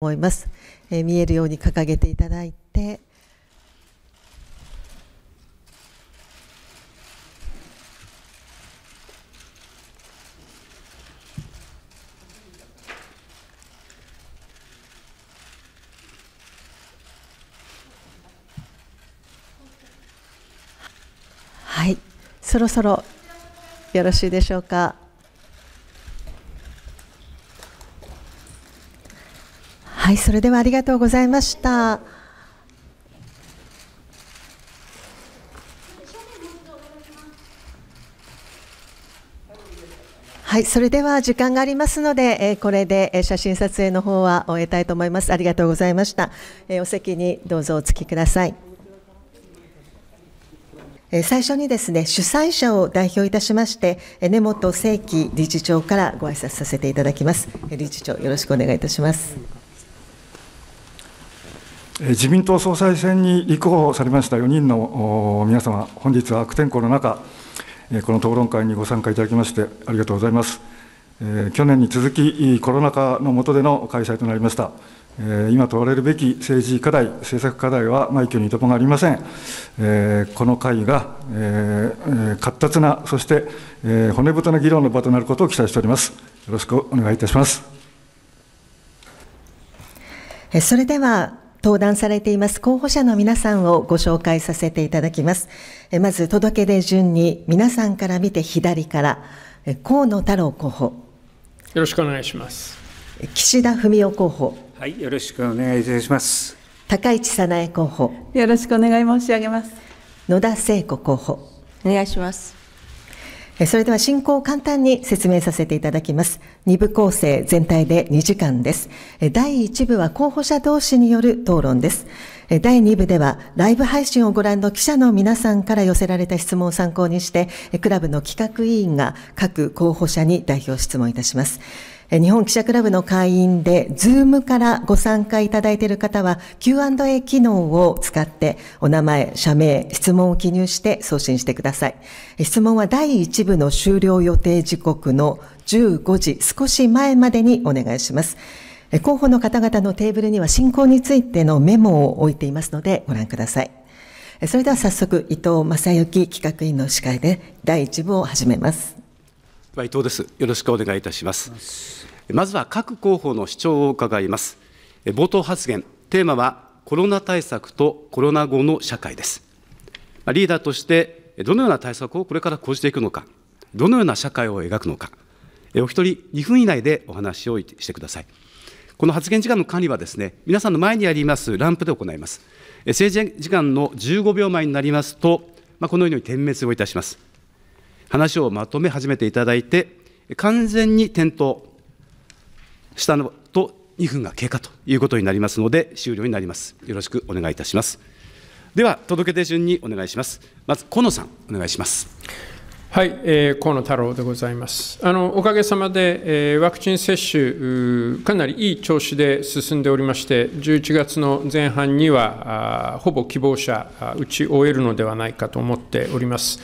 思います、えー、見えるように掲げていただいてはいそろそろよろしいでしょうか。はいそれではありがとうございましたはいそれでは時間がありますので、えー、これで、え写真撮影の方は終えたいと思いますありがとうございました、えー、お席にどうぞお付きくださいえ最初にですね主催者を代表いたしまして根本正規理事長からご挨拶させていただきます理事長よろしくお願いいたします。自民党総裁選に立候補されました4人の皆様、本日は悪天候の中、この討論会にご参加いただきまして、ありがとうございます。去年に続き、コロナ禍の下での開催となりました。今問われるべき政治課題、政策課題は、枚挙にいともがありません。この会が活発な、そして骨太な議論の場となることを期待しております。よろしくお願いいたします。それでは登壇されています候補者の皆さんをご紹介させていただきます。まず、届け出順に、皆さんから見て左から、河野太郎候補。よろしくお願いします。岸田文雄候補。はい、よろしくお願いいたします。高市早苗候補。よろしくお願い申し上げます。野田聖子候補。お願いします。それでは進行を簡単に説明させていただきます。2部構成全体で2時間です。第1部は候補者同士による討論です。第2部ではライブ配信をご覧の記者の皆さんから寄せられた質問を参考にして、クラブの企画委員が各候補者に代表質問いたします。日本記者クラブの会員で、ズームからご参加いただいている方は、Q&A 機能を使って、お名前、社名、質問を記入して送信してください。質問は第1部の終了予定時刻の15時少し前までにお願いします。候補の方々のテーブルには進行についてのメモを置いていますので、ご覧ください。それでは早速、伊藤正幸企画委員の司会で第1部を始めます。伊藤です。よろしくお願いいたします。まずは各候補の主張を伺います。冒頭発言、テーマはコロナ対策とコロナ後の社会です。リーダーとして、どのような対策をこれから講じていくのか、どのような社会を描くのか、お一人2分以内でお話をしてください。この発言時間の管理はですね、皆さんの前にありますランプで行います。政治時間の15秒前になりますと、まあ、このように点滅をいたします。話をまとめ始めていただいて、完全に点灯、したのと2分が経過ということになりますので、終了になります。よろしくお願いいたします。では、届出順にお願いします。まず、河野さん、お願いします。はい、えー、河野太郎でございますあのおかげさまで、えー、ワクチン接種、かなりいい調子で進んでおりまして、11月の前半には、ほぼ希望者、打ち終えるのではないかと思っております。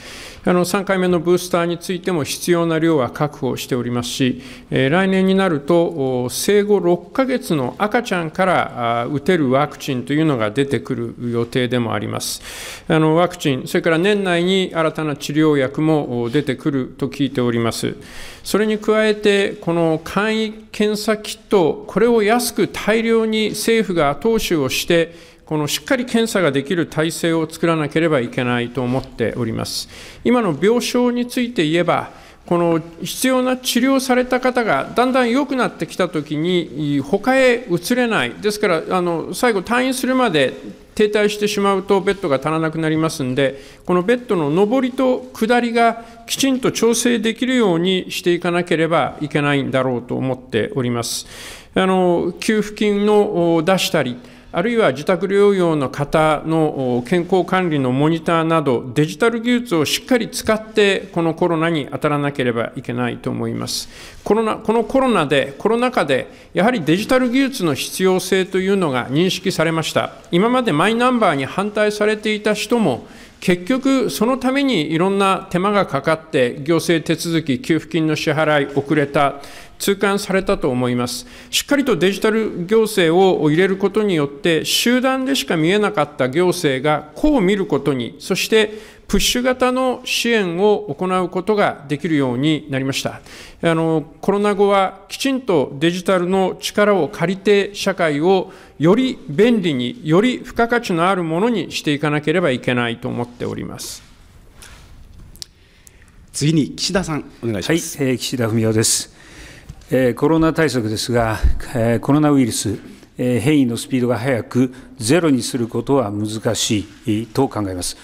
あの3回目のブースターについても必要な量は確保しておりますし、え来年になると生後6ヶ月の赤ちゃんから打てるワクチンというのが出てくる予定でもあります。あのワクチン、それから年内に新たな治療薬も出てくると聞いております。それに加えて、この簡易検査キット、これを安く大量に政府が後押しをして、このしっかり検査ができる体制を作らなければいけないと思っております。今の病床について言えば、この必要な治療された方がだんだん良くなってきたときに、他へ移れない、ですからあの最後、退院するまで停滞してしまうと、ベッドが足らなくなりますんで、このベッドの上りと下りがきちんと調整できるようにしていかなければいけないんだろうと思っております。あの給付金の出したりあるいは自宅療養の方の健康管理のモニターなど、デジタル技術をしっかり使って、このコロナに当たらなければいけないと思います。コロナこのコロナで、コロナ禍で、やはりデジタル技術の必要性というのが認識されました。今までマイナンバーに反対されていた人も、結局、そのためにいろんな手間がかかって、行政手続き、給付金の支払い、遅れた、痛感されたと思います。しっかりとデジタル行政を入れることによって、集団でしか見えなかった行政がこう見ることに、そしてプッシュ型の支援を行うことができるようになりました。あのコロナ後はきちんとデジタルの力を借りて社会をより便利により付加価値のあるものにしていかなければいけないと思っております。次に岸田さん、お願いします。はい、え岸田文雄です、えコロナ対策ですが、えコロナウイルス、え変異のスピードが速く、ゼロにすることは難しいと考えます。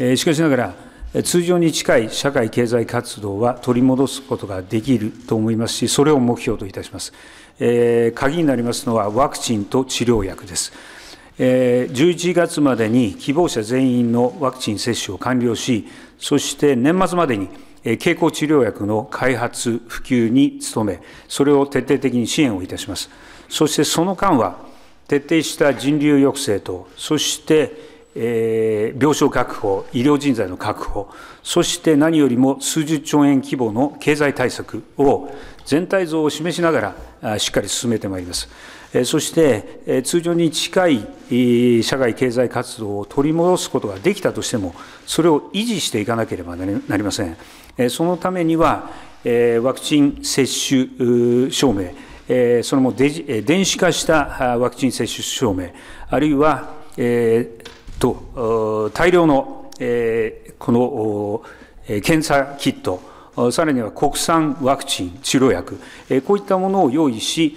えしかしながら、通常に近い社会経済活動は取り戻すことができると思いますし、それを目標といたします。えー、鍵になりますのはワクチンと治療薬です。えー、11月までに希望者全員のワクチン接種を完了し、そして年末までに、えー、経口治療薬の開発、普及に努め、それを徹底的に支援をいたします。そしてその間は、徹底した人流抑制と、そして、えー、病床確保、医療人材の確保、そして何よりも数十兆円規模の経済対策を全体像を示しながら、しっかり進めてまいります。そして、通常に近い社会経済活動を取り戻すことができたとしても、それを維持していかなければなりません。そのためには、ワクチン接種証明、それも電子化したワクチン接種証明、あるいは、えー、と大量の、えー、この、え検査キット、さらには国産ワクチン、治療薬、こういったものを用意し、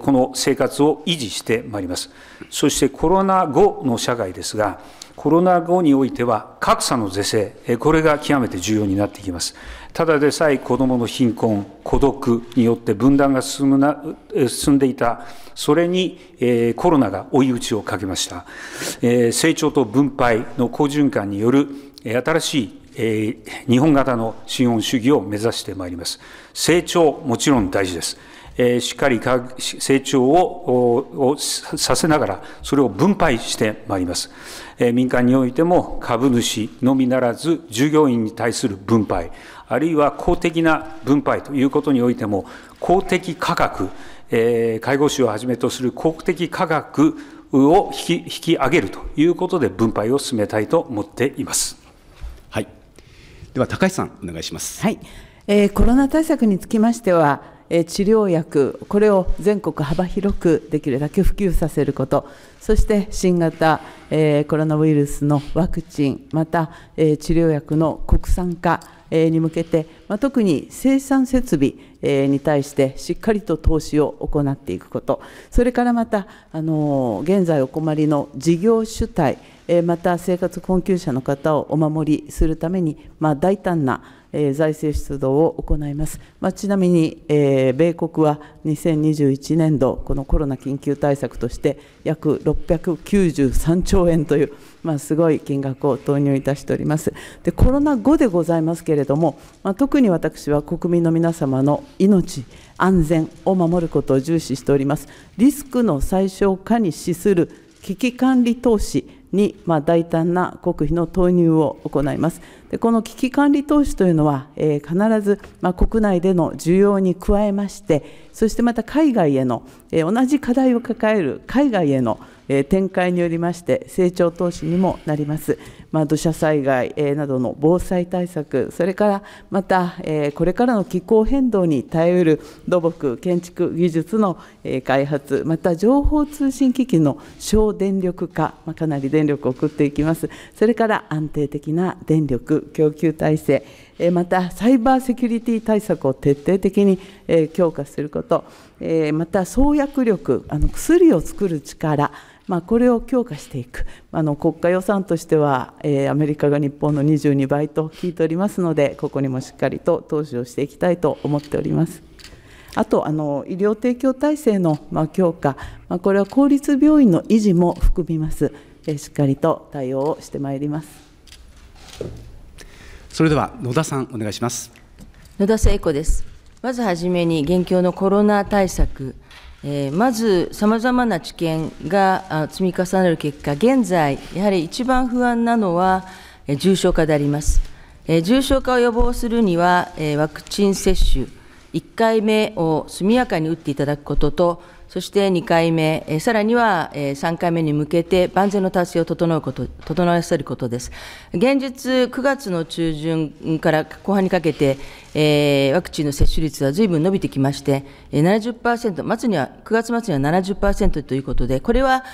この生活を維持してまいります。そしてコロナ後の社会ですが、コロナ後においては格差の是正、これが極めて重要になってきます。ただでさえ子どもの貧困、孤独によって分断が進むな進んでいた、それに、えコロナが追い打ちをかけました。え成長と分配の好循環による新しいえー、日本型の資本主義を目指してまいります。成長、もちろん大事です。えー、しっかり成長をさせながら、それを分配してまいります。えー、民間においても株主のみならず、従業員に対する分配、あるいは公的な分配ということにおいても、公的価格、えー、介護士をはじめとする公的価格を引き上げるということで分配を進めたいと思っています。では高橋さんお願いします。はい、えー、コロナ対策につきましては、え治療薬これを全国幅広くできるだけ普及させること、そして新型、えー、コロナウイルスのワクチン、また、えー、治療薬の国産化、えー、に向けて、まあ、特に生産設備に対してしっかりと投資を行っていくことそれからまたあの現在お困りの事業主体また生活困窮者の方をお守りするために、まあ、大胆なえ財政出動を行います。まあ、ちなみに、え米国は2021年度、このコロナ緊急対策として、約693兆円という、まあ、すごい金額を投入いたしております。でコロナ後でございますけれども、まあ、特に私は国民の皆様の命、安全を守ることを重視しております。リスクの最小化に資する危機管理投資に、まあ、大胆な国費の投入を行います。でこの危機管理投資というのは、えー、必ず、まあ、国内での需要に加えまして、そしてまた海外への、えー、同じ課題を抱える海外への、えー、展開によりまして成長投資にもなります、まあ、土砂災害、えー、などの防災対策それからまた、えー、これからの気候変動に耐えうる土木建築技術の、えー、開発また情報通信機器の省電力化、まあ、かなり電力を送っていきますそれから安定的な電力供給体制またサイバーセキュリティ対策を徹底的に強化すること、また創薬力、あの薬を作る力、まあ、これを強化していく、あの国家予算としては、えー、アメリカが日本の22倍と聞いておりますので、ここにもしっかりと投資をしていきたいと思っております。あとあの医療提供体制の、まあ、強化、まあ、これは公立病院の維持も含みます、えー、しっかりと対応をしてまいります。それでは野田さん、お願いします野田聖子です。まずはじめに、現況のコロナ対策、えー、まずさまざまな知見が積み重なる結果、現在、やはり一番不安なのは、え重症化であります。えー、重症化を予防するには、えー、ワクチン接種、1回目を速やかに打っていただくことと、そして2回目、えさらには、え3回目に向けて万全の達成を整うこと、整わせることです。現実、9月の中旬から後半にかけて、えー、ワクチンの接種率はずいぶん伸びてきまして、70%、末には、9月末には70%ということで、これは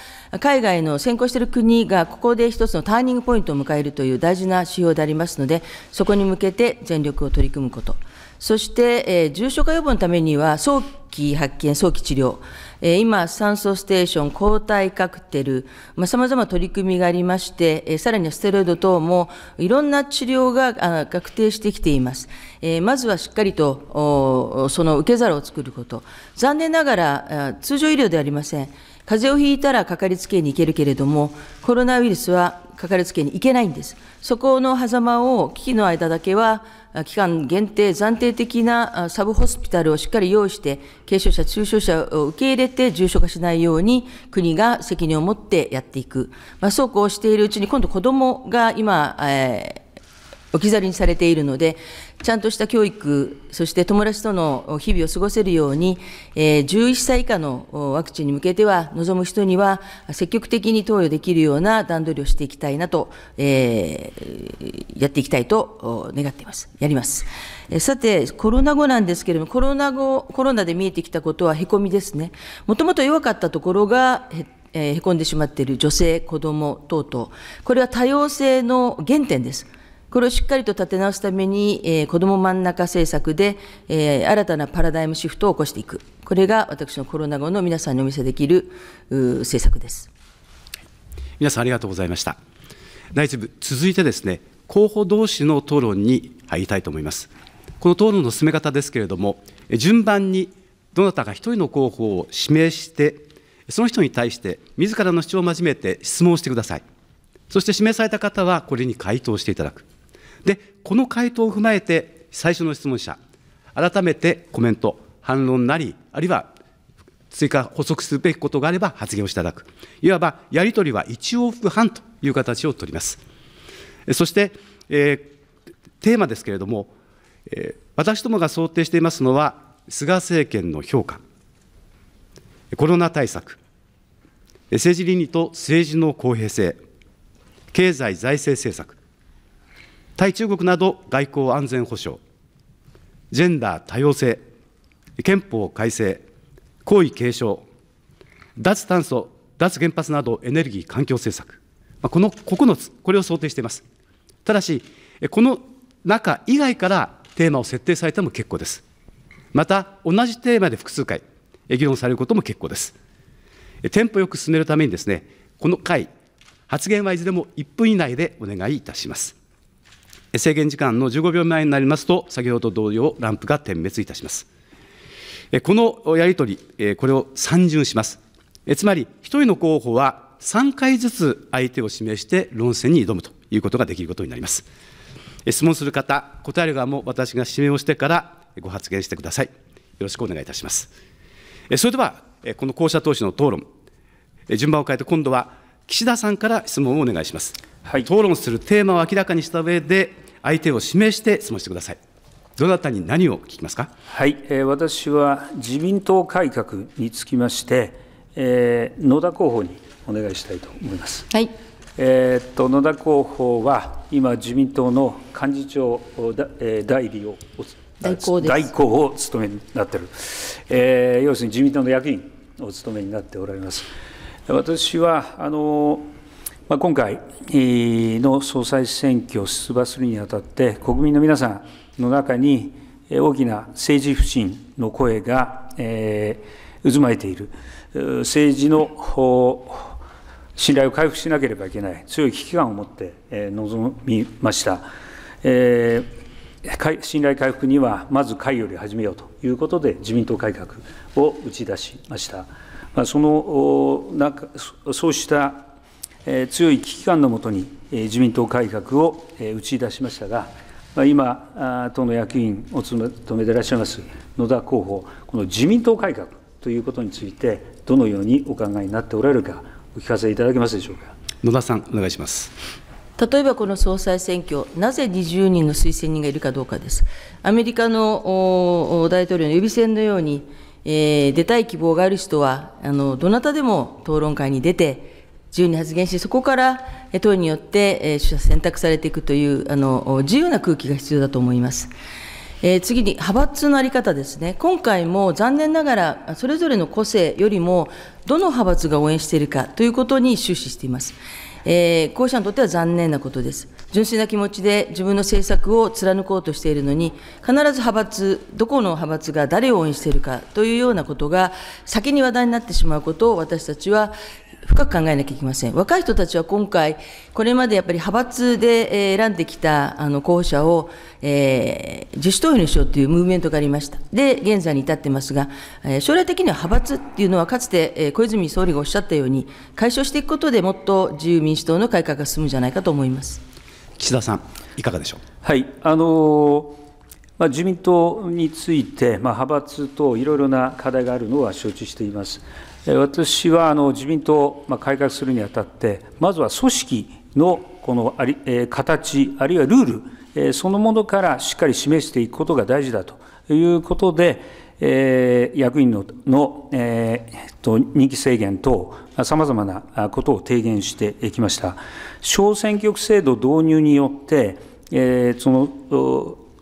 海外の先行している国がここで一つのターニングポイントを迎えるという大事な指標でありますので、そこに向けて全力を取り組むこと。そして、えー、重症化予防のためには、早期発見、早期治療。えー、今、酸素ステーション、抗体カクテル、まあ、様々取り組みがありまして、えー、さらにはステロイド等もいろんな治療が確定してきています。えー、まずはしっかりと、その受け皿を作ること。残念ながら、通常医療ではありません。風邪をひいたらかかりつけ医に行けるけれども、コロナウイルスはかかりつけに行けないんです。そこの狭間を危機の間だけは、期間限定、暫定的なサブホスピタルをしっかり用意して、軽症者、中症者を受け入れて重症化しないように、国が責任を持ってやっていく。まあ、そうこうしているうちに、今度子どもが今、えー、置き去りにされているので、ちゃんとした教育、そして友達との日々を過ごせるように、11歳以下のワクチンに向けては、望む人には積極的に投与できるような段取りをしていきたいなと、えやっていきたいと願っています。やります。さて、コロナ後なんですけれども、コロナ後、コロナで見えてきたことはへこみですね。もともと弱かったところがへこんでしまっている女性、子ども等々、これは多様性の原点です。これをしっかりと立て直すために、えー、子ども真ん中政策で、えー、新たなパラダイムシフトを起こしていく、これが私のコロナ後の皆さんにお見せできる政策です。皆さんありがとうございました。第一部、続いてですね、候補同士の討論に入りたいと思います。この討論の進め方ですけれども、順番にどなたか1人の候補を指名して、その人に対して自らの主張を交えて質問してください。そして指名された方はこれに回答していただく。で、この回答を踏まえて、最初の質問者、改めてコメント、反論なり、あるいは追加補足すべきことがあれば発言をしていただく、いわばやり取りは一往復半という形を取ります。そして、えー、テーマですけれども、えー、私どもが想定していますのは、菅政権の評価、コロナ対策、政治倫理と政治の公平性、経済財政政策、対中国など外交安全保障、ジェンダー多様性、憲法改正、皇位継承、脱炭素、脱原発などエネルギー環境政策、この9つ、これを想定しています。ただし、この中以外からテーマを設定されても結構です。また、同じテーマで複数回、議論されることも結構です。テンポよく進めるためにですね、この回、発言はいずれも1分以内でお願いいたします。制限時間の15秒前になりますと、先ほど同様、ランプが点滅いたします。このやり取り、これを参巡します。つまり、1人の候補は3回ずつ相手を指名して論戦に挑むということができることになります。質問する方、答える側も私が指名をしてからご発言してください。よろしくお願いいたします。それでは、この候補者党首の討論、順番を変えて今度は岸田さんから質問をお願いします。はい、討論するテーマを明らかにした上で、相手を指名して質問してください。どなたに何を聞きますか。はい、え私は自民党改革につきまして、えー、野田候補にお願いしたいと思います。はい。えー、っと野田候補は今自民党の幹事長だ、え代理を代行代行を務めになっている、えー、要するに自民党の役員お務めになっておられます。私はあのまあ、今回の総裁選挙を出馬するにあたって、国民の皆さんの中に大きな政治不信の声が、えー、渦巻いている、政治の信頼を回復しなければいけない、強い危機感を持って臨みました。えー信頼回復には、まず会より始めようということで、自民党改革を打ち出しました。まそのそうした強い危機感のもとに自民党改革を打ち出しましたが、今、党の役員を務めていらっしゃいます野田候補、この自民党改革ということについて、どのようにお考えになっておられるか、お聞かせいただけますでしょうか野田さん、お願いします。例えばこの総裁選挙、なぜ20人の推薦人がいるかどうかです。アメリカの大統領の予備選のように、えー、出たい希望がある人はあの、どなたでも討論会に出て、自由に発言し、そこから党によって取捨選択されていくというあの自由な空気が必要だと思います。えー、次に派閥のあり方ですね、今回も残念ながら、それぞれの個性よりも、どの派閥が応援しているかということに終始しています。えー、後者にとっては残念なことです。純粋な気持ちで自分の政策を貫こうとしているのに、必ず派閥、どこの派閥が誰を応援しているかというようなことが、先に話題になってしまうことを私たちは深く考えなきゃいけません。若い人たちは今回、これまでやっぱり派閥で選んできたあの候補者を、えー、自主投票にしようというムーブメントがありました。で、現在に至ってますが、えー、将来的には派閥っていうのは、かつて、小泉総理がおっしゃったように、解消していくことでもっと自由民主党の改革が進むんじゃないかと思います。岸田さん、いかがでしょう。はい、あのーまあ、自民党について、まあ、派閥といろいろな課題があるのは承知しています。私はあの自民党を改革するにあたって、まずは組織のこのあり、え形、あるいはルール、えそのものからしっかり示していくことが大事だということで、え役員のの、えー、と任期制限等、さまざまなことを提言してきました。小選挙区制度導入によって、えその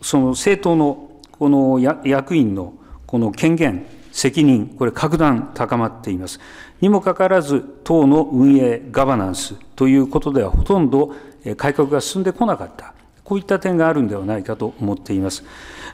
その政党のこの役員のこの権限責任、これ、格段高まっています。にもかかわらず、党の運営、ガバナンスということでは、ほとんど改革が進んでこなかった。こういった点があるんではないかと思っています。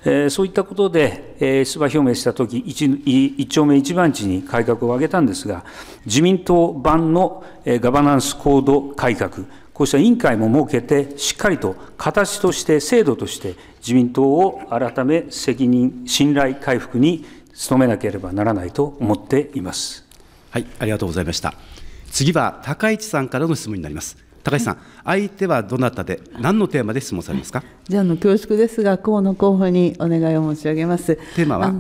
えー、そういったことで、えー、出馬表明したとき、一丁目一番地に改革を挙げたんですが、自民党版の、ガバナンス行動改革、こうした委員会も設けて、しっかりと形として、制度として、自民党を改め責任、信頼回復に努めなければならないと思っています。はい、ありがとうございました。次は高市さんからの質問になります。高市さん、相手はどなたで、何のテーマで質問されますか。じゃあの恐縮ですが、河野候補にお願いを申し上げます。テーマは。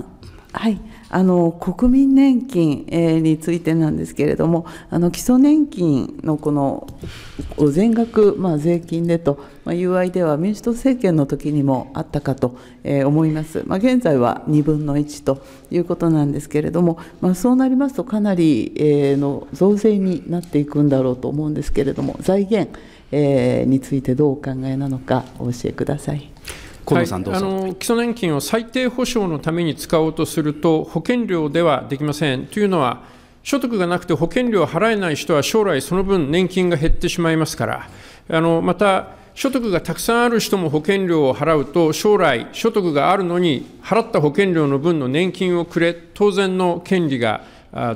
はい。あの国民年金、についてなんですけれども、あの基礎年金のこの全額、まあ、税金でと、いう UI では民主党政権の時にもあったかと、思います、まあ、現在は2分の1ということなんですけれども、まあ、そうなりますと、かなり、の増税になっていくんだろうと思うんですけれども、財源、についてどうお考えなのか、お教えください。河野さんどうぞ、はい、あの基礎年金を最低保障のために使おうとすると、保険料ではできません。というのは、所得がなくて保険料を払えない人は将来その分年金が減ってしまいますから、あのまた、所得がたくさんある人も保険料を払うと、将来、所得があるのに、払った保険料の分の年金をくれ、当然の権利が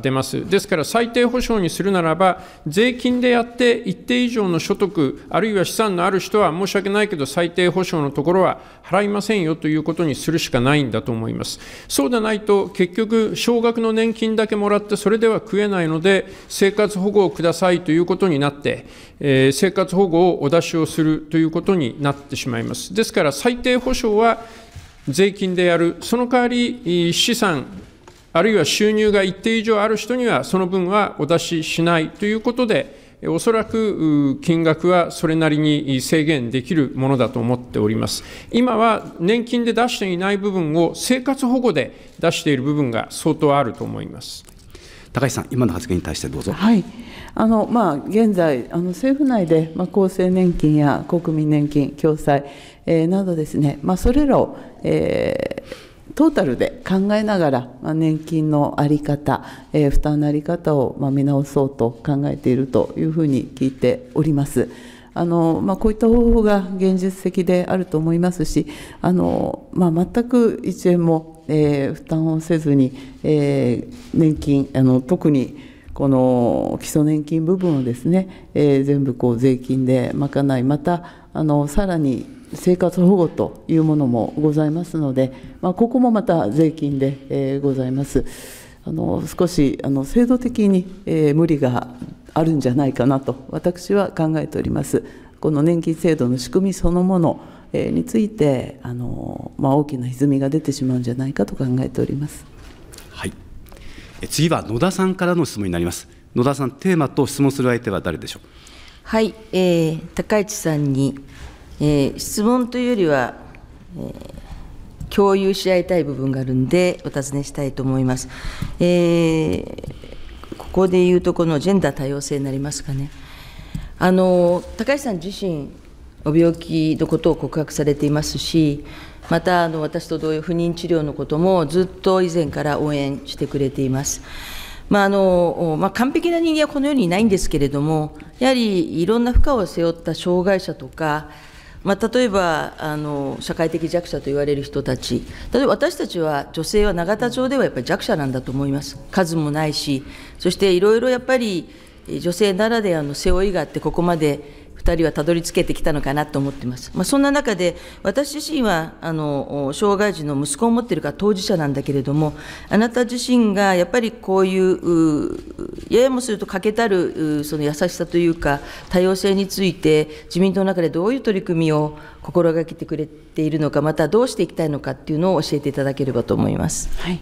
出ます。ですから最低保障にするならば、税金でやって一定以上の所得、あるいは資産のある人は申し訳ないけど最低保障のところは払いませんよということにするしかないんだと思います。そうでないと結局少額の年金だけもらってそれでは食えないので生活保護をくださいということになって、えー、生活保護をお出しをするということになってしまいます。ですから最低保障は税金でやる、その代わり資産、あるいは収入が一定以上ある人には、その分はお出ししないということで、おそらく金額はそれなりに制限できるものだと思っております。今は年金で出していない部分を生活保護で出している部分が相当あると思います。高橋さん、今の発言に対してどうぞ。はいあのまあ、現在、あの政府内で、まあ、厚生年金や国民年金、共済、えー、などですね、まあ、それらを、えートータルで考えながら、まあ、年金の在り方、えー、負担の在り方を、まあ、見直そうと考えているというふうに聞いております。あのまあ、こういった方法が現実的であると思いますし、あのまあ、全く1円も、えー、負担をせずに、えー、年金あの、特にこの基礎年金部分をですね、えー、全部こう税金で賄い、またあのさらに生活保護というものもございますので、まあ、ここもまた税金で、えー、ございます。あの少しあの制度的に、えー、無理があるんじゃないかなと私は考えております。この年金制度の仕組みそのもの、えー、についてあの、まあ、大きな歪みが出てしまうんじゃないかと考えております。はい。次は野田さんからの質問になります。野田さん、テーマと質問する相手は誰でしょう。はい、えー、高市さんにえー、質問というよりは、えー、共有し合いたい部分があるんで、お尋ねしたいと思います。えー、ここでいうと、このジェンダー多様性になりますかね。あの高橋さん自身、お病気のことを告白されていますし、またあの私と同様、不妊治療のこともずっと以前から応援してくれています。まああのまあ、完璧な人間はこの世にいないんですけれども、やはりいろんな負荷を背負った障害者とか、まあ、例えばあの社会的弱者と言われる人たち、例えば私たちは女性は永田町ではやっぱり弱者なんだと思います、数もないし、そしていろいろやっぱり女性ならではの背負いがあって、ここまで2人はたどり着けてきたのかなと思ってます、まあ、そんな中で、私自身はあの障害児の息子を持っているから当事者なんだけれども、あなた自身がやっぱりこういう、ややもすると欠けたるその優しさというか、多様性について、自民党の中でどういう取り組みを心がけてくれているのか、またどうしていきたいのかっていうのを教えていただければと思います。はい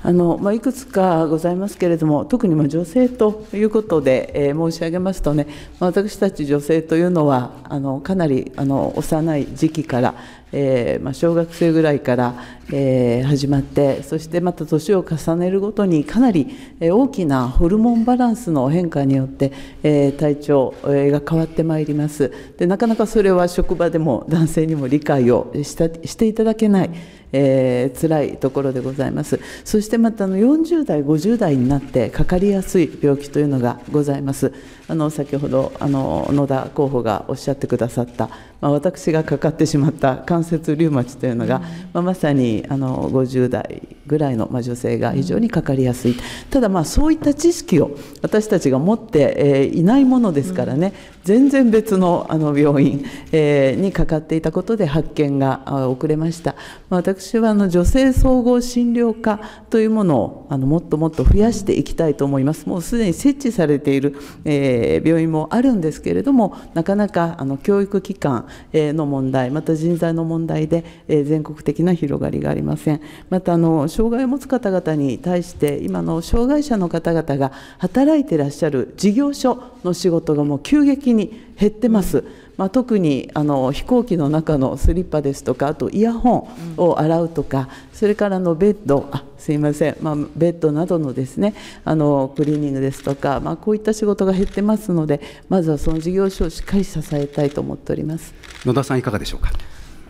あのまあ、いくつかございますけれども、特にま女性ということで、えー、申し上げますとね、まあ、私たち女性というのは、あのかなりあの幼い時期から、えー、まあ、小学生ぐらいから、えー、始まって、そしてまた年を重ねるごとに、かなり、大きなホルモンバランスの変化によって、え体調、が変わってまいりますで、なかなかそれは職場でも男性にも理解をしたしていただけない。えー、辛いところでございますそしてまたの40代50代になってかかりやすい病気というのがございますあの先ほどあの野田候補がおっしゃってくださった、まあ、私がかかってしまった関節リウマチというのが、うん、まあ、まさにあの50代ぐらいの、まあ、女性が非常にかかりやすい、うん、ただまあそういった知識を私たちが持って、えー、いないものですからね、うん全然別のあの病院、えにかかっていたことで発見が遅れましたま私はあの女性総合診療科というものをあのもっともっと増やしていきたいと思いますもうすでに設置されている、え病院もあるんですけれどもなかなかあの教育機関の問題また人材の問題で、え全国的な広がりがありませんまたあの障害を持つ方々に対して今の障害者の方々が働いていらっしゃる事業所の仕事がもう急激にに減ってます。まあ、特にあの飛行機の中のスリッパですとかあとイヤホンを洗うとか、それからのベッドあすいません、まあ、ベッドなどのですねあのクリーニングですとか、まあ、こういった仕事が減ってますのでまずはその事業所をしっかり支えたいと思っております野田さんいかがでしょうか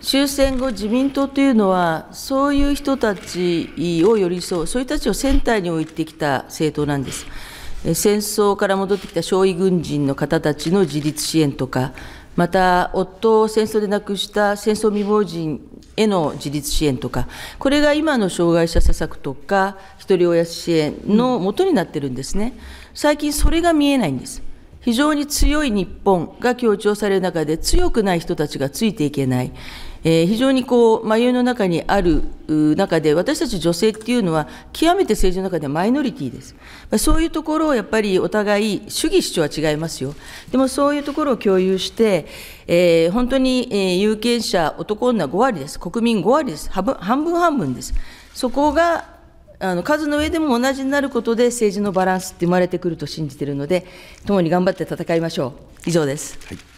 終戦後、自民党というのは、そういう人たちを寄り添う、そういう人たちをセンターに置いてきた政党なんです。戦争から戻ってきた傷痍軍人の方たちの自立支援とか、また夫を戦争で亡くした戦争未亡人への自立支援とか、これが今の障害者施策とか、ひとり親支援の元になってるんですね、最近それが見えないんです。非常に強い日本が強調される中で、強くない人たちがついていけない、えー、非常にこう迷いの中にある中で、私たち女性っていうのは、極めて政治の中ではマイノリティです。そういうところをやっぱりお互い、主義主張は違いますよ。でもそういうところを共有して、えー、本当に、有権者、男女5割です。国民5割です。半分半分です。そこがあの数の上でも同じになることで政治のバランスって生まれてくると信じているので、共に頑張って戦いましょう。以上です。はい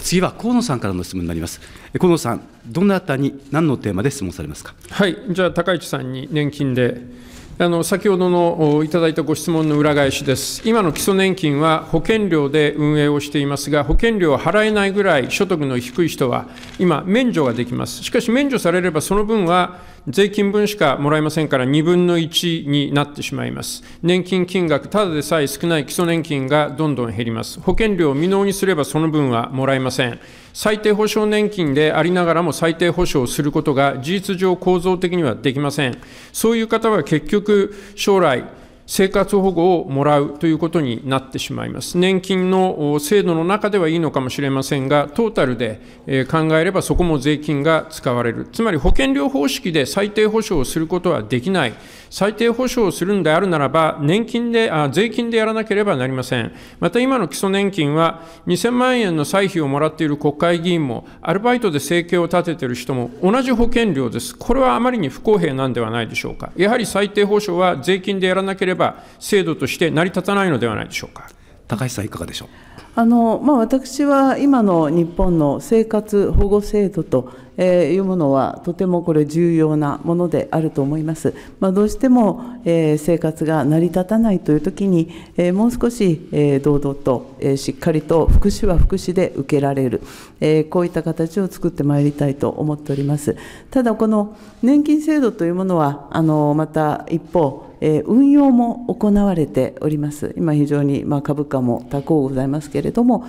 次は河野さんからの質問になります。河野さん、どなたに、何のテーマで質問されますか。はい、じゃあ、高市さんに年金で。あの先ほどのいただいたご質問の裏返しです、今の基礎年金は保険料で運営をしていますが、保険料を払えないぐらい所得の低い人は、今、免除ができます、しかし免除されれば、その分は税金分しかもらえませんから、2分の1になってしまいます。年金金額、ただでさえ少ない基礎年金がどんどん減ります。保険料を未納にすればその分はもらえません。最低保障年金でありながらも最低保障することが事実上構造的にはできません。そういう方は結局、将来、生活保護をもらうということになってしまいます。年金の制度の中ではいいのかもしれませんが、トータルで考えればそこも税金が使われる。つまり保険料方式で最低保障をすることはできない。最低保障をするのであるならば、年金であ、税金でやらなければなりません。また今の基礎年金は、2000万円の歳費をもらっている国会議員も、アルバイトで生計を立てている人も、同じ保険料です。これはあまりに不公平なんではないでしょうか。やはり最低保障は税金でやらなければ、制度として成り立たないのではないでしょうか。高橋さん、いかがでしょう。あのまあ、私は今の日本の生活保護制度とえー、いうものはとてもこれ重要なものであると思います。まあ、どうしても、えー、生活が成り立たないというときに、えー、もう少し、え堂々と、えしっかりと福祉は福祉で受けられる、えこういった形を作ってまいりたいと思っております。ただこの年金制度というものはあのまた一方運用も行われております、今、非常に、株価も多幸ございますけれども、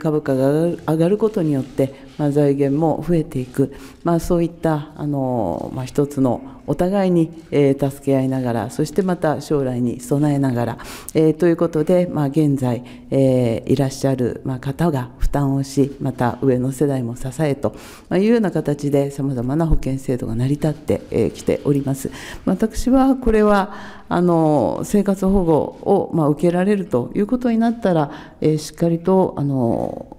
株価が上がることによって、ま財源も増えていく、まあ、そういったあの、まあ、一つのお互いに、えー、助け合いながらそしてまた将来に備えながら、えー、ということで、まあ、現在、えー、いらっしゃる、まあ、方が負担をしまた上の世代も支えと、まあ、いうような形でさまざまな保険制度が成り立ってき、えー、ております。私はこれはあの生活保護を、まあ、受けられるということになったら、えー、しっかりとあの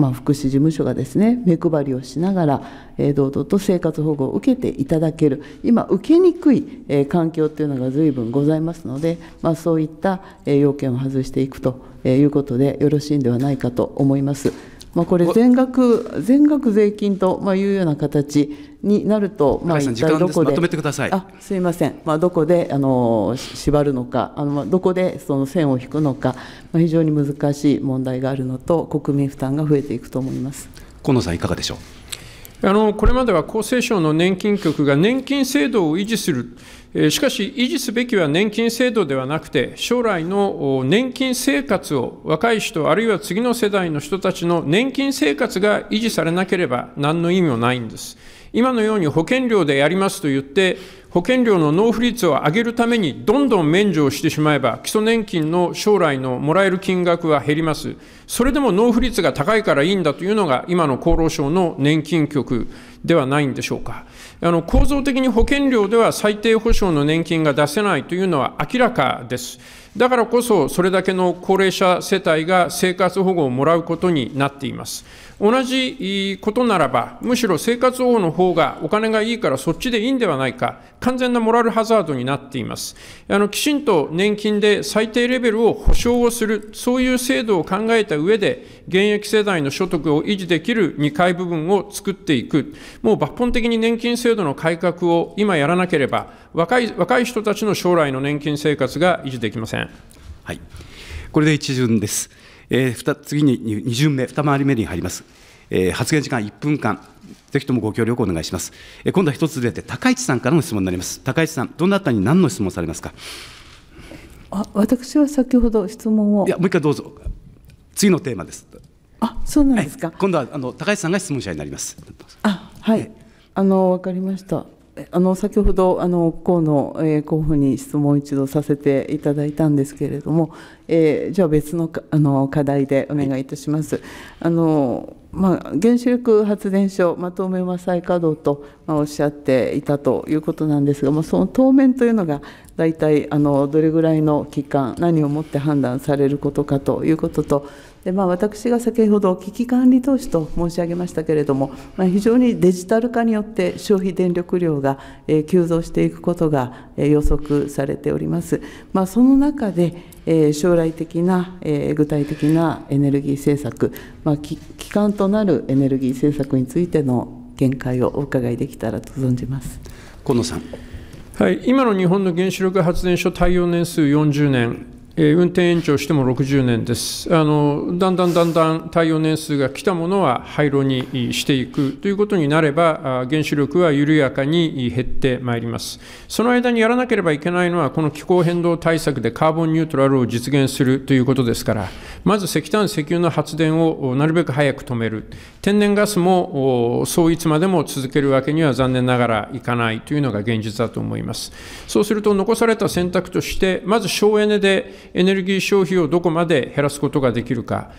まあ、福祉事務所がですね目配りをしながら、え堂々と生活保護を受けていただける今受けにくい、え環境というのが随分ございますので、まあ、そういった、え要件を外していくということでよろしいんではないかと思います。まあ、これ全額全額税金と、まあ、いうような形になると、まあ、一体どこで、まとめてくださいあすみません、まあ、どこであの縛るのか、あのまあ、どこでその線を引くのか、まあ、非常に難しい問題があるのと、国民負担が増えていくと思います河野さん、いかがでしょう。あのこれまでは厚生省の年金局が年金制度を維持する、えしかし、維持すべきは年金制度ではなくて、将来の年金生活を若い人、あるいは次の世代の人たちの年金生活が維持されなければ、何の意味もないんです。今のように保険料でやりますと言って、保険料の納付率を上げるためにどんどん免除をしてしまえば、基礎年金の将来のもらえる金額は減ります。それでも納付率が高いからいいんだというのが、今の厚労省の年金局ではないんでしょうか。あの構造的に保険料では最低保障の年金が出せないというのは明らかです。だからこそ、それだけの高齢者世帯が生活保護をもらうことになっています。同じことならば、むしろ生活保護の方がお金がいいからそっちでいいんではないか、完全なモラルハザードになっています。あのきちんと年金で最低レベルを保障をする、そういう制度を考えた上で、現役世代の所得を維持できる2階部分を作っていく、もう抜本的に年金制度の改革を今やらなければ、若い若い人たちの将来の年金生活が維持できません。はい、これで一巡です。えー、次に2巡目、2回り目に入ります。えー、発言時間1分間、ぜひともご協力をお願いします。えー、今度は一つ出て、高市さんからの質問になります。高市さん、どなたに何の質問されますか。あ私は先ほど質問を。いや、もう一回どうぞ。次のテーマです。あ、そうなんですか。今度はあの高市さんが質問者になります。あ、はい。あのわかりました。あの先ほどあの河野、えー、候補に質問を一度させていただいたんですけれども、えー、じゃあ別のあの課題でお願いいたします。はい、あのまあ、原子力発電所、まあ、当面は再稼働と、まあ、おっしゃっていたということなんですが、まあ、その当面というのが大体あのどれぐらいの期間何をもって判断されることかということとでまあ、私が先ほど危機管理投資と申し上げましたけれども、まあ、非常にデジタル化によって消費電力量が、急増していくことが、予測されております。まあ、その中で、将来的な、具体的なエネルギー政策、まあ、基幹となるエネルギー政策についての見解をお伺いできたらと存じます。河野さんはい、今の日本の原子力発電所耐用年数40年、え運転延長しても60年ですあの、だんだんだんだん耐用年数が来たものは廃炉にしていくということになれば、原子力は緩やかに減ってまいります。その間にやらなければいけないのは、この気候変動対策でカーボンニュートラルを実現するということですから、まず石炭、石油の発電をなるべく早く止める、天然ガスもそういつまでも続けるわけには残念ながらいかないというのが現実だと思います。そうすると、残された選択として、まず省エネで、エネルギー消費をどこまで減らすことができるか、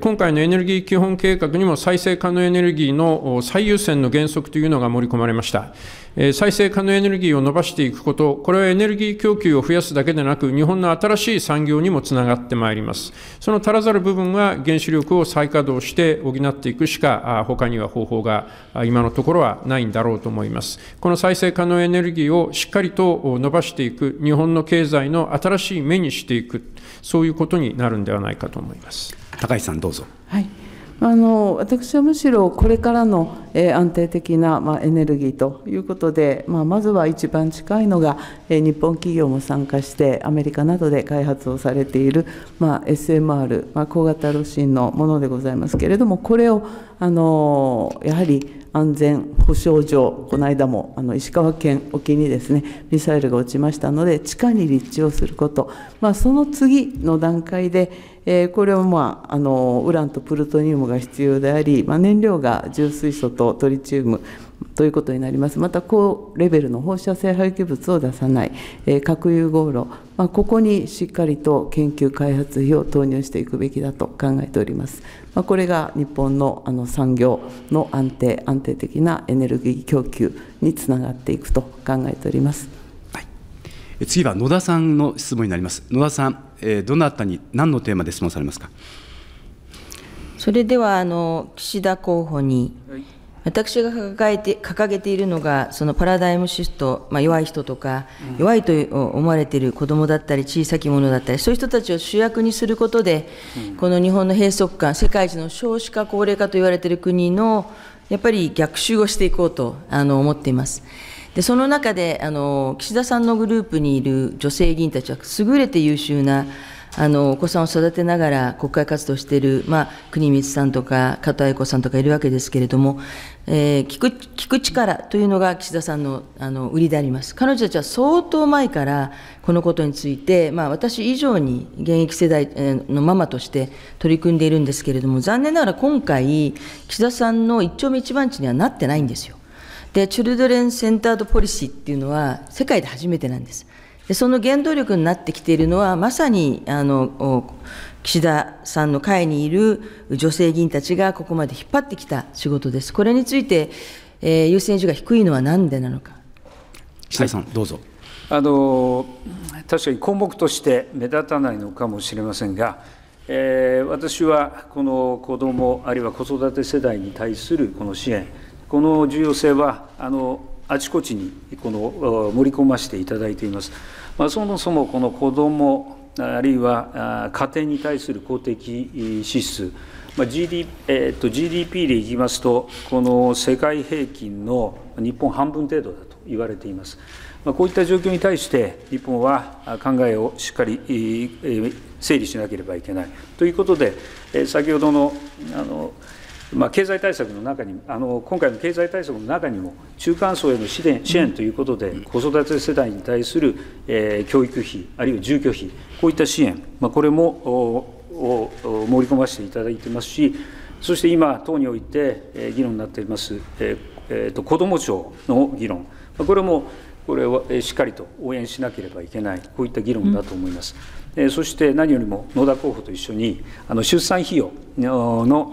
今回のエネルギー基本計画にも再生可能エネルギーの最優先の原則というのが盛り込まれました。再生可能エネルギーを伸ばしていくこと、これはエネルギー供給を増やすだけでなく、日本の新しい産業にもつながってまいります。その足らざる部分は原子力を再稼働して補っていくしか、他には方法が今のところはないんだろうと思います。この再生可能エネルギーをしっかりと伸ばしていく、日本の経済の新しい目にしていく、くそういうことになるんではないかと思います高橋さんどうぞ。はいあの私はむしろこれからの、えー、安定的な、まあ、エネルギーということで、まあ、まずは一番近いのが、えー、日本企業も参加してアメリカなどで開発をされている、まあ、SMR、まあ、高型炉心のものでございますけれどもこれをあのやはり安全保障上この間もあの石川県沖にですねミサイルが落ちましたので地下に立地をすること、まあ、その次の段階でえー、これは、まあ、あのウランとプルトニウムが必要であり、まあ、燃料が重水素とトリチウムということになります、また高レベルの放射性廃棄物を出さない、えー、核融合炉、まあ、ここにしっかりと研究開発費を投入していくべきだと考えております。まあ、これが日本のあの産業の安定、安定的なエネルギー供給につながっていくと考えております。はい、次は野田さんの質問になります。野田さんえー、どなたに何のテーマで質問されますか。それではあの岸田候補に、私が掲げて掲げているのが、そのパラダイムシフト、まあ、弱い人とか、弱いと思われている子どもだったり、小さきものだったり、そういう人たちを主役にすることで、この日本の閉塞感、世界一の少子化、高齢化と言われている国の、やっぱり逆襲をしていこうとあの思っています。でその中であの岸田さんのグループにいる女性議員たちは優れて優秀なあのお子さんを育てながら国会活動している、まあ、国光さんとか加藤愛子さんとかいるわけですけれども、えー、聞く聞く力というのが岸田さんのあの売りであります。彼女たちは相当前からこのことについて、まあ、私以上に現役世代のママとして取り組んでいるんですけれども、残念ながら今回、岸田さんの一丁目一番地にはなってないんですよ。で、チルドレンセンタードポリシーっていうのは、世界で初めてなんです。でその原動力になってきているのは、まさにあの岸田さんの会にいる女性議員たちがここまで引っ張ってきた仕事です。これについて、えー、優先順位が低いのはなんでなのか。岸田さん、はい、どうぞ。あの確かに項目として目立たないのかもしれませんが、えー、私はこの子ども、あるいは子育て世代に対するこの支援、この重要性はあのあちこちにこの盛り込ましていただいています。まあ、そもそもこの子どもあるいは家庭に対する公的支出、まあ GD えー、と GDP でいきますと、この世界平均の日本半分程度だと言われています。まあ、こういった状況に対して、日本は考えをしっかり整理しなければいけない。ということで、先ほどのあのまあ、経済対策の中にあの、今回の経済対策の中にも、中間層への支援支援ということで、子育て世代に対する、えー、教育費、あるいは住居費、こういった支援、まあ、これもお盛り込ませていただいてますし、そして今、党において、えー、議論になっています、えーえーと、子ども庁の議論、まあ、これもこれはしっかりと応援しなければいけない、こういった議論だと思います。うん、えそして何よりも野田候補と一緒にあの出産費用の、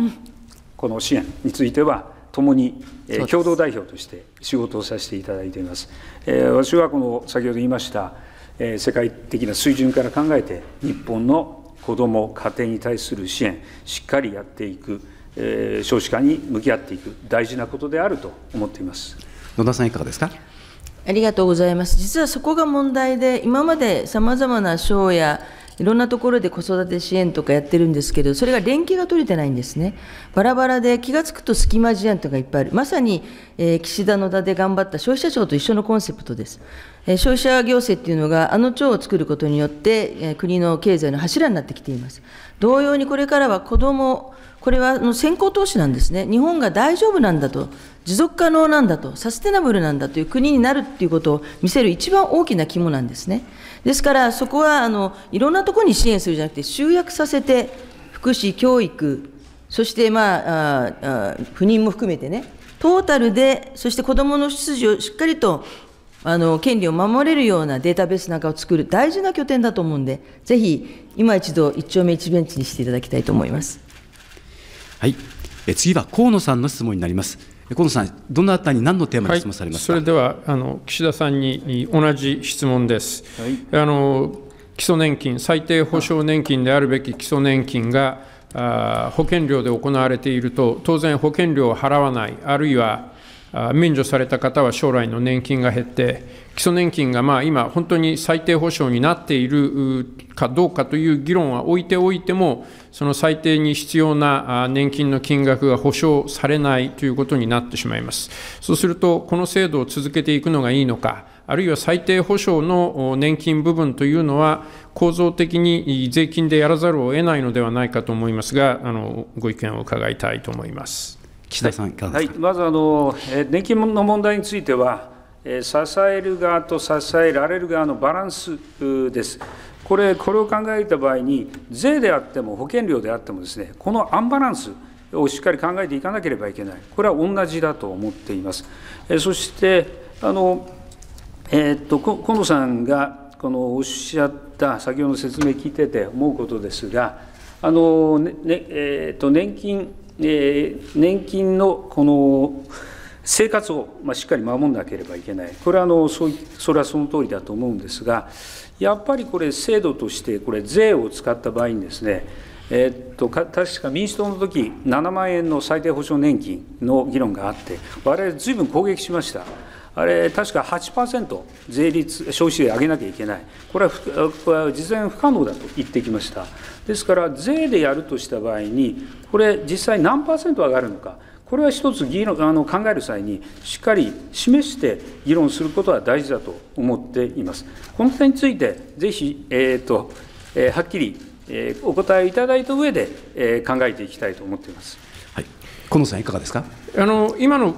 この支援については、共に、え共同代表として仕事をさせていただいています。え私はこの先ほど言いました、え世界的な水準から考えて、日本の子ども、家庭に対する支援、しっかりやっていく、え少子化に向き合っていく、大事なことであると思っています野田さん、いかがですか。ありがとうございます。実はそこが問題で、今まで様々な賞やいろんなところで子育て支援とかやってるんですけど、それが連携が取れてないんですね。バラバラで気がつくと隙間事案とかいっぱいある。まさに、えー、岸田野田で頑張った消費者庁と一緒のコンセプトです。えー、消費者行政っていうのが、あの庁を作ることによって、えー、国の経済の柱になってきています。同様にこれからは子ども、これはの先行投資なんですね。日本が大丈夫なんだと、持続可能なんだと、サステナブルなんだという国になるっていうことを見せる一番大きな肝なんですね。ですから、そこはあのいろんなところに支援するじゃなくて、集約させて、福祉、教育、そして、まあ、あ不妊も含めてね、トータルで、そして子どもの出自をしっかりとあの権利を守れるようなデータベースなんかを作る大事な拠点だと思うんで、ぜひ今一度、一丁目一ベンチにしていただきたいと思います。はいえ次は河野さんの質問になります。河野さん、どのあたりに何のテーマで質問されますか、はい、それではあの岸田さんに同じ質問です。はい、あの基礎年金、最低保障年金であるべき基礎年金が、あ保険料で行われていると、当然保険料を払わない、あるいは免除された方は将来の年金が減って、基礎年金がまあ今、本当に最低保障になっているかどうかという議論は置いておいても、その最低に必要な年金の金額が保障されないということになってしまいます。そうすると、この制度を続けていくのがいいのか、あるいは最低保障の年金部分というのは、構造的に税金でやらざるを得ないのではないかと思いますが、あのご意見を伺いたいと思います。岸田さん、いかがですか、はい、まずあの、年金の問題については、支える側と支えられる側のバランスです。これこれを考えた場合に、税であっても保険料であってもです、ね、このアンバランスをしっかり考えていかなければいけない、これは同じだと思っています。そしてあの、えー、っと近野さんがこのおっしゃった先ほどの説明聞いてて思うことですがあの、ねねえー、っと年金えー、年金のこの生活を、まあ、しっかり守らなければいけない、これはあのそうそれはその通りだと思うんですが、やっぱりこれ、制度として、これ、税を使った場合にですね、えー、っと確か民主党の時7万円の最低保障年金の議論があって、我々、ずいぶん攻撃しました。あれ、確か8%税率、消費税上げなきゃいけない、これは事前不可能だと言ってきました。ですから税でやるとした場合にこれ実際何パーセント上がるのかこれは一つ議論あの考える際にしっかり示して議論することは大事だと思っていますこの点についてぜひ、えーとえー、はっきり、お答えいただいた上で、考えていきたいと思っています、はい、河野さんいかがですかあの今の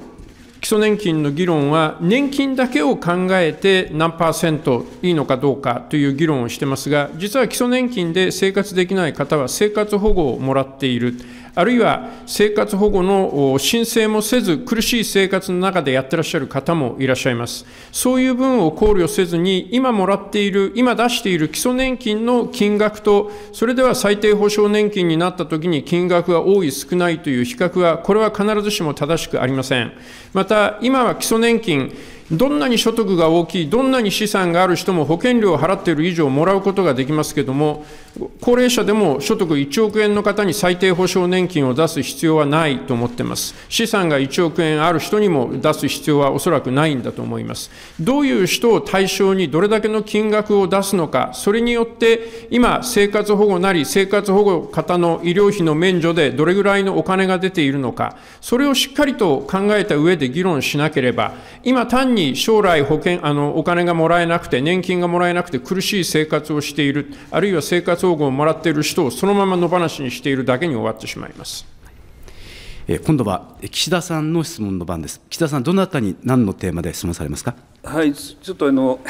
基礎年金の議論は、年金だけを考えて何パーセントいいのかどうかという議論をしてますが、実は基礎年金で生活できない方は生活保護をもらっている。あるいは生活保護の申請もせず、苦しい生活の中でやってらっしゃる方もいらっしゃいます。そういう分を考慮せずに、今もらっている、今出している基礎年金の金額と、それでは最低保障年金になったときに金額が多い、少ないという比較は、これは必ずしも正しくありません。また、今は基礎年金、どんなに所得が大きい、どんなに資産がある人も保険料を払っている以上もらうことができますけれども、高齢者でも所得1億円の方に最低保障年金を出す必要はないと思っています。資産が1億円ある人にも出す必要はおそらくないんだと思います。どういう人を対象にどれだけの金額を出すのか、それによって今、生活保護なり、生活保護方の医療費の免除でどれぐらいのお金が出ているのか、それをしっかりと考えた上で議論しなければ、今単にに将来保険あのお金がもらえなくて年金がもらえなくて苦しい生活をしているあるいは生活保護をもらっている人をそのまま野放しにしているだけに終わってしまいます。今度は岸田さんの質問の番です。岸田さん、どなたに何のテーマで質問されますか。はい、ちょっとあの、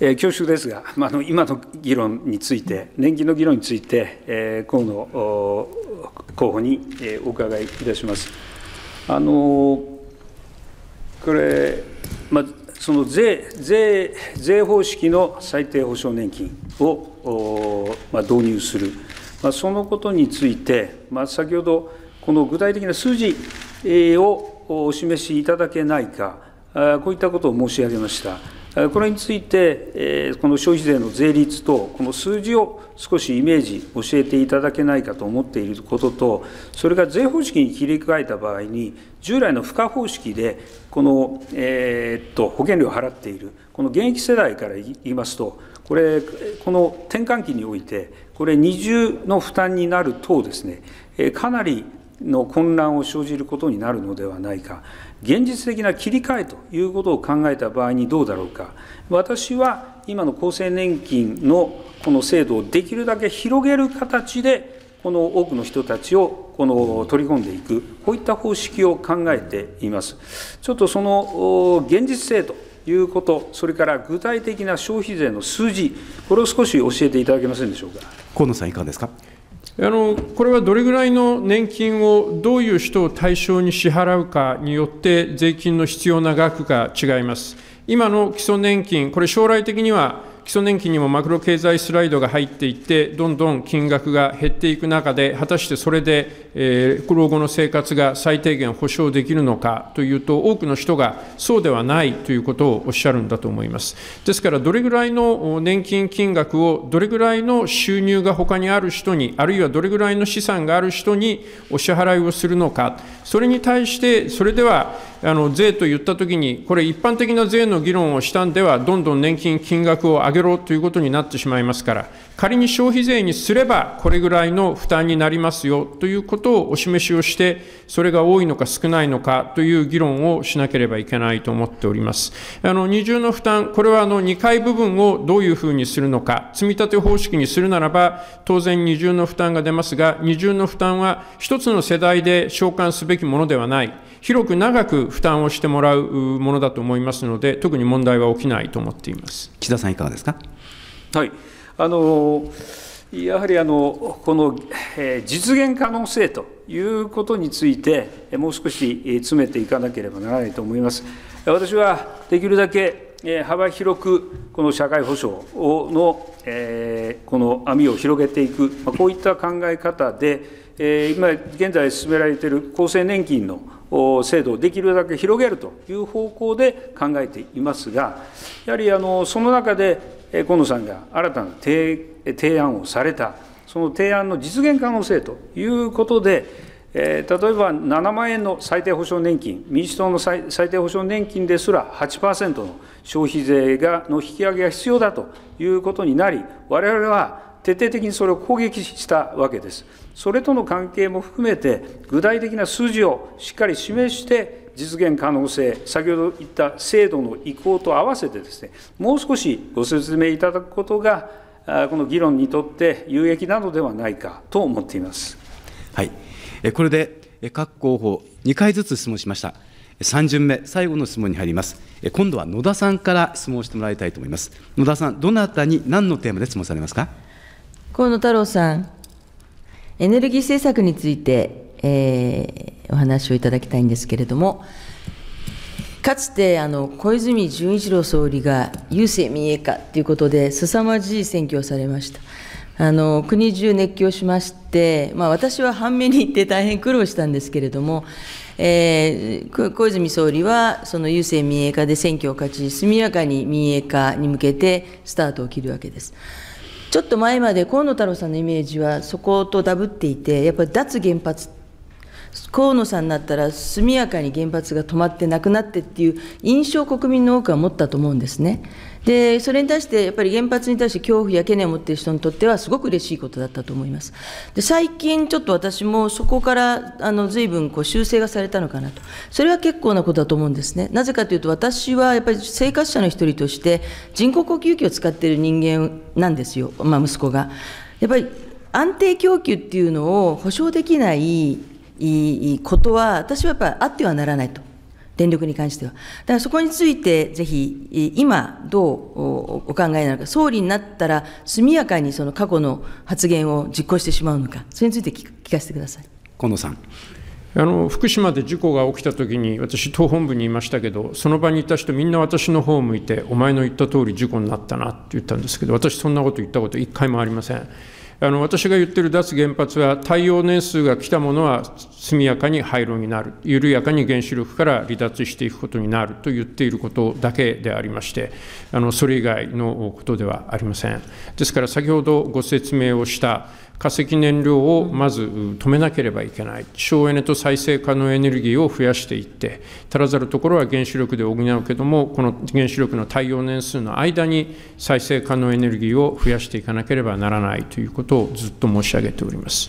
えー、恐縮ですが、まあ、の今の議論について、年金の議論について、えー、河野候補に、えお伺いいたします。あのこれ、まあ、その税税税方式の最低保障年金を、まあ、導入する、まあ、そのことについて、まあ、先ほど、この具体的な数字をお示しいただけないか、こういったことを申し上げました。これについて、この消費税の税率と、この数字を少しイメージ、教えていただけないかと思っていることと、それが税方式に切り替えた場合に、従来の付加方式で、この、えー、っと保険料を払っている、この現役世代から言いますと、これ、この転換期において、これ、二重の負担になるとですね、かなりの混乱を生じることになるのではないか、現実的な切り替えということを考えた場合にどうだろうか私は今の厚生年金のこの制度をできるだけ広げる形でこの多くの人たちをこの取り込んでいくこういった方式を考えていますちょっとその現実性ということそれから具体的な消費税の数字これを少し教えていただけませんでしょうか河野さんいかがですかあのこれはどれぐらいの年金をどういう人を対象に支払うかによって税金の必要な額が違います。今の基礎年金、これ将来的には基礎年金にもマクロ経済スライドが入っていって、どんどん金額が減っていく中で、果たしてそれで、えー、老後の生活が最低限保障できるのかというと、多くの人がそうではないということをおっしゃるんだと思います。ですから、どれぐらいの年金金額を、どれぐらいの収入が他にある人に、あるいはどれぐらいの資産がある人にお支払いをするのか、それに対して、それではあの税と言ったときに、これ、一般的な税の議論をしたんでは、どんどん年金金額を上げげろということになってしまいますから、仮に消費税にすれば、これぐらいの負担になりますよということをお示しをして、それが多いのか少ないのかという議論をしなければいけないと思っております。あの二重の負担、これはあの2階部分をどういうふうにするのか、積み立て方式にするならば、当然二重の負担が出ますが、二重の負担は1つの世代で償還すべきものではない。広く長く負担をしてもらうものだと思いますので、特に問題は起きないと思っています岸田さん、いかがですか。はいあのやはりあのこの、え実現可能性ということについて、もう少し詰めていかなければならないと思います。私はできるだけ幅広くこの社会保障の、えこの網を広げていく、こういった考え方で、今現在進められている厚生年金の制度をできるだけ広げるという方向で考えていますが、やはりあのその中で河野さんが新たな提案をされた、その提案の実現可能性ということで、えー、例えば7万円の最低保障年金、民主党の最低保障年金ですら8%の消費税がの引き上げが必要だということになり、我々は徹底的にそれを攻撃したわけです。それとの関係も含めて、具体的な数字をしっかり示して、実現可能性、先ほど言った制度の移行と合わせてですね、もう少しご説明いただくことが、この議論にとって有益なのではないかと思っています。はい、これで各候補2回ずつ質問しました。3巡目、最後の質問に入ります。今度は野田さんから質問してもらいたいと思います。野田さん、どなたに何のテーマで質問されますか河野太郎さん、エネルギー政策について、えー、お話をいただきたいんですけれども、かつてあの小泉純一郎総理が郵政民営化ということで、凄まじい選挙をされました。あの国中熱狂しまして、まあ、私は半目に行って大変苦労したんですけれども、えー、小泉総理はその郵政民営化で選挙を勝ち、速やかに民営化に向けてスタートを切るわけです。ちょっと前まで河野太郎さんのイメージはそことダブっていてやっぱり脱原発河野さんになったら速やかに原発が止まってなくなってっていう印象を国民の多くは持ったと思うんですね。でそれに対してやっぱり原発に対して恐怖や懸念を持っている人にとってはすごく嬉しいことだったと思います。で最近ちょっと私もそこからあの随分こう修正がされたのかなとそれは結構なことだと思うんですね。なぜかというと私はやっぱり生活者の一人として人工呼吸器を使っている人間なんですよ、まあ、息子が。やっぱり安定供給っていうのを保証できないことは私はやっぱりあってはならないと。電力に関しては。だからそこについて、ぜひ今、どうお考えなのか、総理になったら、速やかにその過去の発言を実行してしまうのか、それについて聞かせてください近藤さん。あの福島で事故が起きたときに、私、党本部にいましたけど、その場にいた人、みんな私の方を向いて、お前の言った通り事故になったなって言ったんですけど、私、そんなこと言ったこと、一回もありません。あの私が言ってる脱原発は、耐用年数が来たものは速やかに廃炉になる、緩やかに原子力から離脱していくことになると言っていることだけでありまして、あのそれ以外のことではありません。ですから、先ほどご説明をした化石燃料をまず止めなければいけない、省エネと再生可能エネルギーを増やしていって、足らざるところは原子力で補うけども、この原子力の耐用年数の間に再生可能エネルギーを増やしていかなければならないということをずっと申し上げております。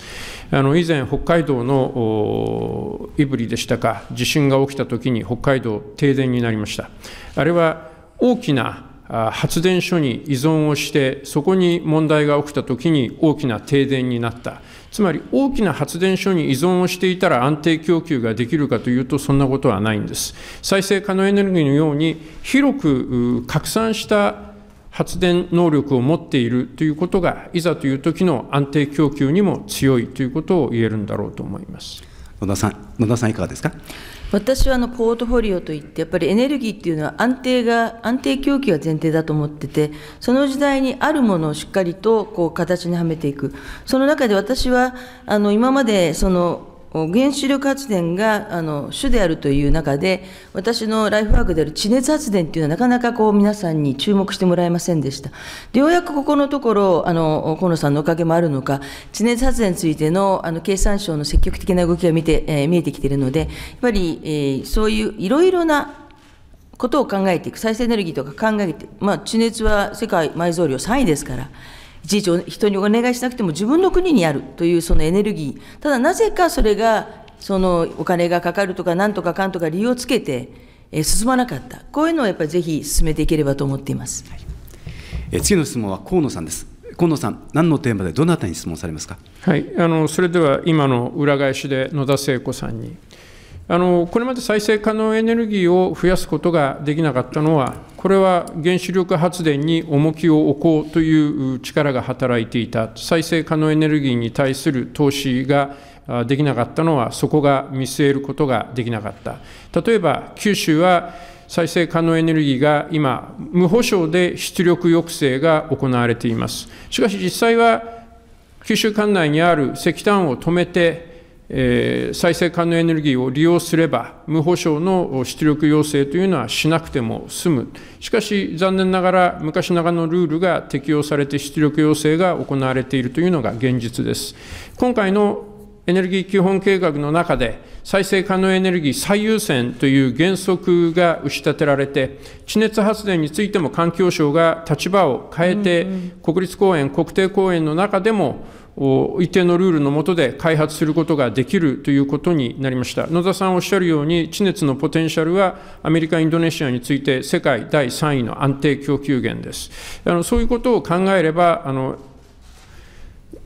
あの以前、北海道の胆振でしたか、地震が起きたときに北海道、停電になりました。あれは大きな発電所に依存をして、そこに問題が起きたときに大きな停電になった、つまり大きな発電所に依存をしていたら安定供給ができるかというと、そんなことはないんです。再生可能エネルギーのように、広く拡散した発電能力を持っているということが、いざという時の安定供給にも強いということを言えるんだろうと思います。野田さん野田さんいかがですか私はあのポートフォリオといって、やっぱりエネルギーっていうのは安定が、安定供給が前提だと思ってて、その時代にあるものをしっかりとこう形にはめていく、その中で私はあの今までその原子力発電があの主であるという中で、私のライフワークである地熱発電というのは、なかなかこう皆さんに注目してもらえませんでした。でようやくここのところ、あの河野さんのおかげもあるのか、地熱発電についてのあの経産省の積極的な動きが見て、えー、見えてきているので、やっぱり、えー、そういういろいろなことを考えていく、再生エネルギーとか考えて、まあ、地熱は世界埋蔵量3位ですから。事情人にお願いしなくても自分の国にあるというそのエネルギー、ただなぜかそれが、そのお金がかかるとか、なんとかかんとか理由をつけて、え進まなかった、こういうのをやっぱりぜひ進めていければと思っています、はい、え次の質問は河野さんです。河野さん、何のテーマでどなたに質問されますか、はい、あのそれでは今の裏返しで野田聖子さんに。あのこれまで再生可能エネルギーを増やすことができなかったのは、これは原子力発電に重きを置こうという力が働いていた、再生可能エネルギーに対する投資ができなかったのは、そこが見据えることができなかった。例えば九州は再生可能エネルギーが今、無保証で出力抑制が行われています。しかし実際は九州管内にある石炭を止めてえー、再生可能エネルギーを利用すれば、無保証の出力要請というのはしなくても済む、しかし残念ながら、昔ながらのルールが適用されて出力要請が行われているというのが現実です。今回のエネルギー基本計画の中で、再生可能エネルギー最優先という原則が打ち立てられて、地熱発電についても環境省が立場を変えて、うんうん、国立公園、国定公園の中でも、一定のルールの下で開発することができるということになりました。野田さんおっしゃるように、地熱のポテンシャルはアメリカ、インドネシアについて世界第3位の安定供給源です。あのそういうことを考えればあの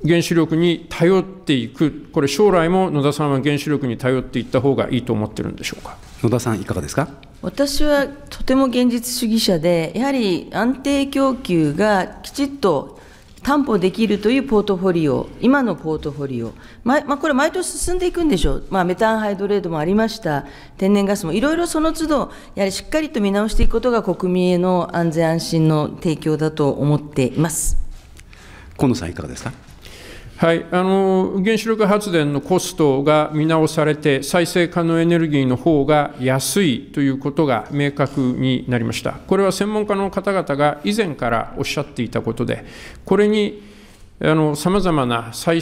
原子力に頼っていく、これ、将来も野田さんは原子力に頼っていった方がいいと思ってるんでしょうか野田さん、いかがですか私はとても現実主義者で、やはり安定供給がきちっと担保できるというポートフォリオ、今のポートフォリオ、ままあ、これ、毎年進んでいくんでしょう、まあ、メタンハイドレードもありました、天然ガスも、いろいろその都度、やはりしっかりと見直していくことが国民への安全安心の提供だと思っています。河野さんいかがですかはい、あの原子力発電のコストが見直されて、再生可能エネルギーの方が安いということが明確になりました。これは専門家の方々が以前からおっしゃっていたことで、これにさまざまな歳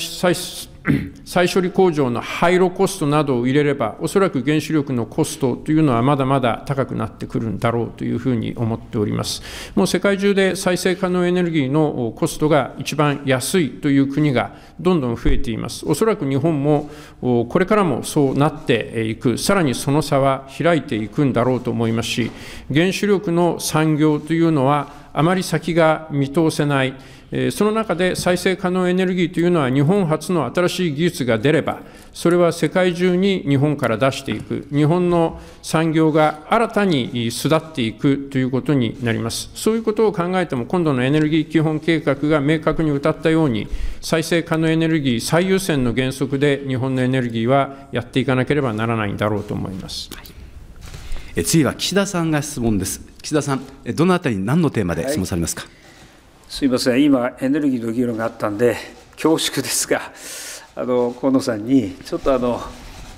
再 処理工場の廃炉コストなどを入れれば、おそらく原子力のコストというのはまだまだ高くなってくるんだろうというふうに思っております。もう世界中で再生可能エネルギーのコストが一番安いという国がどんどん増えています。おそらく日本もこれからもそうなっていく、さらにその差は開いていくんだろうと思いますし、原子力の産業というのは、あまり先が見通せない。その中で再生可能エネルギーというのは日本初の新しい技術が出れば、それは世界中に日本から出していく、日本の産業が新たに巣立っていくということになります。そういうことを考えても、今度のエネルギー基本計画が明確に謳ったように、再生可能エネルギー最優先の原則で日本のエネルギーはやっていかなければならないんだろうと思います。はい、次は岸田さんが質問です。岸田さん、どのあたり何のテーマで質問されますか。はいすいません、今、エネルギーの議論があったんで、恐縮ですが、あの河野さんに、ちょっとあの、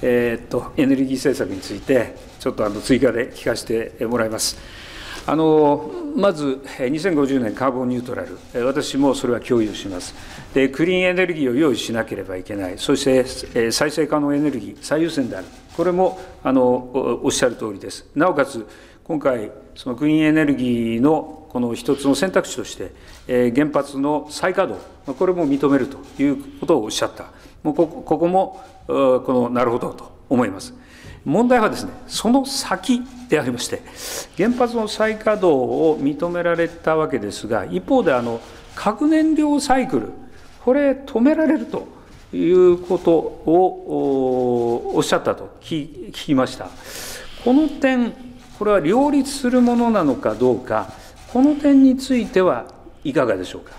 えー、っとエネルギー政策について、ちょっとあの追加で聞かせてもらいます。あのまず、2050年カーボンニュートラル、私もそれは共有しますで、クリーンエネルギーを用意しなければいけない、そして再生可能エネルギー、最優先である、これもあのおっしゃるとおりです。なおかつ今回、そのクリーンエネルギーのこの一つの選択肢として、え原発の再稼働、これも認めるということをおっしゃった、もうここもこのなるほどと思います。問題はですね、その先でありまして、原発の再稼働を認められたわけですが、一方であの核燃料サイクル、これ、止められると。いうことをおっしゃったと聞きました。この点、これは両立するものなのかどうか、この点についてはいかがでしょうか。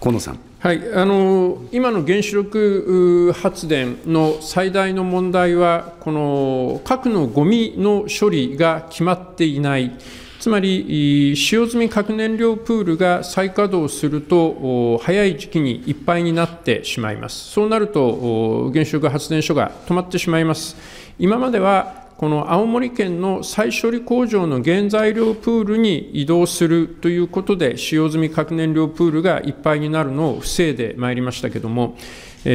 河野さんはい、あの今の原子力発電の最大の問題は、この核のごみの処理が決まっていない。つまり、使用済み核燃料プールが再稼働すると、早い時期にいっぱいになってしまいます。そうなると、原子力発電所が止まってしまいます。今まではこの青森県の再処理工場の原材料プールに移動するということで、使用済み核燃料プールがいっぱいになるのを防いでまいりましたけども、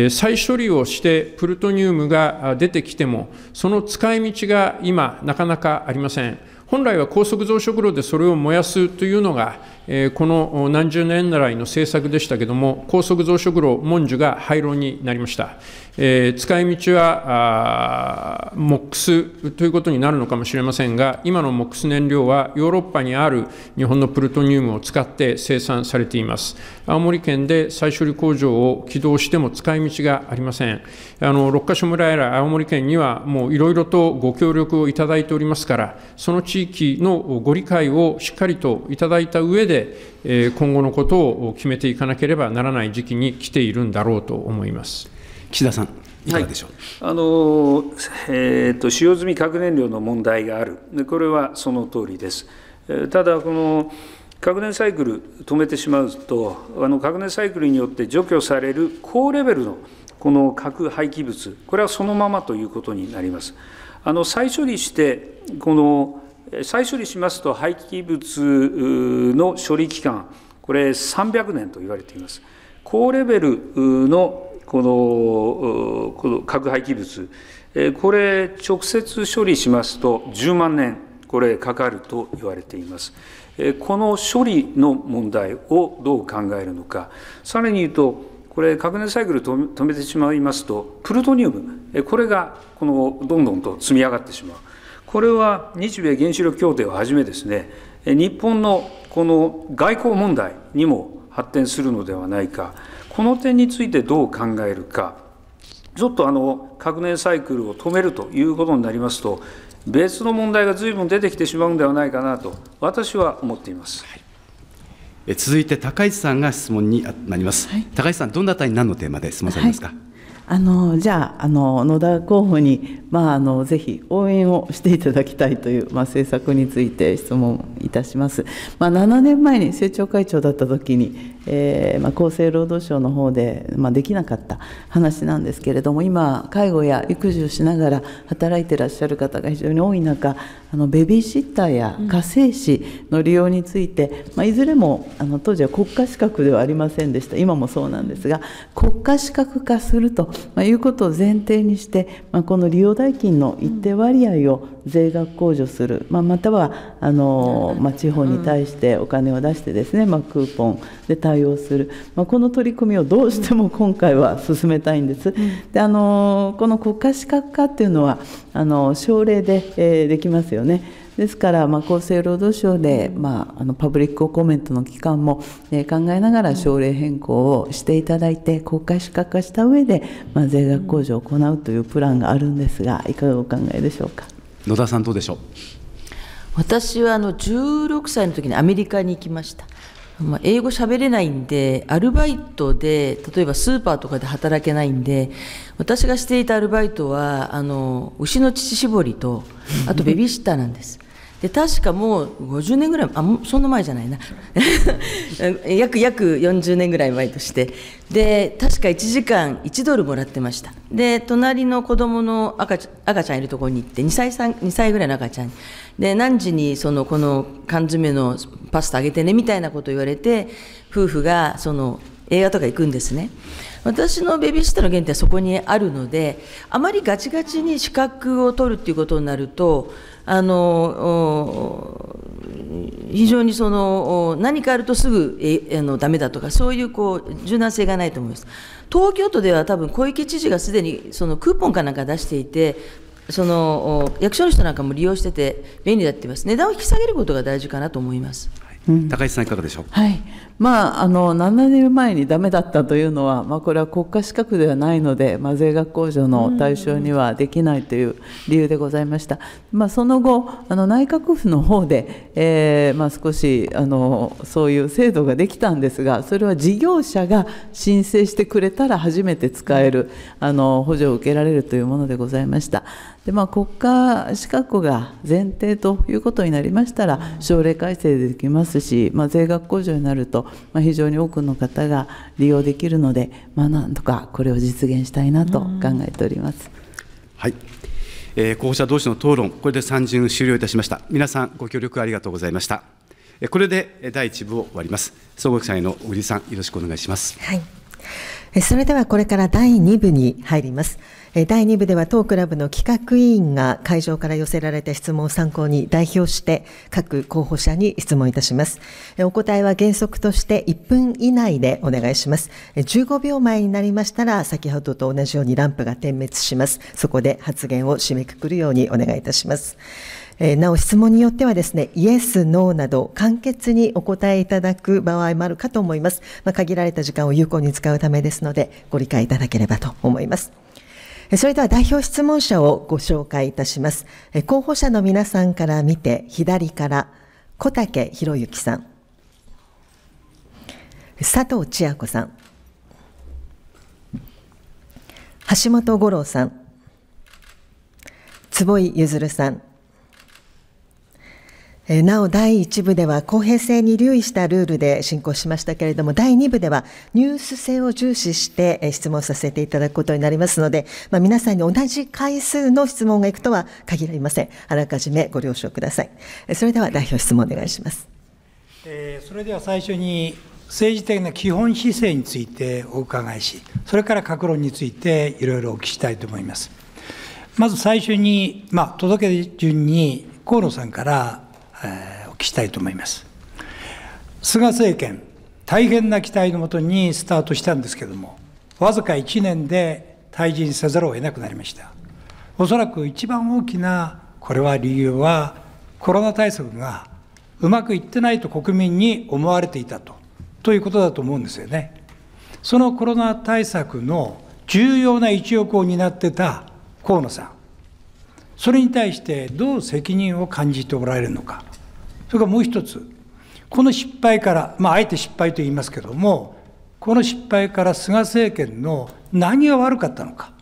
再処理をしてプルトニウムが出てきても、その使い道が今、なかなかありません。本来は高速増殖炉でそれを燃やすというのが、えー、この何十年来の政策でしたけれども、高速増殖炉、文殊が廃炉になりました。えー、使い道は MOX ということになるのかもしれませんが、今の MOX 燃料はヨーロッパにある日本のプルトニウムを使って生産されています。青森県で再処理工場を起動しても使い道がありません。あの六ヶ所村以来、青森県にはもういろいろとご協力をいただいておりますから、その地域のご理解をしっかりといただいた上で、で、え今後のことを決めていかなければならない時期に来ているんだろうと思います。岸田さんいかがでしょう、はい、あのえーと、使用済み核燃料の問題がある、これはその通りです。ただこの核燃サイクル止めてしまうと、あの核燃サイクルによって除去される高レベルのこの核廃棄物、これはそのままということになります。あの再処理してこの再処理しますと廃棄物の処理期間これ300年と言われています高レベルのこのこの核廃棄物これ直接処理しますと10万年これかかると言われていますこの処理の問題をどう考えるのかさらに言うとこれ核燃サイクル止めてしまいますとプルトニウムこれがこのどんどんと積み上がってしまうこれは日米原子力協定をはじめですね、日本のこの外交問題にも発展するのではないか、この点についてどう考えるか、ちょっとあの核燃サイクルを止めるということになりますと、別の問題がずいぶん出てきてしまうんではないかなと、私は思っています。はい続いて高市さんが質問になります、はい、高市さん、どなたに何のテーマで質問されますか、はいあのじゃああの野田候補に、まあ、あのぜひ応援をしていただきたいという、まあ、政策について質問いたします、まあ、7年前に政調会長だった時にえー、ま厚生労働省の方で、まできなかった話なんですけれども今介護や育児をしながら働いてらっしゃる方が非常に多い中あのベビーシッターや家政師の利用について、まいずれもあの当時は国家資格ではありませんでした今もそうなんですが国家資格化すると、まいうことを前提にして、まこの利用代金の一定割合を税額控除する、ままたはあの、ま地方に対してお金を出してですね、まクーポンで対対応する、まあ、この取り組みをどうしても今回は進めたいんです。であのこの国家資格化っていうのはあの省令で、えー、できますよね。ですから、まあ、厚生労働省で、まあ、あのパブリックコメントの期間も、えー、考えながら省令変更をしていただいて国家資格化した上で、まあ、税額控除を行うというプランがあるんですがいかがお考えでしょうか野田さんどうでしょう私はあの16歳の時にアメリカに行きました。まあ、英語喋れないんで、アルバイトで、例えばスーパーとかで働けないんで、私がしていたアルバイトは、あの、牛の乳搾りと、あとベビーシッターなんです。で確かもう50年ぐらいあそんな前じゃないな 約約40年ぐらい前としてで確か1時間1ドルもらってましたで隣の子供の赤ち赤ちゃんいるところに行って2歳 ,2 歳ぐらいの赤ちゃんで何時にそのこの缶詰のパスタあげてねみたいなこと言われて夫婦がその映画とか行くんですね私のベビーシッターの原点はそこにあるのであまりガチガチに資格を取るっていうことになるとあの非常にその何かあるとすぐえあのだとかそういうこう柔軟性がないと思います東京都では多分小池知事がすでにそのクーポンかなんか出していてその役所の人なんかも利用してて便利だって言います値段を引き下げることが大事かなと思います。はい、高市さんいかがでしょう、はい、まあ、あの7年前にダメだったというのは、まあ、これは国家資格ではないので、まあ、税額控除の対象にはできないという理由でございました、まあ、その後あの内閣府の方で、えー、まあ、少しあのそういう制度ができたんですがそれは事業者が申請してくれたら初めて使えるあの補助を受けられるというものでございましたで、まあ、国家資格が前提ということになりましたら省令改正でできますし、まあ、税額控除になるとまあ、非常に多くの方が利用できるので、まあ、なんとかこれを実現したいなと考えております。はい、えー、候補者同士の討論、これで3巡終了いたしました。皆さん、ご協力ありがとうございました。えこれで第1部を終わります。総合への小栗さん、よろしくお願いします。はい。それではこれから第2部に入ります。第2部では当クラブの企画委員が会場から寄せられた質問を参考に代表して各候補者に質問いたします。お答えは原則として1分以内でお願いします。15秒前になりましたら先ほどと同じようにランプが点滅します。そこで発言を締めくくるようにお願いいたします。なお質問によってはですねイエス、ノーなど簡潔にお答えいただく場合もあるかと思います、まあ、限られた時間を有効に使うためですのでご理解いただければと思いますそれでは代表質問者をご紹介いたします。候補者の皆さんから見て、左から小竹博之さん、佐藤千夜子さん、橋本五郎さん、坪井譲さん、えなお第1部では公平性に留意したルールで進行しましたけれども第2部ではニュース性を重視してえ質問させていただくことになりますので、まあ、皆さんに同じ回数の質問がいくとは限りませんあらかじめご了承くださいそれでは代表質問お願いします、えー、それでは最初に政治的な基本姿勢についてお伺いしそれから各論についていろいろお聞きしたいと思いますまず最初に、まあ、届け順に河野さんからえー、お聞きしたいと思います。菅政権、大変な期待のもとにスタートしたんですけれども、わずか1年で退陣せざるを得なくなりました。おそらく一番大きな、これは理由は、コロナ対策がうまくいってないと国民に思われていたとということだと思うんですよね。そのコロナ対策の重要な一翼を担ってた河野さん、それに対してどう責任を感じておられるのか、それからもう一つ、この失敗から、まあ、あえて失敗と言いますけれども、この失敗から菅政権の何が悪かったのか、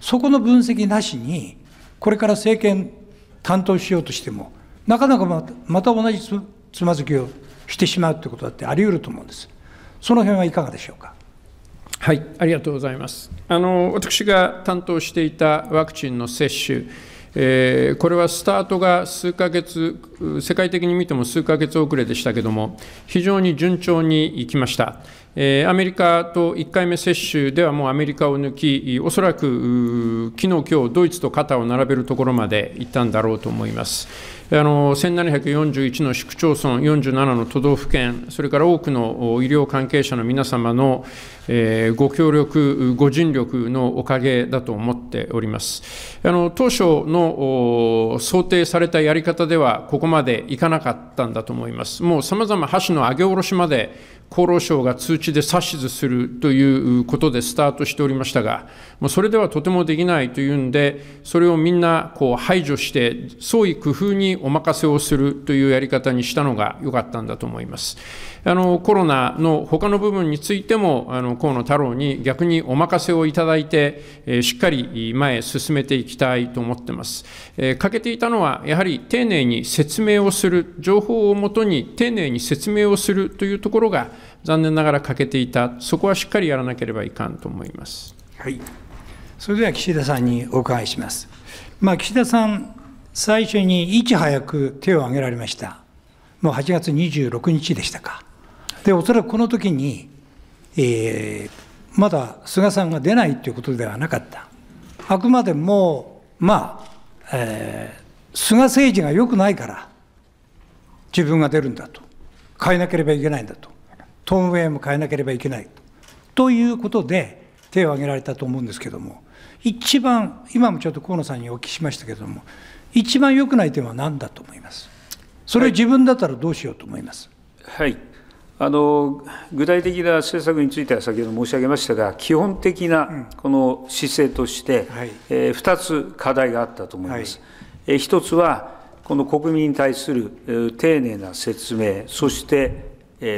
そこの分析なしに、これから政権担当しようとしても、なかなかまたまた同じつまずきをしてしまうということだってあり得ると思うんです。その辺はいかがでしょうか。はい、ありがとうございます。あの私が担当していたワクチンの接種えー、これはスタートが数ヶ月、世界的に見ても数ヶ月遅れでしたけども、非常に順調にいきました。えー、アメリカと1回目接種ではもうアメリカを抜き、おそらく昨日今日ドイツと肩を並べるところまでいったんだろうと思います。あの1741の市区町村、47の都道府県、それから多くの医療関係者の皆様の、ご協力、ご尽力のおかげだと思っております。あの当初の想定されたやり方では、ここまでいかなかったんだと思います。もうさまざま橋の上げ下ろしまで、厚労省が通知で指図するということでスタートしておりましたが、もうそれではとてもできないというんで、それをみんなこう排除して、創意工夫にお任せをするというやり方にしたのが良かったんだと思います。あのコロナの他の部分についてもあの河野太郎に逆にお任せをいただいて、えしっかり前進めていきたいと思ってます、え欠けていたのはやはり丁寧に説明をする情報をもとに丁寧に説明をするというところが残念ながら欠けていたそこはしっかりやらなければいかんと思います、はい、それでは岸田さんにお伺いします、まあ、岸田さん最初にいち早く手を挙げられましたもう8月26日でしたかで、おそらくこの時に、えー、まだ菅さんが出ないということではなかった。あくまでも、まあ、えー、菅政治が良くないから、自分が出るんだと。変えなければいけないんだと。トーンウェイも変えなければいけないと。ということで、手を挙げられたと思うんですけども、一番、今もちょっと河野さんにお聞きしましたけれども、一番良くない点は何だと思います。それ自分だったらどうしようと思います。はい、はいあの具体的な政策については先ほど申し上げましたが、基本的なこの姿勢として、うんはい、えー、2つ課題があったと思います。はい、えー、1つは、この国民に対する丁寧な説明、そして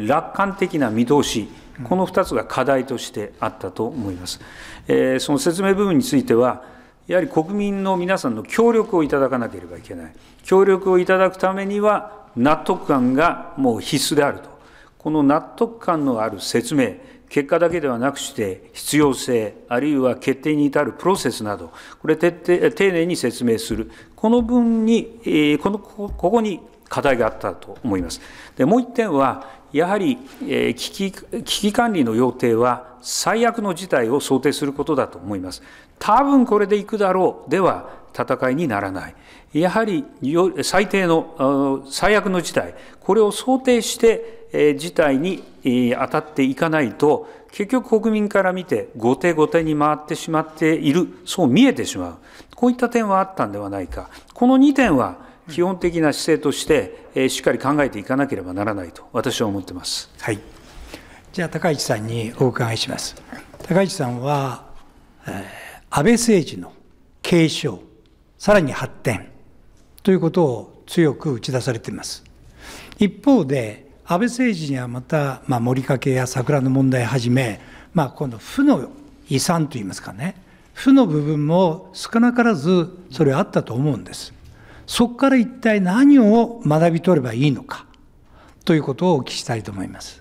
楽観的な見通し、この2つが課題としてあったと思います。えー、その説明部分については、やはり国民の皆さんの協力をいただかなければいけない、協力をいただくためには、納得感がもう必須であると。この納得感のある説明、結果だけではなくして、必要性、あるいは決定に至るプロセスなど、これ徹底、丁寧に説明する、この分に、このここに課題があったと思います。でもう一点は、やはり危機危機管理の要定は、最悪の事態を想定することだと思います。多分これでいくだろうでは戦いにならない。やはり最低の、最悪の事態、これを想定して、事態に当たっていかないと、結局国民から見て、後手後手に回ってしまっている、そう見えてしまう、こういった点はあったんではないか、この2点は基本的な姿勢として、えしっかり考えていかなければならないと、私は思ってます。はい、じゃあ、高市さんにお伺いします。高市さんは、えー、安倍政治の継承、さらに発展ということを強く打ち出されています。一方で、安倍政治にはまた、まあ、森けや桜の問題はじめ、まあ、今度、負の遺産といいますかね、負の部分も少なからずそれはあったと思うんです。そこから一体何を学び取ればいいのかということをお聞きしたいと思います。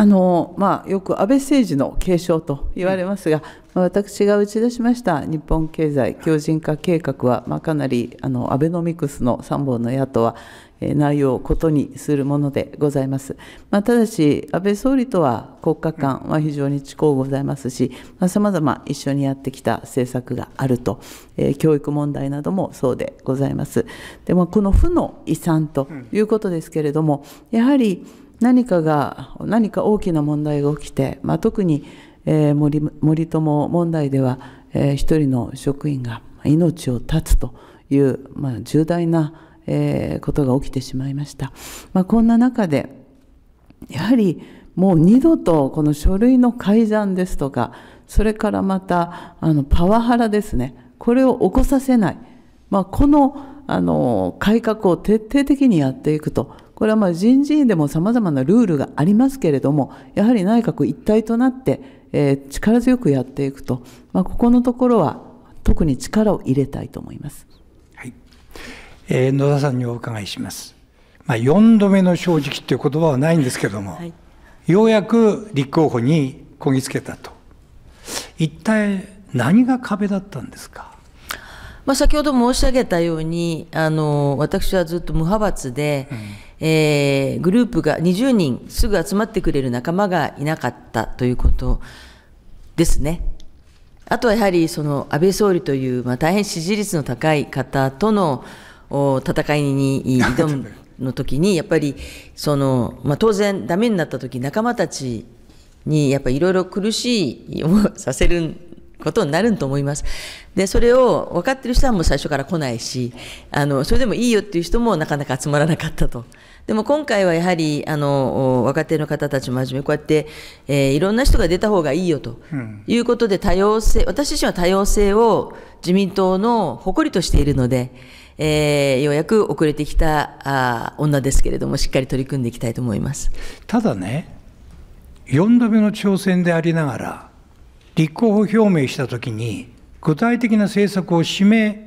あのまあ、よく安倍政治の継承と言われますが、うん、私が打ち出しました日本経済強靭化計画は、まあ、かなりあのアベノミクスの3本の矢とは内容をことにするものでございます。まあ、ただし、安倍総理とは国家間は非常に近うございますし、さまざ、あ、ま一緒にやってきた政策があると、えー、教育問題などもそうでございます。でまあ、この負の遺産ということですけれども、やはり何かが、何か大きな問題が起きて、まあ、特に、えー、森森友問題では、えー、一人の職員が命を絶つという、まあ、重大なえー、ことが起きてしまいました。まあ、こんな中でやはりもう二度とこの書類の改ざんですとかそれからまたあのパワハラですねこれを起こさせない、まあ、このあの改革を徹底的にやっていくとこれはまあ人事院でもさまざまなルールがありますけれどもやはり内閣一体となって、えー、力強くやっていくと、まあ、ここのところは特に力を入れたいと思います。えー、野田さんにお伺いします。まあ、4度目の正直という言葉はないんですけども、はい、ようやく立候補にこぎつけたと。一体何が壁だったんですか。まあ、先ほど申し上げたようにあの私はずっと無派閥で、うん、えー、グループが20人すぐ集まってくれる仲間がいなかったということですね。あとはやはりその安倍総理という、まあ、大変支持率の高い方との戦いに挑むの時にやっぱりその、まあ、当然ダメになった時仲間たちにやっぱりいろいろ苦しい思いさせることになると思います。で、それを分かってる人はもう最初から来ないし、あの、それでもいいよっていう人もなかなか集まらなかったと。でも今回はやはり、あの、若手の方たちもはじめ、こうやって、えー、いろんな人が出た方がいいよということで、多様性、私自身は多様性を自民党の誇りとしているので、えー、ようやく遅れてきたあ女ですけれども、しっかり取り組んでいきたいと思いますただね、4度目の挑戦でありながら、立候補表明したときに、具体的な政策を示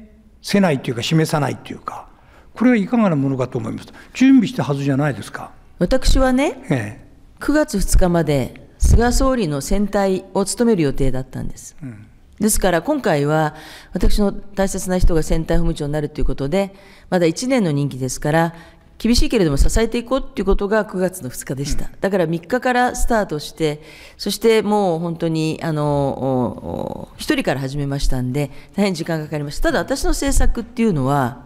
せないというか、示さないというか、これはいかがなものかと思います。準備したはずじゃないですか。私はね、ええ、9月2日まで菅総理の選対を務める予定だったんです。うんですから今回は私の大切な人が選対本部長になるということで、まだ1年の任期ですから、厳しいけれども支えていこうということが9月の2日でした。だから3日からスタートして、そしてもう本当に、あの、1人から始めましたんで、大変時間がかかりました。ただ私の政策っていうのは、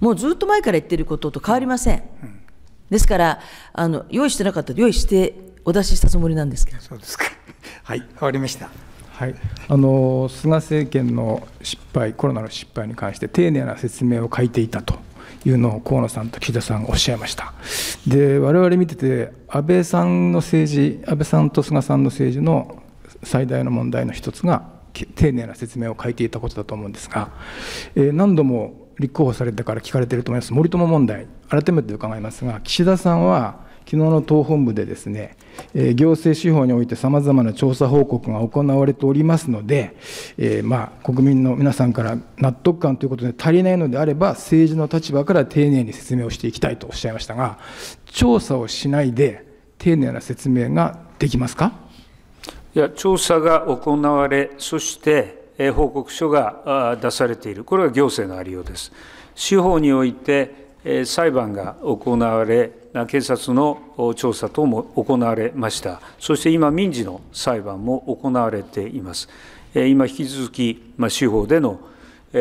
もうずっと前から言ってることと変わりません。ですから、あの、用意してなかったら用意してお出ししたつもりなんですけど。そうですか。はい、わりました。はい、あの菅政権の失敗、コロナの失敗に関して丁寧な説明を書いていたというのを河野さんと岸田さんがおっしゃいました。で我々見てて安倍さんの政治、安倍さんと菅さんの政治の最大の問題の一つが丁寧な説明を書いていたことだと思うんですが、えー、何度も立候補されてから聞かれていると思います森友問題改めて伺いますが岸田さんは昨日の党本部でですね、え行政司法においてさまざまな調査報告が行われておりますので、えー、まあ、国民の皆さんから納得感ということで足りないのであれば、政治の立場から丁寧に説明をしていきたいとおっしゃいましたが、調査をしないで、丁寧な説明ができますかいや調査が行われ、そして、え報告書が出されている、これは行政のありようです。司法において、え裁判が行われ、警察の調査等も行われました。そして今、民事の裁判も行われています。今、引き続き、司法での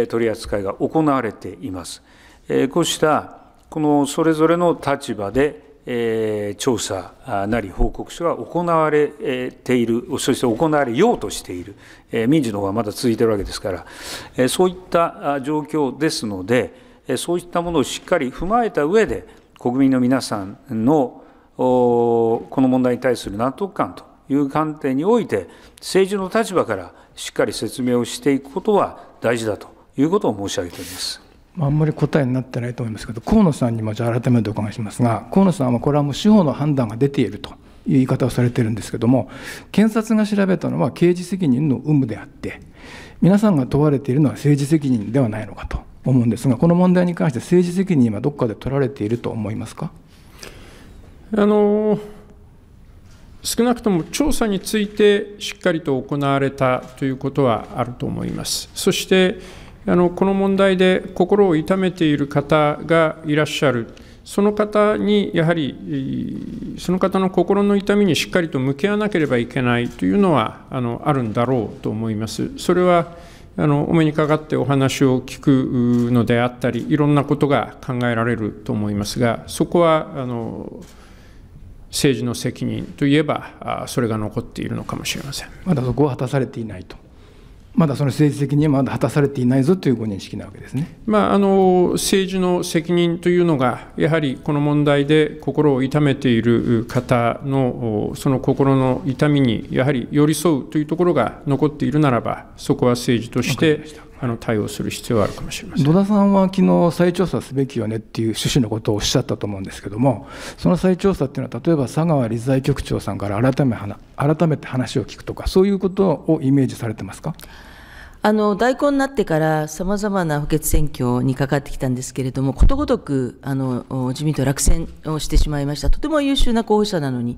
取り扱いが行われています。こうしたこのそれぞれの立場で調査なり報告書が行われている、そして行われようとしている、民事の方がまだ続いているわけですから、そういった状況ですので、そういったものをしっかり踏まえた上で、国民の皆さんのこの問題に対する納得感という観点において、政治の立場からしっかり説明をしていくことは大事だということを申し上げております。あんまり答えになってないと思いますけど、河野さんにもじゃあ改めてお伺いしますが、河野さんはこれはもう司法の判断が出ているという言い方をされてるんですけども、検察が調べたのは刑事責任の有無であって、皆さんが問われているのは政治責任ではないのかと。思うんですが、この問題に関して政治責任はどこかで取られていると思いますかあの少なくとも調査についてしっかりと行われたということはあると思います。そしてあのこの問題で心を痛めている方がいらっしゃる、その方にやはり、その方の心の痛みにしっかりと向き合わなければいけないというのはあのあるんだろうと思います。それはあのお目にかかってお話を聞くのであったりいろんなことが考えられると思いますがそこはあの政治の責任といえばそれが残っているのかもしれませんまだそこは果たされていないとまだその政治責任はまだ果たされていないぞというご認識なわけですね、まあ、あの政治の責任というのが、やはりこの問題で心を痛めている方のその心の痛みにやはり寄り添うというところが残っているならば、そこは政治としてあの対応する必要はあるかもしれません野田さんは昨日再調査すべきよねっていう趣旨のことをおっしゃったと思うんですけども、その再調査っていうのは、例えば佐川理財局長さんから改め改めて話を聞くとか、そういうことをイメージされてますか。あの大根になってからさまざまな補欠選挙にかかってきたんですけれども、ことごとくあの自民党落選をしてしまいました、とても優秀な候補者なのに、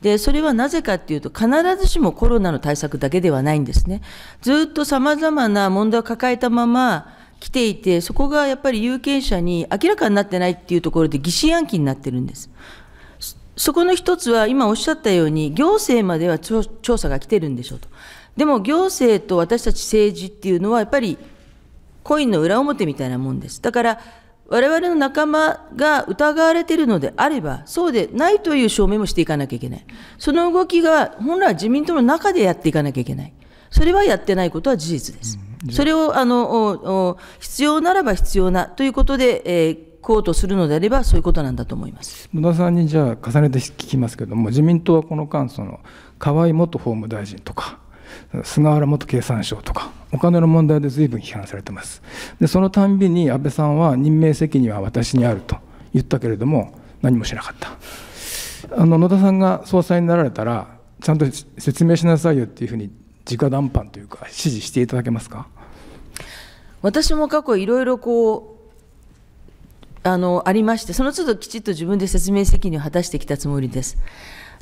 でそれはなぜかというと、必ずしもコロナの対策だけではないんですね、ずっとさまざまな問題を抱えたまま、来ていて、そこがやっぱり有権者に明らかになってないっていうところで疑心暗鬼になってるんです。そこの一つは、今おっしゃったように、行政までは調査が来てるんでしょうと。でも行政と私たち政治っていうのは、やっぱりコインの裏表みたいなもんです。だから我々の仲間が疑われているのであれば、そうでないという証明もしていかなきゃいけない。その動きが本来自民党の中でやっていかなきゃいけない。それはやってないことは事実です。うん、それをあの必要ならば必要なということで、えーこうとするのであれば、そういうことなんだと思います野田さんにじゃあ、重ねて聞きますけれども、自民党はこの間、その河井元法務大臣とか、菅原元経産省とか、お金の問題でずいぶん批判されてます。で、そのたんびに安倍さんは任命責任は私にあると言ったけれども、何もしなかった。あの野田さんが総裁になられたら、ちゃんと説明しなさいよっていうふうに、直談判というか、指示していただけますか私も過去、いろいろこう、あのありまして、その都度きちっと自分で説明責任を果たしてきたつもりです。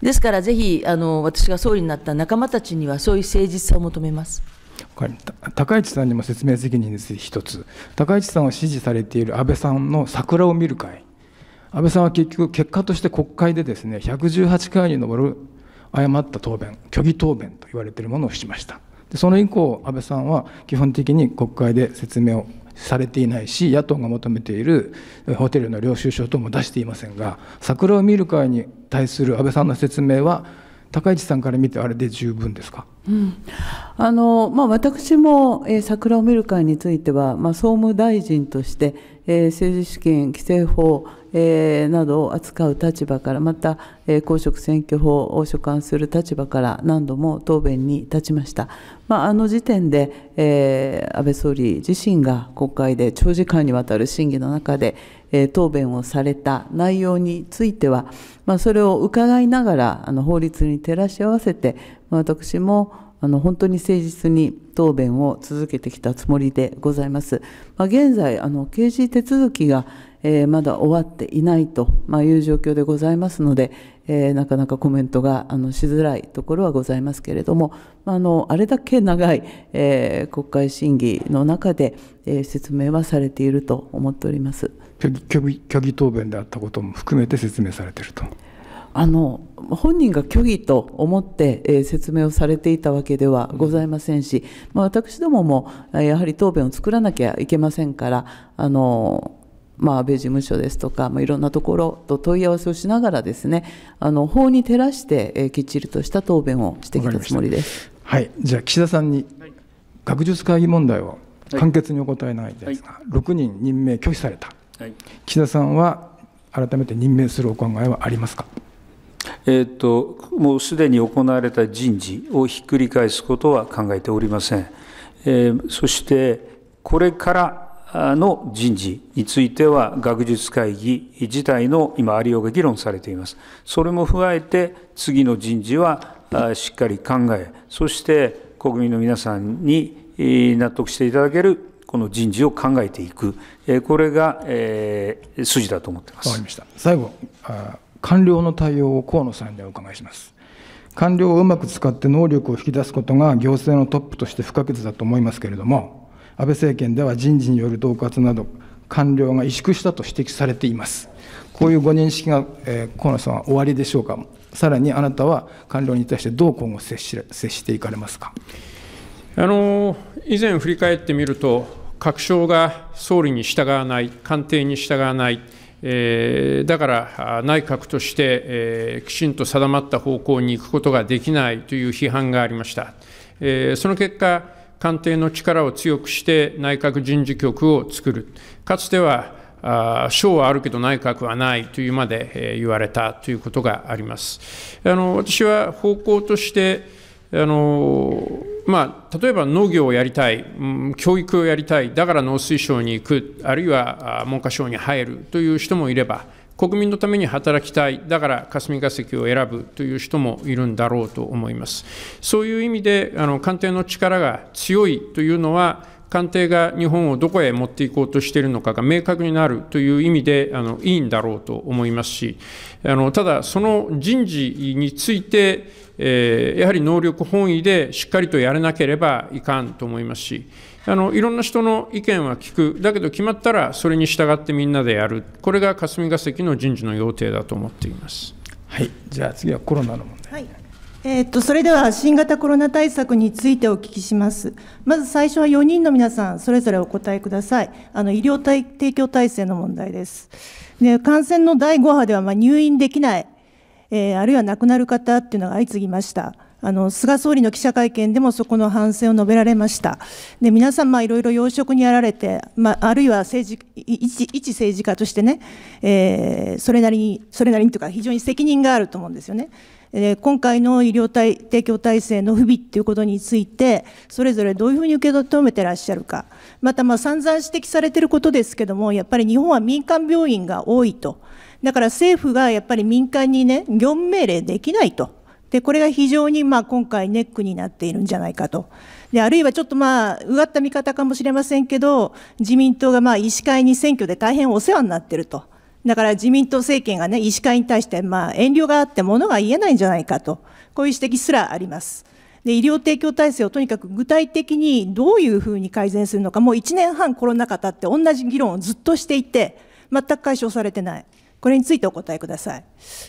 ですからぜひあの私が総理になった仲間たちにはそういう誠実さを求めます。高市さんにも説明責任について一つ、高市さんを支持されている安倍さんの桜を見る会、安倍さんは結局、結果として国会でですね118回に上る誤った答弁、虚偽答弁と言われているものをしました。でその以降、安倍さんは基本的に国会で説明をされていないし野党が求めているホテルの領収書等も出していませんが桜を見る会に対する安倍さんの説明は高市さんから見てあれで十分ですか、うんあのまあ、私も、えー、桜を見る会については、まあ、総務大臣として、えー、政治資金規正法えー、などを扱う立場からまた、えー、公職選挙法を所管する立場から何度も答弁に立ちました、まあ、あの時点で、えー、安倍総理自身が国会で長時間にわたる審議の中で、え答弁をされた内容については、まあ、それを伺いながらあの法律に照らし合わせて、まあ、私もあの本当に誠実に答弁を続けてきたつもりでございます。まあ、現在あの刑事手続きがえー、まだ終わっていないと、まあ、いう状況でございますので、えー、なかなかコメントがあのしづらいところはございますけれども、あのあれだけ長い、えー、国会審議の中で、え説明はされていると思っております虚偽答弁であったことも含めて説明されていると。あの本人が虚偽と思って、えー、説明をされていたわけではございませんし、まあ、私どももやはり答弁を作らなきゃいけませんからあのまあ、安倍事務所ですとか、まあ、いろんなところと問い合わせをしながらですねあの法に照らして、えきっちりとした答弁をしてきたつもりですはいじゃあ岸田さんに学術会議問題を簡潔にお答えないですが、はい、6人任命拒否された、はい、岸田さんは改めて任命するお考えはありますかえーと、ともうすでに行われた人事をひっくり返すことは考えておりません。えー、そしてこれからの人事については学術会議自体の今ありようが議論されていますそれも踏まえて次の人事はしっかり考えそして国民の皆さんに納得していただけるこの人事を考えていくこれが、筋だと思っていますわかりました最後官僚の対応を河野さんにお伺いします官僚をうまく使って能力を引き出すことが行政のトップとして不可欠だと思いますけれども安倍政権では人事による恫喝など、官僚が萎縮したと指摘されています。こういうご認識が、えー、河野さんは終わりでしょうか、さらにあなたは官僚に対してどう今後接し接していかれますか。あの以前振り返ってみると、各省が総理に従わない、官邸に従わない、えー、だから内閣として、えー、きちんと定まった方向に行くことができないという批判がありました。えー、その結果官邸の力を強くして内閣人事局を作る、かつては省はあるけど内閣はないというまで言われたということがあります。あの私は方向としてあのまあ、例えば農業をやりたい、教育をやりたい、だから農水省に行く、あるいは文科省に入るという人もいれば、国民のために働きたい、だから霞が関を選ぶという人もいるんだろうと思います。そういう意味で、あの官邸の力が強いというのは、官邸が日本をどこへ持っていこうとしているのかが明確になるという意味であのいいんだろうと思いますし、あのただ、その人事について、えー、やはり能力本位でしっかりとやれなければいかんと思いますし。あのいろんな人の意見は聞く、だけど決まったらそれに従ってみんなでやる、これが霞が関の人事の要諦だと思っています。はい、じゃあ次はコロナの問題。はいえーと、とそれでは新型コロナ対策についてお聞きします。まず最初は4人の皆さん、それぞれお答えください。あの医療提供体制の問題です。で感染の第5波ではま入院できない、えー、あるいは亡くなる方っていうのが相次ぎました。あの菅総理の記者会見でもそこの反省を述べられました、で皆さん、いろいろ要職にやられて、まあ、あるいは政治一一政治家としてね、えー、それなりに、それなりにというか、非常に責任があると思うんですよね。えー、今回の医療体提供体制の不備ということについて、それぞれどういうふうに受け止めてらっしゃるか、またまあ散々指摘されていることですけども、やっぱり日本は民間病院が多いと、だから政府がやっぱり民間にね、業務命令できないと。でこれが非常にまあ今回ネックになっているんじゃないかと。であるいはちょっとまあうがった見方かもしれませんけど自民党がまあ医師会に選挙で大変お世話になっていると。だから自民党政権がね、医師会に対してまあ遠慮があってものが言えないんじゃないかと、こういう指摘すらあります。で医療提供体制をとにかく具体的にどういうふうに改善するのか、もう1年半コロナ禍たって同じ議論をずっとしていて、全く解消されてない。これについてお答えください。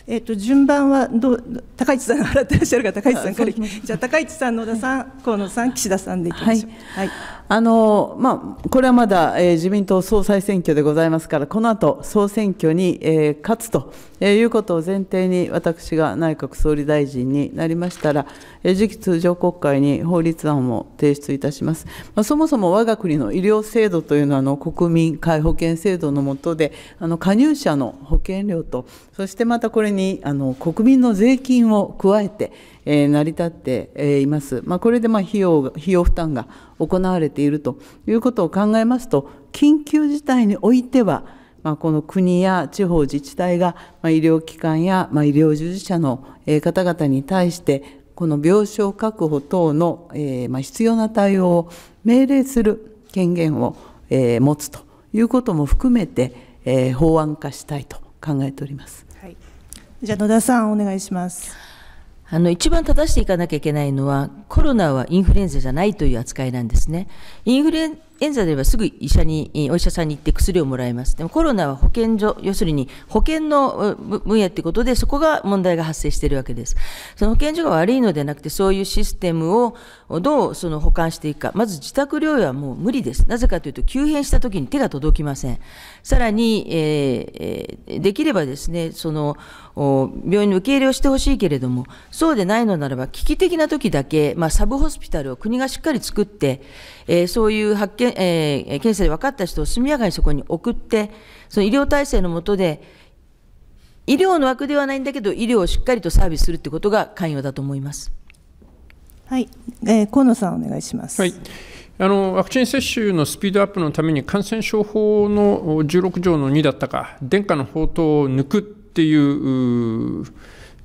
えっと、順番はどう高市さんが払ってらっしゃるか高市さんから、じゃあ高市さん野田さん、河野さん岸田さんでいきましょう。はい、はい、あのまあ、これはまだ、えー、自民党総裁選挙でございますからこの後総選挙に、えー、勝つと、えー、いうことを前提に私が内閣総理大臣になりましたら、えー、次期通常国会に法律案を提出いたします、まあ、そもそも我が国の医療制度というのはあの国民皆保険制度の下であの加入者の保険料とそしてまたたこれにあの国民の税金を加えて、えー、成り立ってえいます、まあ、これでまあ費用費用負担が行われているということを考えますと、緊急事態においては、まあ、この国や地方自治体が、まあ、医療機関や、まあ、医療従事者の方々に対して、この病床確保等の、えーまあ、必要な対応を命令する権限を、えー、持つということも含めて、えー、法案化したいと考えております。じゃあ野田さんお願いします。あの一番正していかなきゃいけないのはコロナはインフルエンザじゃないという扱いなんですね。インフルエンエンザではすぐ医者に、お医者さんに行って薬をもらいます。でもコロナは保健所、要するに保健の分野ということで、そこが問題が発生しているわけです。その保健所が悪いのではなくて、そういうシステムをどうその保管していくか。まず自宅療養はもう無理です。なぜかというと、急変した時に手が届きません。さらに、えー、できればですね、その、病院の受け入れをしてほしいけれども、そうでないのならば、危機的な時だけ、まあ、サブホスピタルを国がしっかり作って、えー、そういう発見、えー、検査で分かった人を速やかにそこに送って、その医療体制の下で、医療の枠ではないんだけど、医療をしっかりとサービスするということが関与だと思います。はい、えー、河野さん、お願いします。はいあのワクチン接種のスピードアップのために感染症法の16条の2だったか、殿下の宝刀を抜くっていう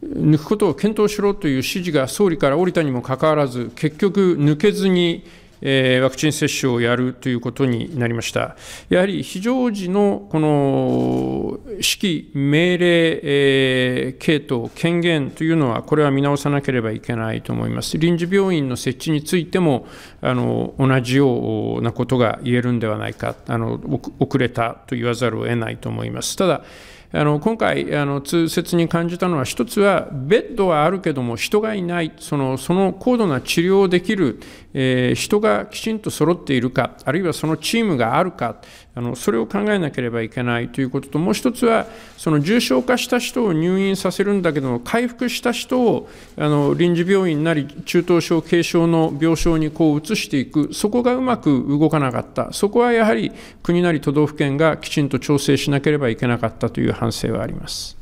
抜くことを検討しろという指示が総理から降りたにもかかわらず、結局、抜けずに、えワクチン接種をやるということになりました。やはり非常時のこの指揮、命令、系統、権限というのは、これは見直さなければいけないと思います。臨時病院の設置についても、あの同じようなことが言えるんではないかあの、遅れたと言わざるを得ないと思います。ただあの今回あの、痛切に感じたのは、一つはベッドはあるけども、人がいない、そのその高度な治療をできる、えー、人がきちんと揃っているか、あるいはそのチームがあるか、あのそれを考えなければいけないということと、もう一つは、その重症化した人を入院させるんだけども、回復した人をあの臨時病院なり、中等症、軽症の病床にこう移していく、そこがうまく動かなかった、そこはやはり国なり都道府県がきちんと調整しなければいけなかったという反省はあります。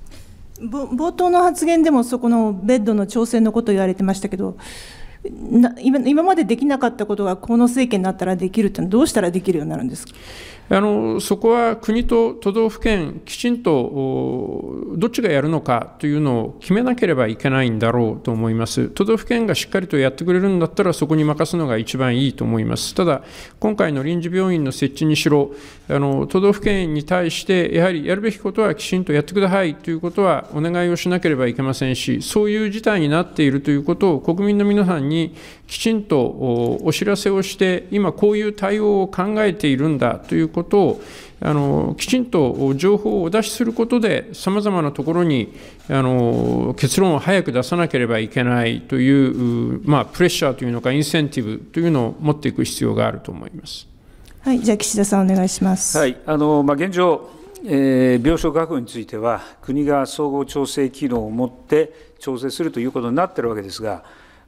冒頭の発言でも、そこのベッドの調整のことを言われてましたけど、今今までできなかったことが河野政権になったらできるってのは、どうしたらできるようになるんですか。あのそこは国と都道府県、きちんとどっちがやるのかというのを決めなければいけないんだろうと思います、都道府県がしっかりとやってくれるんだったら、そこに任すのが一番いいと思います、ただ、今回の臨時病院の設置にしろ、あの都道府県に対して、やはりやるべきことはきちんとやってくださいということはお願いをしなければいけませんし、そういう事態になっているということを国民の皆さんにきちんとお知らせをして、今、こういう対応を考えているんだということをあのきちんと情報をお出しすることで、さまざまなところにあの結論を早く出さなければいけないという、まあ、プレッシャーというのか、インセンティブというのを持っていく必要があると思います。はい、じゃあ岸田さん、お願いします。はい、あのまあ、現状、え病床確保については、国が総合調整機能を持って調整するということになっているわけですが、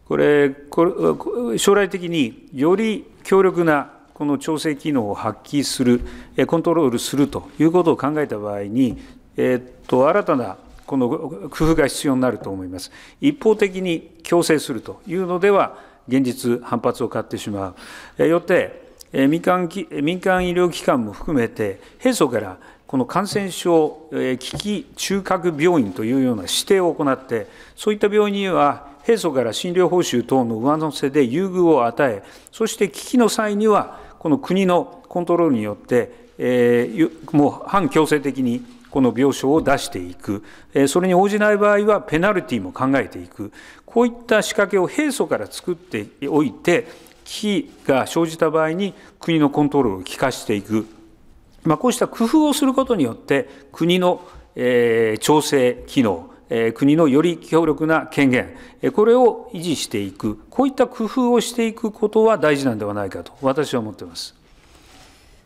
これ、これ将来的により強力なこの調整機能を発揮する、コントロールするということを考えた場合に、えー、っと新たなこの工夫が必要になると思います。一方的に強制するというのでは、現実、反発を買ってしまう。よって民間、民間医療機関も含めて、平素からこの感染症危機中核病院というような指定を行って、そういった病院には、平素から診療報酬等の上乗せで優遇を与え、そして危機の際には、この国のコントロールによって、えー、もう反強制的にこの病床を出していく、えそれに応じない場合はペナルティも考えていく、こういった仕掛けを平素から作っておいて、危機が生じた場合に国のコントロールを利かしていく、まあ、こうした工夫をすることによって、国の、え調整機能、国のより強力な権限、これを維持していく、こういった工夫をしていくことは大事なんではないかと、私は思っています。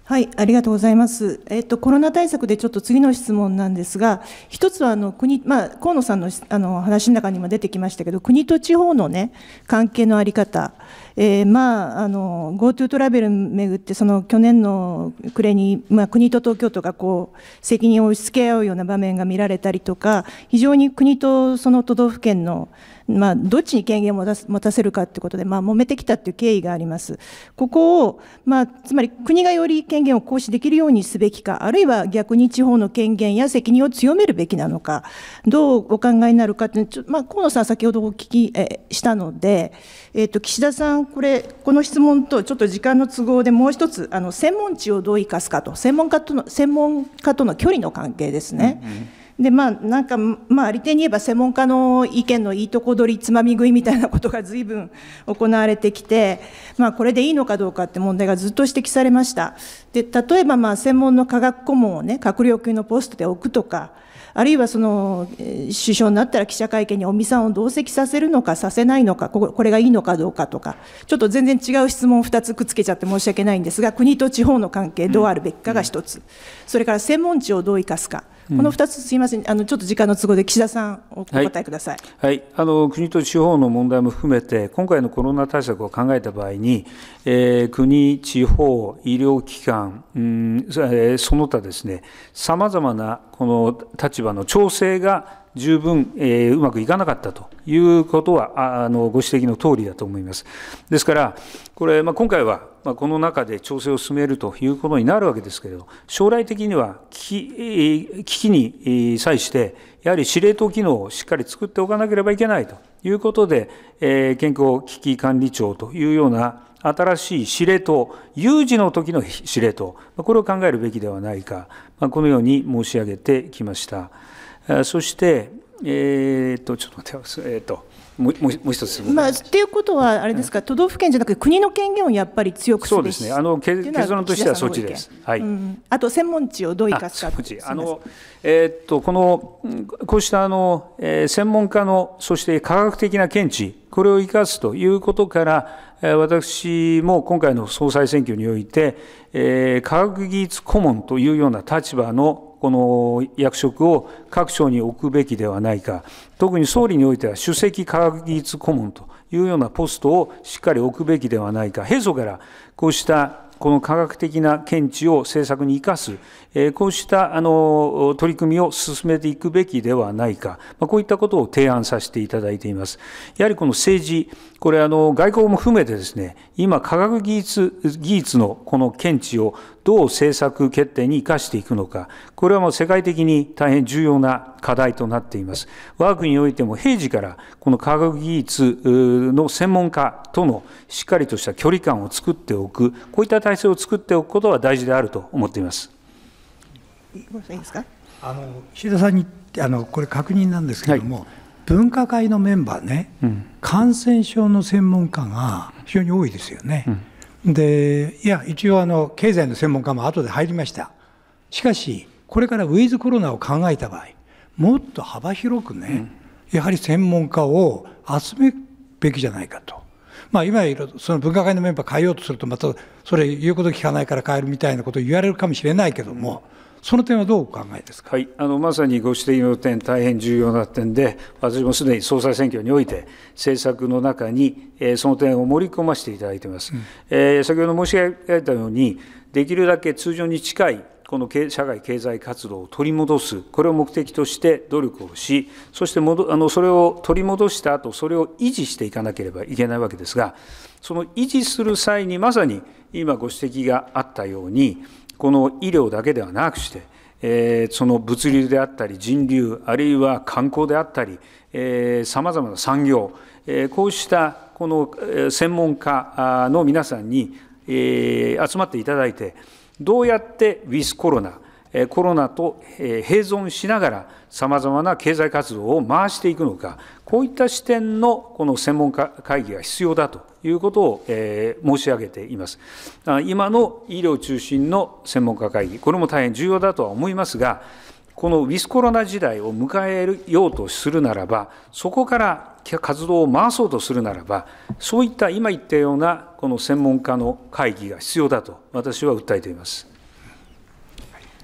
はい、ありがとうございます。えっと、コロナ対策でちょっと次の質問なんですが、一つはあの国、まあ、河野さんのあの話の中にも出てきましたけど、国と地方のね、関係の在り方、えー、まあ、あの GoTo トラベル巡ってその去年の暮れに、まあ、国と東京都がこう責任を押し付け合うような場面が見られたりとか非常に国とその都道府県の、まあ、どっちに権限を持たせるかということで、まあ、揉めてきたという経緯があります。ここを、まあ、つまり国がより権限を行使できるようにすべきかあるいは逆に地方の権限や責任を強めるべきなのかどうお考えになるかって、まあ、河野さん先ほどお聞きしたので、えー、と岸田さんこれ、この質問とちょっと時間の都合でもう一つ、あの専門知をどう生かすかと、専門家との専門家との距離の関係ですね。うんうんでまあなんかまあありてに言えば専門家の意見のいいとこ取りつまみ食いみたいなことが随分行われてきて、まあ、これでいいのかどうかって問題がずっと指摘されましたで例えばまあ専門の科学顧問をね閣僚級のポストで置くとかあるいはその首相になったら記者会見に尾身さんを同席させるのか、させないのか、これがいいのかどうかとか、ちょっと全然違う質問を2つくっつけちゃって申し訳ないんですが、国と地方の関係、どうあるべきかが1つ、それから専門知をどう生かすか。この2つ、すみません、あのちょっと時間の都合で、岸田さん、お答えください、はい、はい、あの国と地方の問題も含めて、今回のコロナ対策を考えた場合に、えー、国、地方、医療機関、うんその他ですね、さまざまなこの立場の調整が十分、えー、うまくいかなかったということはあのご指摘の通りだと思います。ですから、これ、まあ、今回は、まあ、この中で調整を進めるということになるわけですけれど、将来的には危機に際して、やはり司令塔機能をしっかり作っておかなければいけないということで、えー、健康危機管理庁というような新しい司令塔、有事の時の司令塔、これを考えるべきではないか、このように申し上げてきました。そして、えー、っと、ちょっと待ってます。えー、っともうもう一つ、まあ、っていうことは、あれですか、都道府県じゃなくて、国の権限をやっぱり強くすべそうですね、あの結論としてはそっちです。はい、うん、あと専門地をどう生かすかあの、えー、っとこのこうしたあの、えー、専門家の、そして科学的な見地、これを生かすということから、え私も今回の総裁選挙において、えー、科学技術顧問というような立場のこの役職を各省に置くべきではないか、特に総理においては首席科学技術顧問というようなポストをしっかり置くべきではないか、平素からこうしたこの科学的な見地を政策に生かす、こうしたあの取り組みを進めていくべきではないか、こういったことを提案させていただいています。やはりこの政治、これ外交も含めてですね、今科学技術、技術のこの見地をどう政策決定に生かしていくのか、これはもう世界的に大変重要な課題となっています。我が国においても平時から、この科学技術の専門家とのしっかりとした距離感を作っておく、こういった体制を作っておくことは大事であると思っています。いいですかあの岸田さんにあのこれ確認なんですけれども、はい、分科会のメンバーね、うん、感染症の専門家が非常に多いですよね。うんで、いや、一応あの、経済の専門家も後で入りました。しかし、これからウィズコロナを考えた場合、もっと幅広くね、うん、やはり専門家を集めるべきじゃないかと。まあ、今いるその分科会のメンバー変えようとすると、またそれ言うこと聞かないから変えるみたいなことを言われるかもしれないけども、うんその点はどうお考えですか、はい、あのまさにご指摘の点、大変重要な点で、私もすでに総裁選挙において、政策の中に、えー、その点を盛り込ませていただいています。うん、えー、先ほど申し上げたように、できるだけ通常に近いこの社会経済活動を取り戻す、これを目的として努力をし、そしてあのそれを取り戻した後それを維持していかなければいけないわけですが、その維持する際に、まさに今ご指摘があったように、この医療だけではなくして、えその物流であったり人流あるいは観光であったりさまざまな産業、えこうしたこの専門家の皆さんに、え集まっていただいてどうやってウィズコロナコロナと並存しながらさまざまな経済活動を回していくのかこういった視点のこの専門家会議が必要だということを、えー、申し上げています。今の医療中心の専門家会議、これも大変重要だとは思いますが、このウィスコロナ時代を迎えようとするならば、そこから活動を回そうとするならば、そういった今言ったようなこの専門家の会議が必要だと、私は訴えています。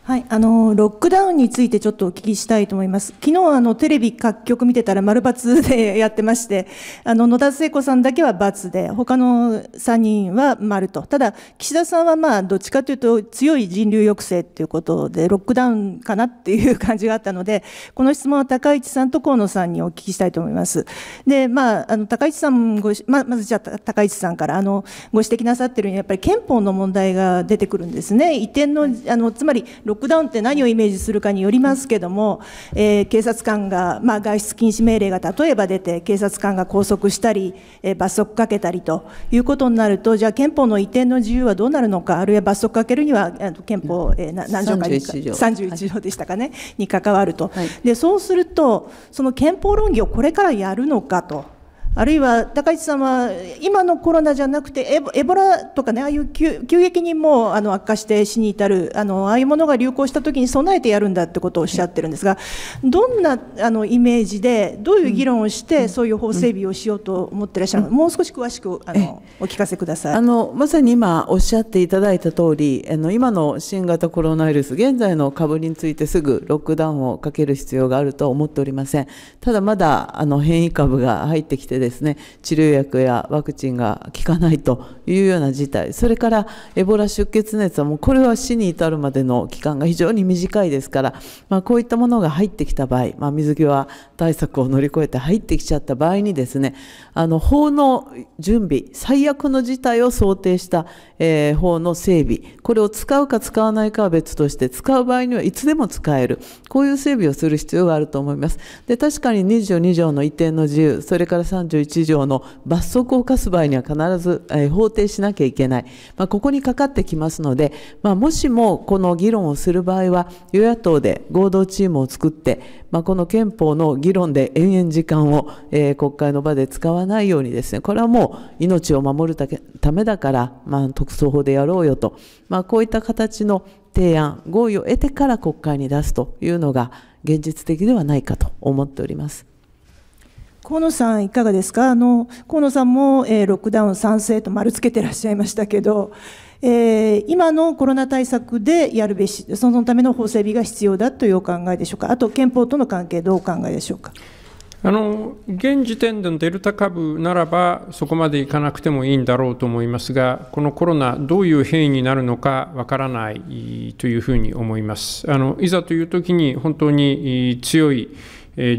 はい、あのロックダウンについてちょっとお聞きしたいと思います。昨日あのテレビ各局見てたら丸×でやってまして、あの野田聖子さんだけは×で、他の3人は丸と。ただ岸田さんはまあどっちかというと強い人流抑制ということでロックダウンかなっていう感じがあったので、この質問は高市さんと河野さんにお聞きしたいと思います。で、まああの高市さんごままずじゃあ高市さんからあのご指摘なさってるようにやっぱり憲法の問題が出てくるんですね。移転のあのつまりックダウンって何をイメージするかによりますけども、えー、警察官が、まあ、外出禁止命令が例えば出て警察官が拘束したり、えー、罰則かけたりということになるとじゃあ憲法の移転の自由はどうなるのかあるいは罰則かけるには憲法、えー、何条かにか31条でしたかね、はい、に関わると、はい、でそうするとその憲法論議をこれからやるのかと。あるいは高市さんは今のコロナじゃなくてエボラとかねああいう急激にもうあの悪化して死に至るあのああいうものが流行した時に備えてやるんだってことをおっしゃってるんですがどんなあのイメージでどういう議論をしてそういう法整備をしようと思ってらっしゃるのかもう少し詳しくあのお聞かせくださいあのまさに今おっしゃっていただいた通りあの今の新型コロナウイルス現在の株についてすぐロックダウンをかける必要があると思っておりませんただまだあの変異株が入ってきてですね治療薬やワクチンが効かないというような事態それからエボラ出血熱はもうこれは死に至るまでの期間が非常に短いですから、まあ、こういったものが入ってきた場合、まあ、水際対策を乗り越えて入ってきちゃった場合にですねあの法の準備最悪の事態を想定した、えー、法の整備これを使うか使わないかは別として使う場合にはいつでも使えるこういう整備をする必要があると思います。で確かに22条の移転の自由それから3 41条の罰則を課す場合には必ず、えー、法定しなきゃいけない、まあ、ここにかかってきますので、まあ、もしもこの議論をする場合は与野党で合同チームを作って、まあ、この憲法の議論で延々時間を、えー、国会の場で使わないようにですねこれはもう命を守るためだから、まあ、特措法でやろうよと、まあ、こういった形の提案合意を得てから国会に出すというのが現実的ではないかと思っております。河野さん、いかがですかあの河野さんも、えー、ロックダウン賛成と丸つけてらっしゃいましたけど、えー、今のコロナ対策でやるべし、そのための法整備が必要だというお考えでしょうか、あと憲法との関係、どうお考えでしょうか。あの現時点でのデルタ株ならば、そこまでいかなくてもいいんだろうと思いますが、このコロナ、どういう変異になるのかわからないというふうに思います。あのいざという時に、本当に強い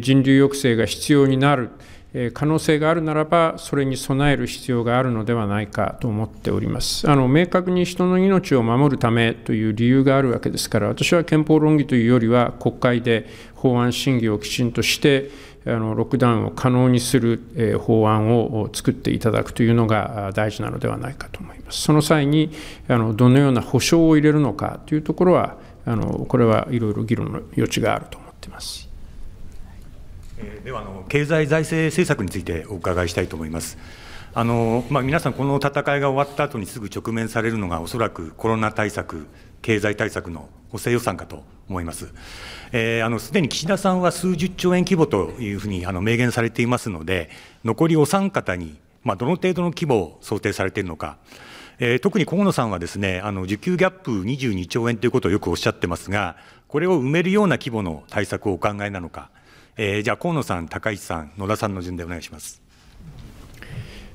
人流抑制が必要になる可能性があるならば、それに備える必要があるのではないかと思っております。あの明確に人の命を守るためという理由があるわけですから、私は憲法論議というよりは、国会で法案審議をきちんとして、あのロックダウンを可能にする、え法案を作っていただくというのが大事なのではないかと思います。その際にあのどのような保障を入れるのかというところは、あのこれはいろいろ議論の余地があると思っています。ではあの経済財政政策についてお伺いしたいと思います。あのまあ、皆さん、この戦いが終わった後にすぐ直面されるのが、おそらくコロナ対策、経済対策の補正予算かと思います。す、えー、で、に岸田さんは数十兆円規模というふうにあの明言されていますので、残りお三方に、まあ、どの程度の規模を想定されているのか。えー、特に河野さんはですね、あの需給ギャップ22兆円ということをよくおっしゃってますが、これを埋めるような規模の対策をお考えなのか、えー、じゃあ、河野さん、高市さん、野田さんの順でお願いします。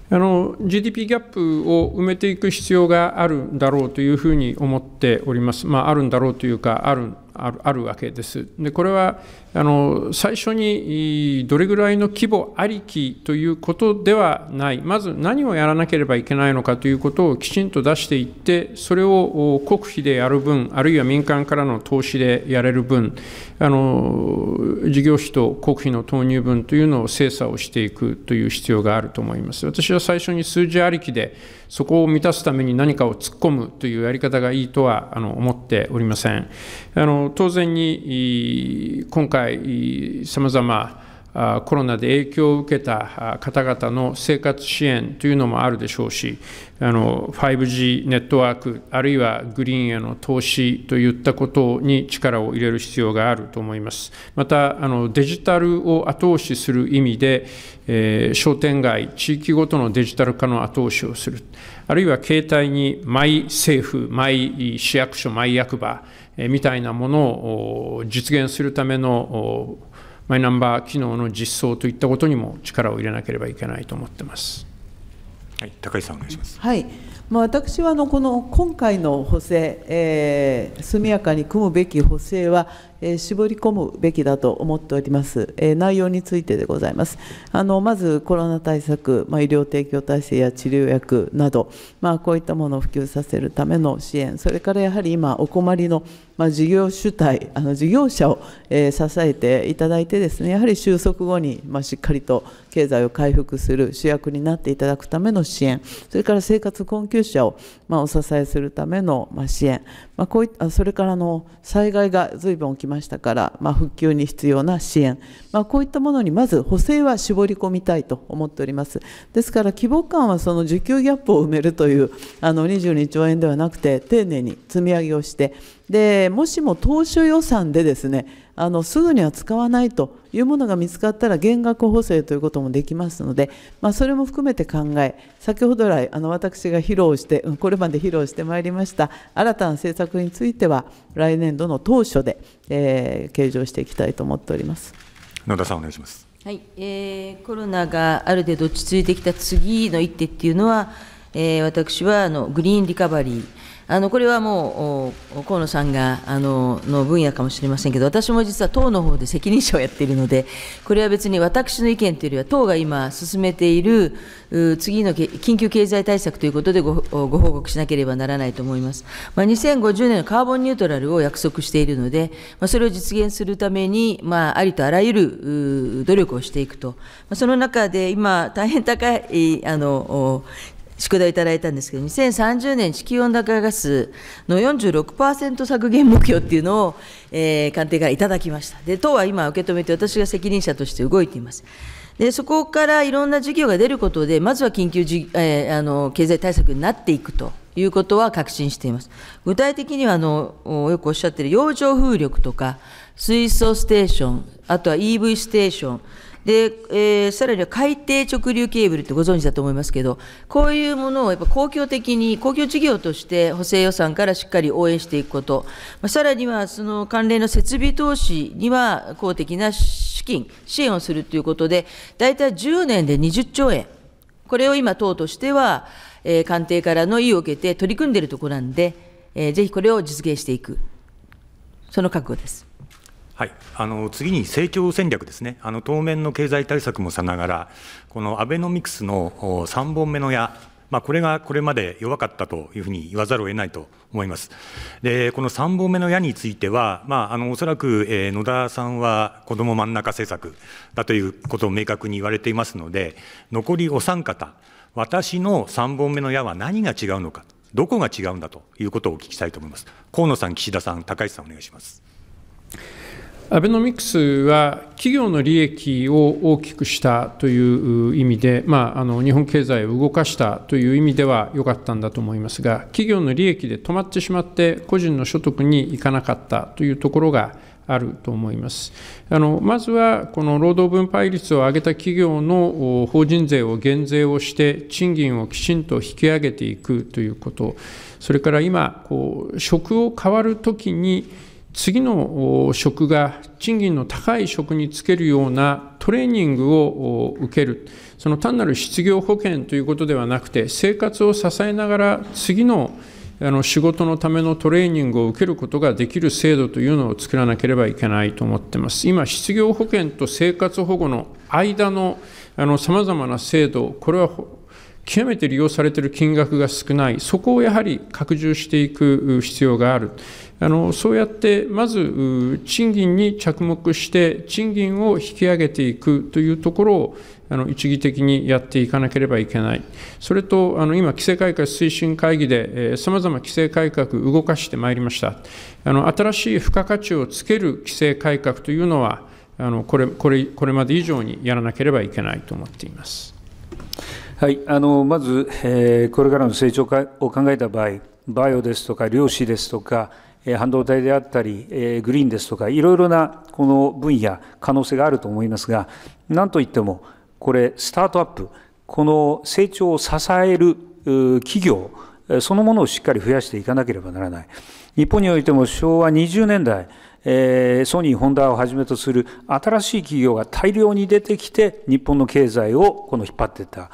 あの GDP ギャップを埋めていく必要があるんだろうというふうに思っております、まあ、あるんだろうというか、あるあるあるわけです。でこれはあの最初にどれぐらいの規模ありきということではないまず何をやらなければいけないのかということをきちんと出していってそれを国費でやる分あるいは民間からの投資でやれる分あの事業費と国費の投入分というのを精査をしていくという必要があると思います。私は最初に数字ありきでそこを満たすために何かを突っ込むというやり方がいいとはあの思っておりません。あの当然に今回様々コロナで影響を受けた方々の生活支援というのもあるでしょうし、5G ネットワーク、あるいはグリーンへの投資といったことに力を入れる必要があると思います。また、デジタルを後押しする意味で、えー、商店街、地域ごとのデジタル化の後押しをする、あるいは携帯にマイ政府、マイ市役所、マイ役場、みたいなものを実現するためのマイナンバー機能の実装といったことにも力を入れなければいけないと思ってます。はい、高井さんお願いします。はい。まあ、私はあのこの今回の補正、えー、速やかに組むべき補正はえ絞り込むべきだと思っております、え内容についてでございますあのまずコロナ対策、まあ、医療提供体制や治療薬など、まあ、こういったものを普及させるための支援それからやはり今お困りの、まあ、事業主体あの事業者を、え支えていただいてですねやはり収束後に、ましっかりと経済を回復する主役になっていただくための支援それから生活困窮者をまあ、お支えするための、ま支援、まあ、こういったそれからの災害が随分起きましたから、まあ、復旧に必要な支援、まあ、こういったものにまず補正は絞り込みたいと思っておりますですから規模感はその需給ギャップを埋めるというあの22兆円ではなくて丁寧に積み上げをしてでもしも当初予算でですねあのすぐには使わないというものが見つかったら減額補正ということもできますので、まあ、それも含めて考え先ほど来あの私が披露してこれまで披露してまいりました新たな政策については来年度の当初で、えー、計上していきたいと思っております野田さんお願いします。はいえー、コロナがある程度落ち着いてきた次の一手っていうのは、えー、私はあのグリーンリカバリーあのこれはもう河野さんがあのの分野かもしれませんけど、私も実は党の方で責任者をやっているので、これは別に私の意見というよりは、党が今進めている次の緊急経済対策ということでごご報告しなければならないと思います。まあ、2050年のカーボンニュートラルを約束しているので、まあ、それを実現するために、まあ、ありとあらゆる努力をしていくと、まあ、その中で今、大変高いあの宿題いただいたんですけど、2030年地球温暖化ガスの46%削減目標っていうのを、えー、官邸からいただきました。で、党は今受け止めて、私が責任者として動いています。で、そこからいろんな事業が出ることで、まずは緊急じ、えー、あの経済対策になっていくということは確信しています。具体的にはあの、よくおっしゃっている洋上風力とか、水素ステーション、あとは EV ステーション、で、えー、さらには海底直流ケーブルってご存知だと思いますけど、こういうものをやっぱ公共的に、公共事業として補正予算からしっかり応援していくこと、まあ、さらにはその関連の設備投資には公的な資金、支援をするということで、大体10年で20兆円、これを今、党としては、えー、官邸からの意を受けて取り組んでいるところなんで、えー、ぜひこれを実現していく、その覚悟です。はい、あの次に成長戦略ですね、あの当面の経済対策もさながら、このアベノミクスの3本目の矢、まあ、これがこれまで弱かったというふうに言わざるを得ないと思います。で、この3本目の矢については、まあ、あのおそらく、え野田さんは子ども真ん中政策だということを明確に言われていますので、残りお三方、私の3本目の矢は何が違うのか、どこが違うんだということをお聞きしたいと思います。河野さん、岸田さん、高市さん、お願いします。アベノミクスは企業の利益を大きくしたという意味で、まあ、あの日本経済を動かしたという意味では良かったんだと思いますが、企業の利益で止まってしまって、個人の所得にいかなかったというところがあると思います。あのまずは、この労働分配率を上げた企業の法人税を減税をして、賃金をきちんと引き上げていくということ、それから今、こう職を変わるときに、次の職が賃金の高い職につけるようなトレーニングを受ける、その単なる失業保険ということではなくて、生活を支えながら次のあの仕事のためのトレーニングを受けることができる制度というのを作らなければいけないと思ってます。今、失業保険と生活保護の間のさまざまな制度、これは極めて利用されている金額が少ない、そこをやはり拡充していく必要がある、あのそうやってまず賃金に着目して賃金を引き上げていくというところをあの一義的にやっていかなければいけない、それとあの今、規制改革推進会議で、さまざま規制改革、動かしてまいりました、あの新しい付加価値をつける規制改革というのは、あのこれこれこれまで以上にやらなければいけないと思っています。はい、あのまず、えー、これからの成長を考えた場合、バイオですとか、量子ですとか、半導体であったり、グリーンですとか、いろいろなこの分野、可能性があると思いますが、なんといっても、これ、スタートアップ、この成長を支える企業、そのものをしっかり増やしていかなければならない。日本においても昭和20年代、ソニー、ホンダをはじめとする新しい企業が大量に出てきて、日本の経済をこの引っ張っていった。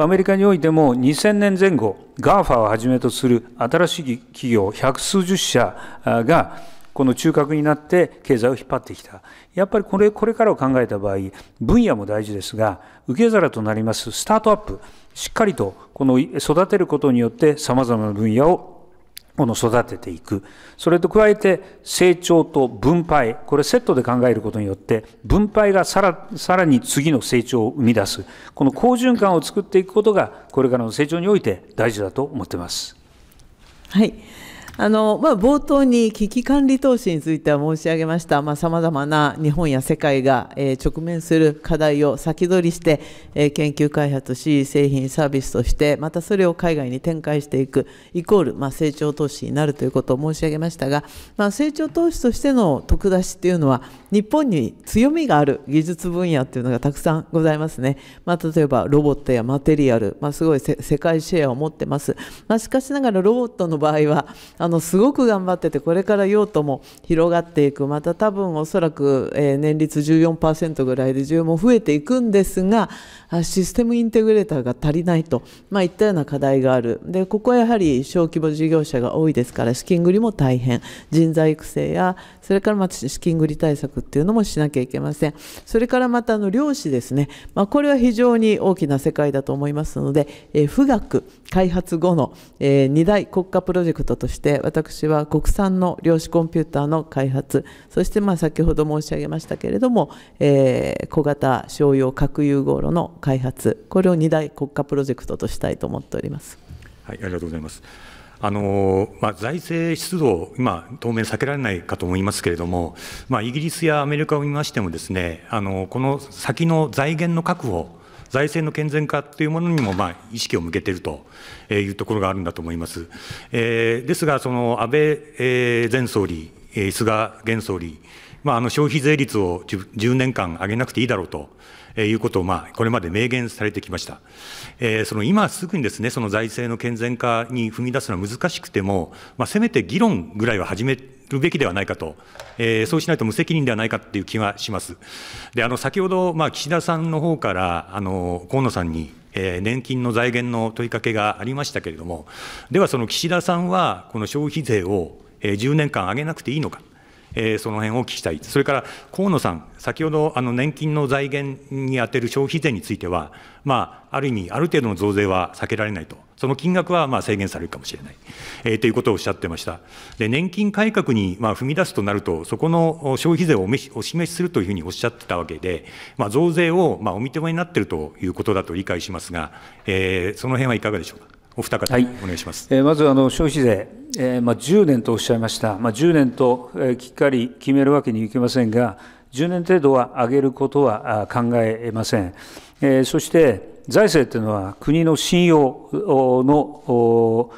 アメリカにおいても2000年前後、GAFA をはじめとする新しい企業百数十社が、この中核になって経済を引っ張ってきた。やっぱりこれこれからを考えた場合、分野も大事ですが、受け皿となりますスタートアップ、しっかりとこの育てることによって、さまざまな分野をものを育てていく。それと加えて成長と分配。これセットで考えることによって、分配がさらさらに次の成長を生み出す。この好循環を作っていくことが、これからの成長において大事だと思っています。はい。あの、まあ、冒頭に危機管理投資については申し上げました、まあ、様々な日本や世界が、えー、直面する課題を先取りして、えー、研究開発し、製品サービスとして、またそれを海外に展開していく、イコール、まあ、成長投資になるということを申し上げましたが、まあ、成長投資としての得出しっていうのは、日本に強みがある技術分野っていうのがたくさんございますね。まあ、例えば、ロボットやマテリアル、まあ、すごい世界シェアを持ってます。まあ、しかしながらロボットの場合は、ああのすごく頑張っててこれから用途も広がっていくまた多分おそらく、えー、年率14%ぐらいで需要も増えていくんですがシステムインテグレーターが足りないと、まあ、いったような課題があるでここはやはり小規模事業者が多いですから資金繰りも大変人材育成やそれからま資金繰り対策っていうのもしなきゃいけませんそれからまたあの量子ですね、まあ、これは非常に大きな世界だと思いますので、えー、富岳開発後の、えー、2大国家プロジェクトとして私は国産の量子コンピューターの開発そしてまあ先ほど申し上げましたけれども、えー、小型商用核融合炉の開発これを2大国家プロジェクトとしたいと思っております。はい、ありがとうございます。あのまあ、財政出動、今、当面避けられないかと思いますけれども、まあ、イギリスやアメリカを見ましてもです、ね、あのこの先の財源の確保財政の健全化というものにもまあ意識を向けているというところがあるんだと思います。えー、ですが、その安倍、前総理、菅現総理、まあ、あの消費税率を10年間上げなくていいだろうということを、まあ、これまで明言されてきました。えー、その今すぐにですねその財政の健全化に踏み出すのは難しくても、まあ、せめて議論ぐらいは始めるべきではないかと、えー、そうしないと無責任ではないかという気がします。であの先ほど、まあ、岸田さんの方からあの河野さんにえ年金の財源の問いかけがありましたけれども、ではその岸田さんは、この消費税を10年間上げなくていいのか。えー、その辺を聞きたい、それから河野さん、先ほどあの年金の財源に充てる消費税については、まあ、ある意味、ある程度の増税は避けられないと、その金額はまあ制限されるかもしれない、えー、ということをおっしゃってました、で年金改革にまあ踏み出すとなると、そこの消費税をおしお示しするというふうにおっしゃってたわけで、まあ、増税をまあお認めになっているということだと理解しますが、えー、その辺はいかがでしょうか。お二方、はい、お願いします。えー、まずあの消費税、えー、まあ10年とおっしゃいました。まあ10年と、えー、きっかり決めるわけにいきませんが、10年程度は上げることは考えません。えー、そして財政というのは国の信用の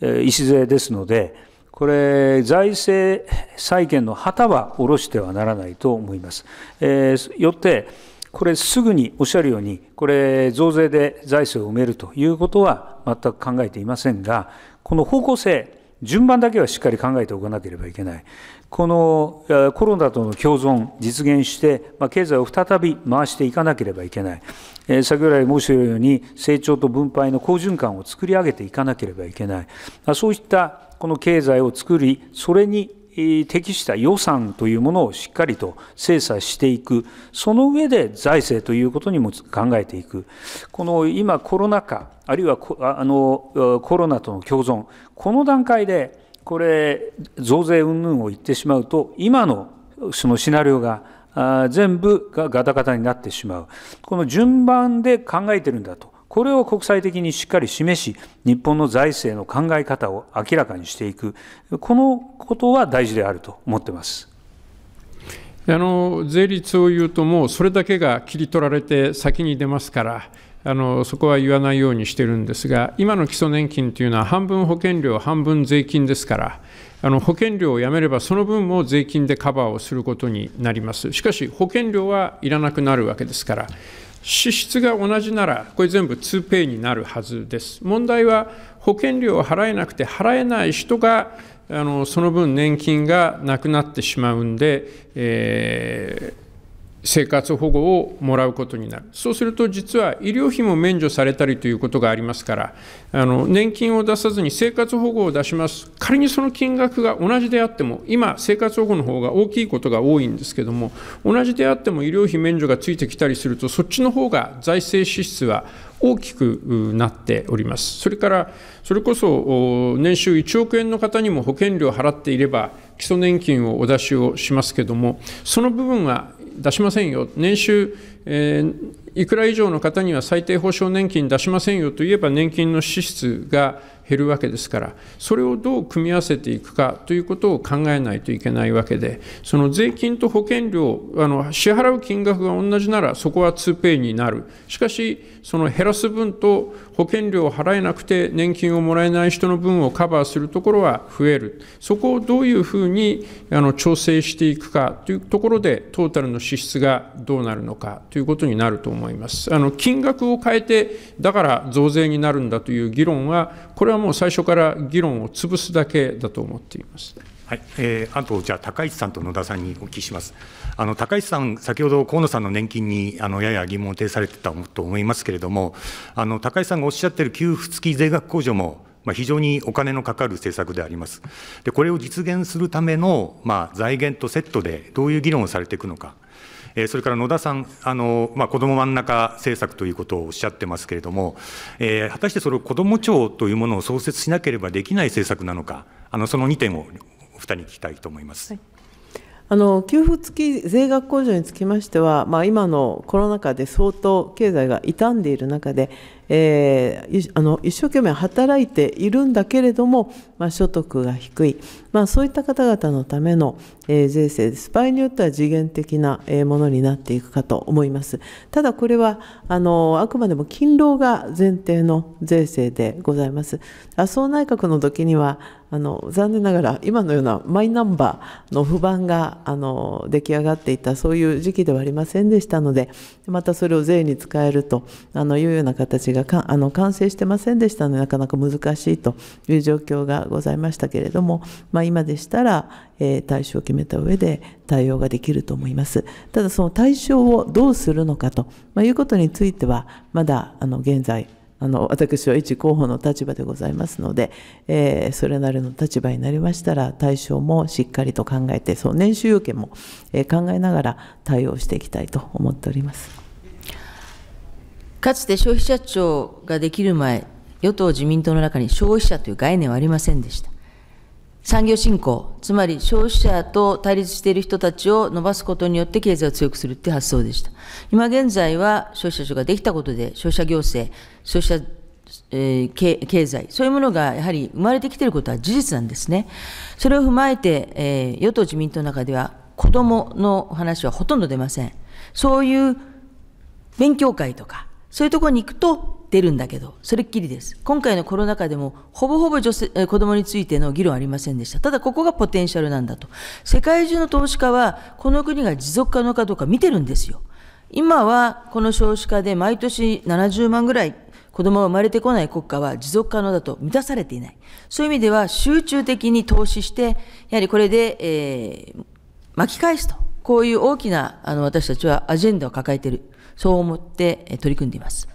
礎ですので、これ、財政再建の旗は下ろしてはならないと思います。えー、よってこれすぐにおっしゃるように、これ増税で財政を埋めるということは全く考えていませんが、この方向性、順番だけはしっかり考えておかなければいけない。このコロナとの共存、実現して、まあ、経済を再び回していかなければいけない。えー、先ほど来申し上げるように、成長と分配の好循環を作り上げていかなければいけない。まあ、そういったこの経済を作り、それにに適した予算というものをしっかりと精査していく、その上で財政ということにも考えていく、この今、コロナ禍、あるいはあのコロナとの共存、この段階で、これ、増税云々を言ってしまうと、今のそのシナリオが全部がガタガタになってしまう、この順番で考えてるんだと。これを国際的にしっかり示し、日本の財政の考え方を明らかにしていく、このことは大事であると思ってます。あの税率を言うと、もうそれだけが切り取られて先に出ますから、あのそこは言わないようにしてるんですが、今の基礎年金というのは、半分保険料、半分税金ですから、あの保険料をやめれば、その分も税金でカバーをすることになります。しかし、保険料はいらなくなるわけですから。支出が同じなら、これ全部 2pay になるはずです。問題は、保険料を払えなくて払えない人が、あのその分、年金がなくなってしまうんで、え生活保護をもらうことになる、そうすると実は医療費も免除されたりということがありますから、あの年金を出さずに生活保護を出します、仮にその金額が同じであっても、今、生活保護の方が大きいことが多いんですけども、同じであっても医療費免除がついてきたりすると、そっちの方が財政支出は大きくなっております。それから、それこそ年収1億円の方にも保険料を払っていれば、基礎年金をお出しをしますけども、その部分は出しませんよ年収えー、いくら以上の方には最低保障年金出しませんよといえば年金の支出が減るわけですからそれをどう組み合わせていくかということを考えないといけないわけでその税金と保険料あの支払う金額が同じならそこは2 p イになるしかしその減らす分と保険料を払えなくて年金をもらえない人の分をカバーするところは増えるそこをどういうふうにあの調整していくかというところでトータルの支出がどうなるのかということになると思います。あの金額を変えて、だから増税になるんだという議論は、これはもう最初から議論を潰すだけだと思っています。はいえー、あと、じゃあ、高市さんと野田さんにお聞きします。あの高市さん、先ほど河野さんの年金にあのやや疑問を呈されてたと思いますけれども、あの高市さんがおっしゃってる給付付き税額控除も、まあ、非常にお金のかかる政策であります。でこれを実現するための、まあ、財源とセットで、どういう議論をされていくのか。えそれから野田さん、あのまあ、子ども真ん中政策ということをおっしゃってますけれども、えー、果たしてそれを子ども庁というものを創設しなければできない政策なのか、あのその2点をお二人に聞きたいと思います。はいあの給付付き税額控除につきましては、まあ、今のコロナ禍で相当経済が傷んでいる中で、えー、あの一生懸命働いているんだけれども、まあ、所得が低い、まあ、そういった方々のための、えー、税制です。場合によっては次元的なものになっていくかと思います。ただこれはあのあくまでも勤労が前提の税制でございます。麻生内閣の時にはあの残念ながら今のようなマイナンバーの不満があの出来上がっていたそういう時期ではありませんでしたのでまたそれを税に使えるとあのいうような形ががかあの完成してませんでしたのでなかなか難しいという状況がございましたけれども、まあ、今でしたら、えー、対象を決めた上で対応ができると思いますただその対象をどうするのかと、まあ、いうことについてはまだあの現在あの私は一候補の立場でございますので、えー、それなりの立場になりましたら対象もしっかりと考えてその年収要件も、えー、考えながら対応していきたいと思っております。かつて消費者庁ができる前、与党・自民党の中に消費者という概念はありませんでした。産業振興、つまり消費者と対立している人たちを伸ばすことによって経済を強くするって発想でした。今現在は消費者庁ができたことで消費者行政、消費者、えー、経済、そういうものがやはり生まれてきていることは事実なんですね。それを踏まえて、えー、与党自民党の中では子どもの話はほとんど出ません。そういう勉強会とか、そういうところに行くと出るんだけど、それっきりです。今回のコロナ禍でも、ほぼほぼ女性子供についての議論ありませんでした。ただ、ここがポテンシャルなんだと。世界中の投資家は、この国が持続可能かどうか見てるんですよ。今は、この少子化で毎年70万ぐらい子供が生まれてこない国家は持続可能だと満たされていない。そういう意味では集中的に投資して、やはりこれで、えー、巻き返すと。こういう大きな、あの、私たちはアジェンダを抱えている。そう思って取り組んでいます。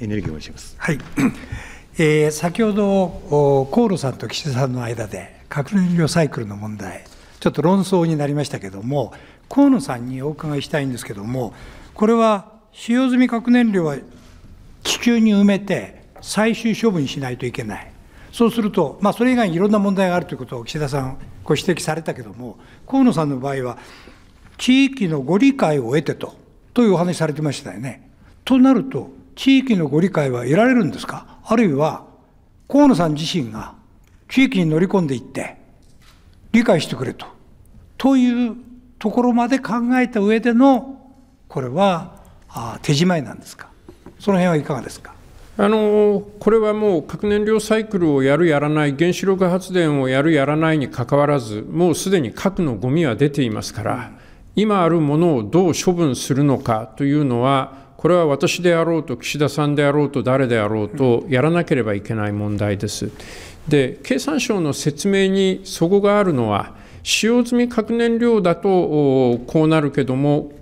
エネルギーお願いします。はい。えー、先ほど河野さんと岸田さんの間で核燃料サイクルの問題、ちょっと論争になりましたけれども、河野さんにお伺いしたいんですけれども、これは使用済み核燃料は地球に埋めて最終処分しないといけない。そうすると、まあ、それ以外にいろんな問題があるということを岸田さん、ご指摘されたけれども、河野さんの場合は、地域のご理解を得てとというお話されてましたよね。となると、地域のご理解は得られるんですかあるいは、河野さん自身が地域に乗り込んでいって、理解してくれと。というところまで考えた上での、これはあ手仕舞いなんですかその辺はいかがですかあのこれはもう核燃料サイクルをやるやらない原子力発電をやるやらないにかかわらずもうすでに核のゴミは出ていますから今あるものをどう処分するのかというのは、これは私であろうと岸田さんであろうと誰であろうとやらなければいけない問題です。で経産省の説明にそこがあるのは使用済み核燃料だとこうなるけども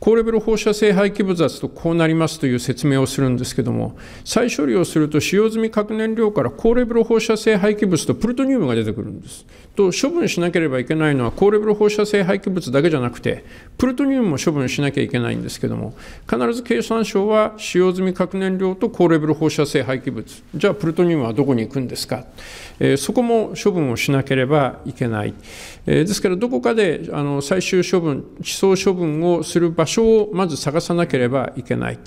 高レベル放射性廃棄物だとこうなりますという説明をするんですけども再処理をすると使用済み核燃料から高レベル放射性廃棄物とプルトニウムが出てくるんです。と処分しなければいけないのは高レベル放射性廃棄物だけじゃなくてプルトニウムも処分しなきゃいけないんですけども必ず経産省は使用済み核燃料と高レベル放射性廃棄物じゃあプルトニウムはどこに行くんですか、えー、そこも処分をしなければいけない、えー、ですからどこかであの最終処分地層処分をする場所をまず探さなければいけない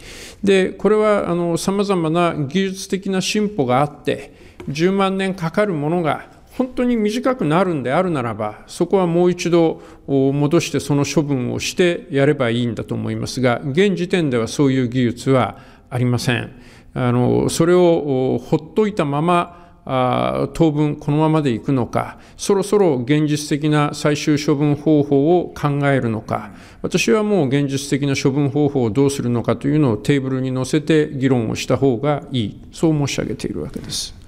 でこれはさまざまな技術的な進歩があって10万年かかるものが本当に短くなるんであるならば、そこはもう一度戻してその処分をしてやればいいんだと思いますが、現時点ではそういう技術はありません。あのそれをほっといたままあ当分このままでいくのか、そろそろ現実的な最終処分方法を考えるのか、私はもう現実的な処分方法をどうするのかというのをテーブルに載せて議論をした方がいい、そう申し上げているわけです。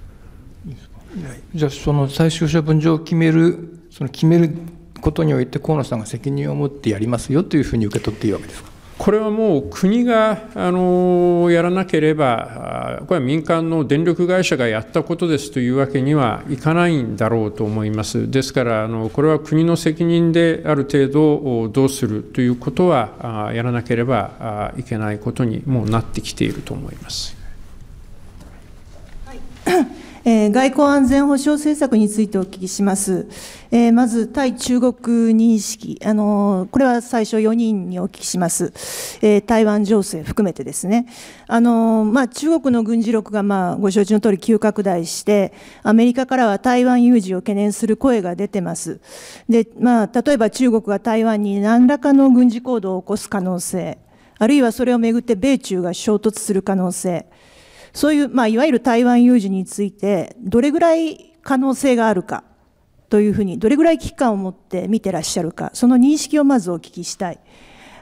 じゃあその最終処分場を決めるその決めることにおいて河野さんが責任を持ってやりますよというふうに受け取っていいわけですかこれはもう国があのやらなければ、これは民間の電力会社がやったことですというわけにはいかないんだろうと思います。ですからあの、これは国の責任である程度どうするということはやらなければいけないことにもうなってきていると思います。はいえー、外交安全保障政策についてお聞きします。えー、まず、対中国認識、あのー、これは最初4人にお聞きします。え台湾情勢含めてですね。あのまあ、中国の軍事力が、まあ、ご承知の通り急拡大して、アメリカからは台湾有事を懸念する声が出てます。で、まあ、例えば中国が台湾に何らかの軍事行動を起こす可能性、あるいはそれをめぐって米中が衝突する可能性、そういう、まあ、いわゆる台湾有事について、どれぐらい可能性があるかというふうに、どれぐらい危機感を持って見てらっしゃるか、その認識をまずお聞きしたい。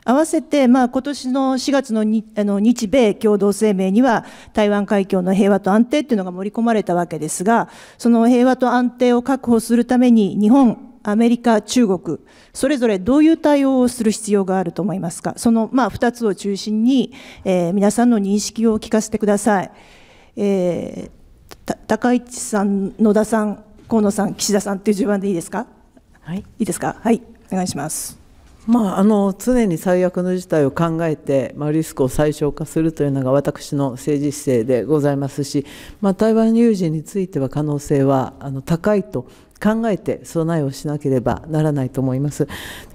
合わせて、まあ、今年の4月のにあの日米共同声明には、台湾海峡の平和と安定っていうのが盛り込まれたわけですが、その平和と安定を確保するために、日本、アメリカ、中国、それぞれどういう対応をする必要があると思いますか、そのまあ2つを中心に、えー、皆さんの認識を聞かせてください。えー、高市さん、野田さん、河野さん、岸田さんという順番でいいですか。はい、いいですか。はい、お願いします。まあ、あの常に最悪の事態を考えて、まあ、リスクを最小化するというのが私の政治姿勢でございますし、まあ、台湾有事については可能性はあの高いと考えて備えをしなければならないと思います。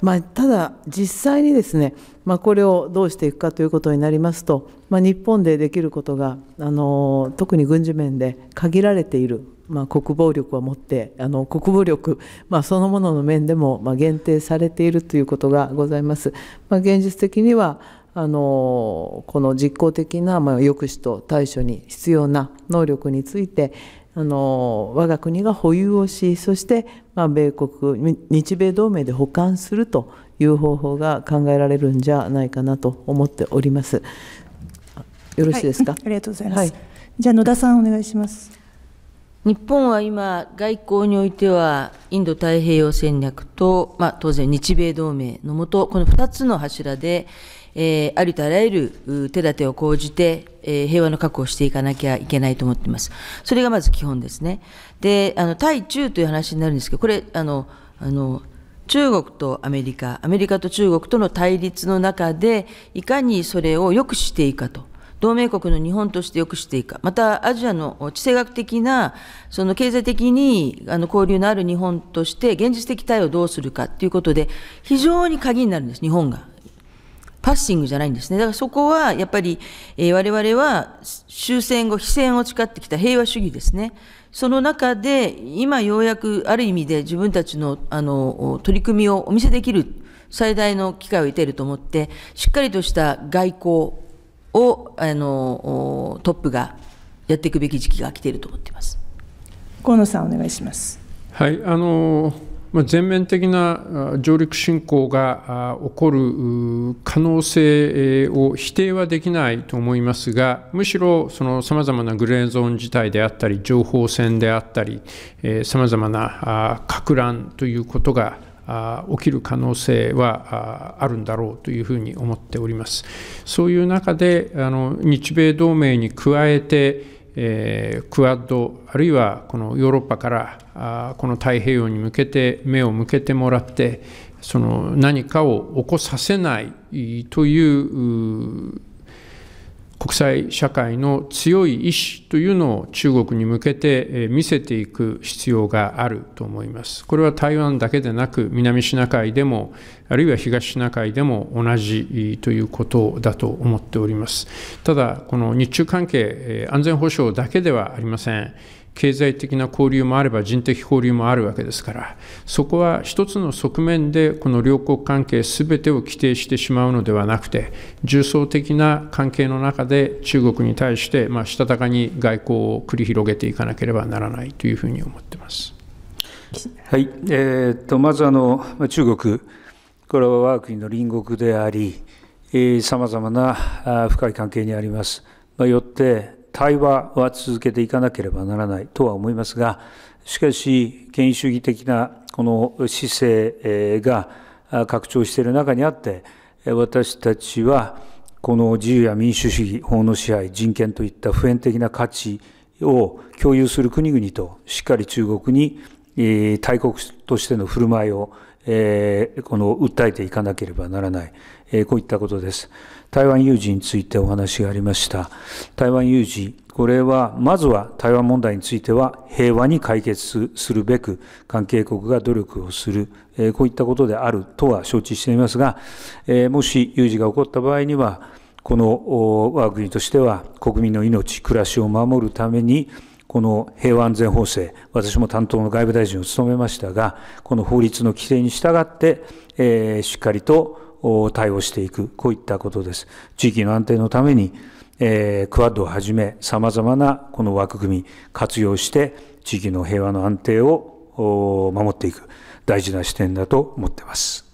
まあ、ただ実際にですね、まあ、これをどうしていくかということになりますと、まあ、日本でできることがあの特に軍事面で限られているまあ、国防力を持ってあの国防力、まあ、そのものの面でも、まあ、限定されているということがございます。まあ、現実的にはあのこの実効的な、まあ、抑止と対処に必要な能力について、あの我が国が保有をしそして、まあ、米国日米同盟で保管するという方法が考えられるんじゃないかなと思っております。よろしいですか、はい、ありがとうございます、はい、じゃ野田さんお願いします。日本は今、外交においては、インド太平洋戦略と、まあ、当然、日米同盟のもと、この2つの柱で、えー、ありとあらゆる手立てを講じて、えー、平和の確保をしていかなきゃいけないと思っています。それがまず基本ですね。で、あの、対中という話になるんですけど、これ、あの、あの、中国とアメリカ、アメリカと中国との対立の中で、いかにそれを良くしていくかと。同盟国の日本として良くしていくか、またアジアの地政学的な、その経済的にあの交流のある日本として、現実的対応をどうするかということで、非常に鍵になるんです、日本が。パッシングじゃないんですね。だからそこはやっぱり、えー、我々は終戦後、非戦を誓ってきた平和主義ですね。その中で、今ようやくある意味で自分たちのあの取り組みをお見せできる最大の機会を得ていると思って、しっかりとした外交をあのトップがやっていくべき時期が来ていると思っています。河野さんお願いします。はい、あのま全面的な上陸侵攻が起こる可能性を否定はできないと思いますが、むしろその様々なグレーゾーン事態であったり、情報戦であったり、様々な拡乱ということが起きる可能性はあるんだろうというふうに思っております。そういう中で、あの日米同盟に加えて、えー、クアッドあるいはこのヨーロッパからあこの太平洋に向けて目を向けてもらってその何かを起こさせないという国際社会の強い意志というのを中国に向けて見せていく必要があると思います。これは台湾だけでなく南シナ海でもあるいは東シナ海でも同じということだと思っております。ただこの日中関係安全保障だけではありません。経済的な交流もあれば人的交流もあるわけですからそこは一つの側面でこの両国関係すべてを規定してしまうのではなくて重層的な関係の中で中国に対して、まあ、したたかに外交を繰り広げていかなければならないというふうに思ってます。はいえー、っとまずあの中国これは我が国の隣国であり、さまざまな深い関係にあります。よって、対話は続けていかなければならないとは思いますが、しかし、権威主義的なこの姿勢が拡張している中にあって、私たちは、この自由や民主主義、法の支配、人権といった普遍的な価値を共有する国々と、しっかり中国に大国としての振る舞いを、この訴えていかなければならない、こういったことです。台湾有事についてお話がありました。台湾有事、これは、まずは台湾問題については平和に解決するべく関係国が努力をする、えこういったことであるとは承知していますが、えもし有事が起こった場合には、この我が国としては国民の命、暮らしを守るために、この平和安全法制、私も担当の外務大臣を務めましたが、この法律の規定に従って、えしっかりと対応していく、こういったことです。地域の安定のために、えー、クアッドをはじめ、さまざまなこの枠組み、活用して、地域の平和の安定を守っていく、大事な視点だと思っています。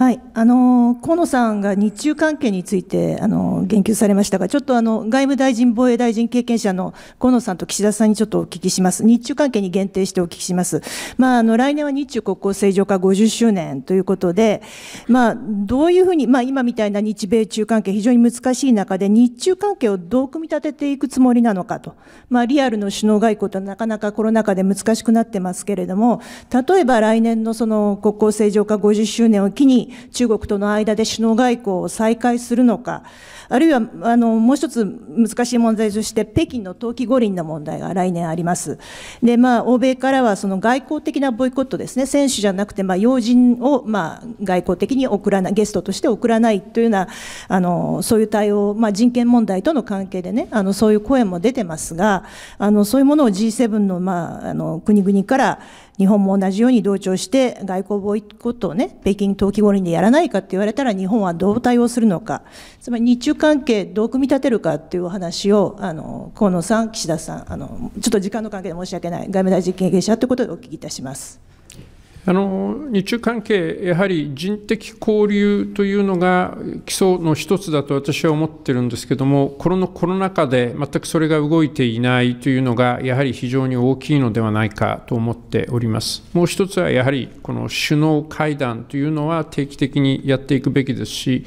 はい、あの河野さんが日中関係についてあの言及されましたが、ちょっとあの外務大臣、防衛大臣経験者の河野さんと岸田さんにちょっとお聞きします、日中関係に限定してお聞きします、まあ、あの来年は日中国交正常化50周年ということで、まあ、どういうふうに、まあ、今みたいな日米中関係、非常に難しい中で、日中関係をどう組み立てていくつもりなのかと、まあ、リアルの首脳外交となかなかコロナ禍で難しくなってますけれども、例えば来年のその国交正常化50周年を機に、中国との間で首脳外交を再開するのか、あるいは、あの、もう一つ難しい問題として、北京の冬季五輪の問題が来年あります。で、まあ、欧米からはその外交的なボイコットですね、選手じゃなくて、まあ、要人を、まあ、外交的に送らない、ゲストとして送らないというような、あの、そういう対応、まあ、人権問題との関係でね、あの、そういう声も出てますが、あの、そういうものを G7 の、まあ、あの、国々から、日本も同じように同調して外交ボイコットをね、北京冬季五輪でやらないかって言われたら日本はどう対応するのか、つまり日中関係どう組み立てるかっていうお話を、あの、河野さん、岸田さん、あの、ちょっと時間の関係で申し訳ない、外務大臣経験者ということでお聞きいたします。あの日中関係、やはり人的交流というのが基礎の一つだと私は思ってるんですけども、このコロナ禍で全くそれが動いていないというのが、やはり非常に大きいのではないかと思っております。もう一つはやはり、この首脳会談というのは定期的にやっていくべきですし、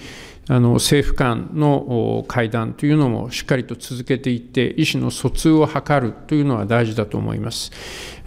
あの政府間の会談というのもしっかりと続けていって、意思の疎通を図るというのは大事だと思います。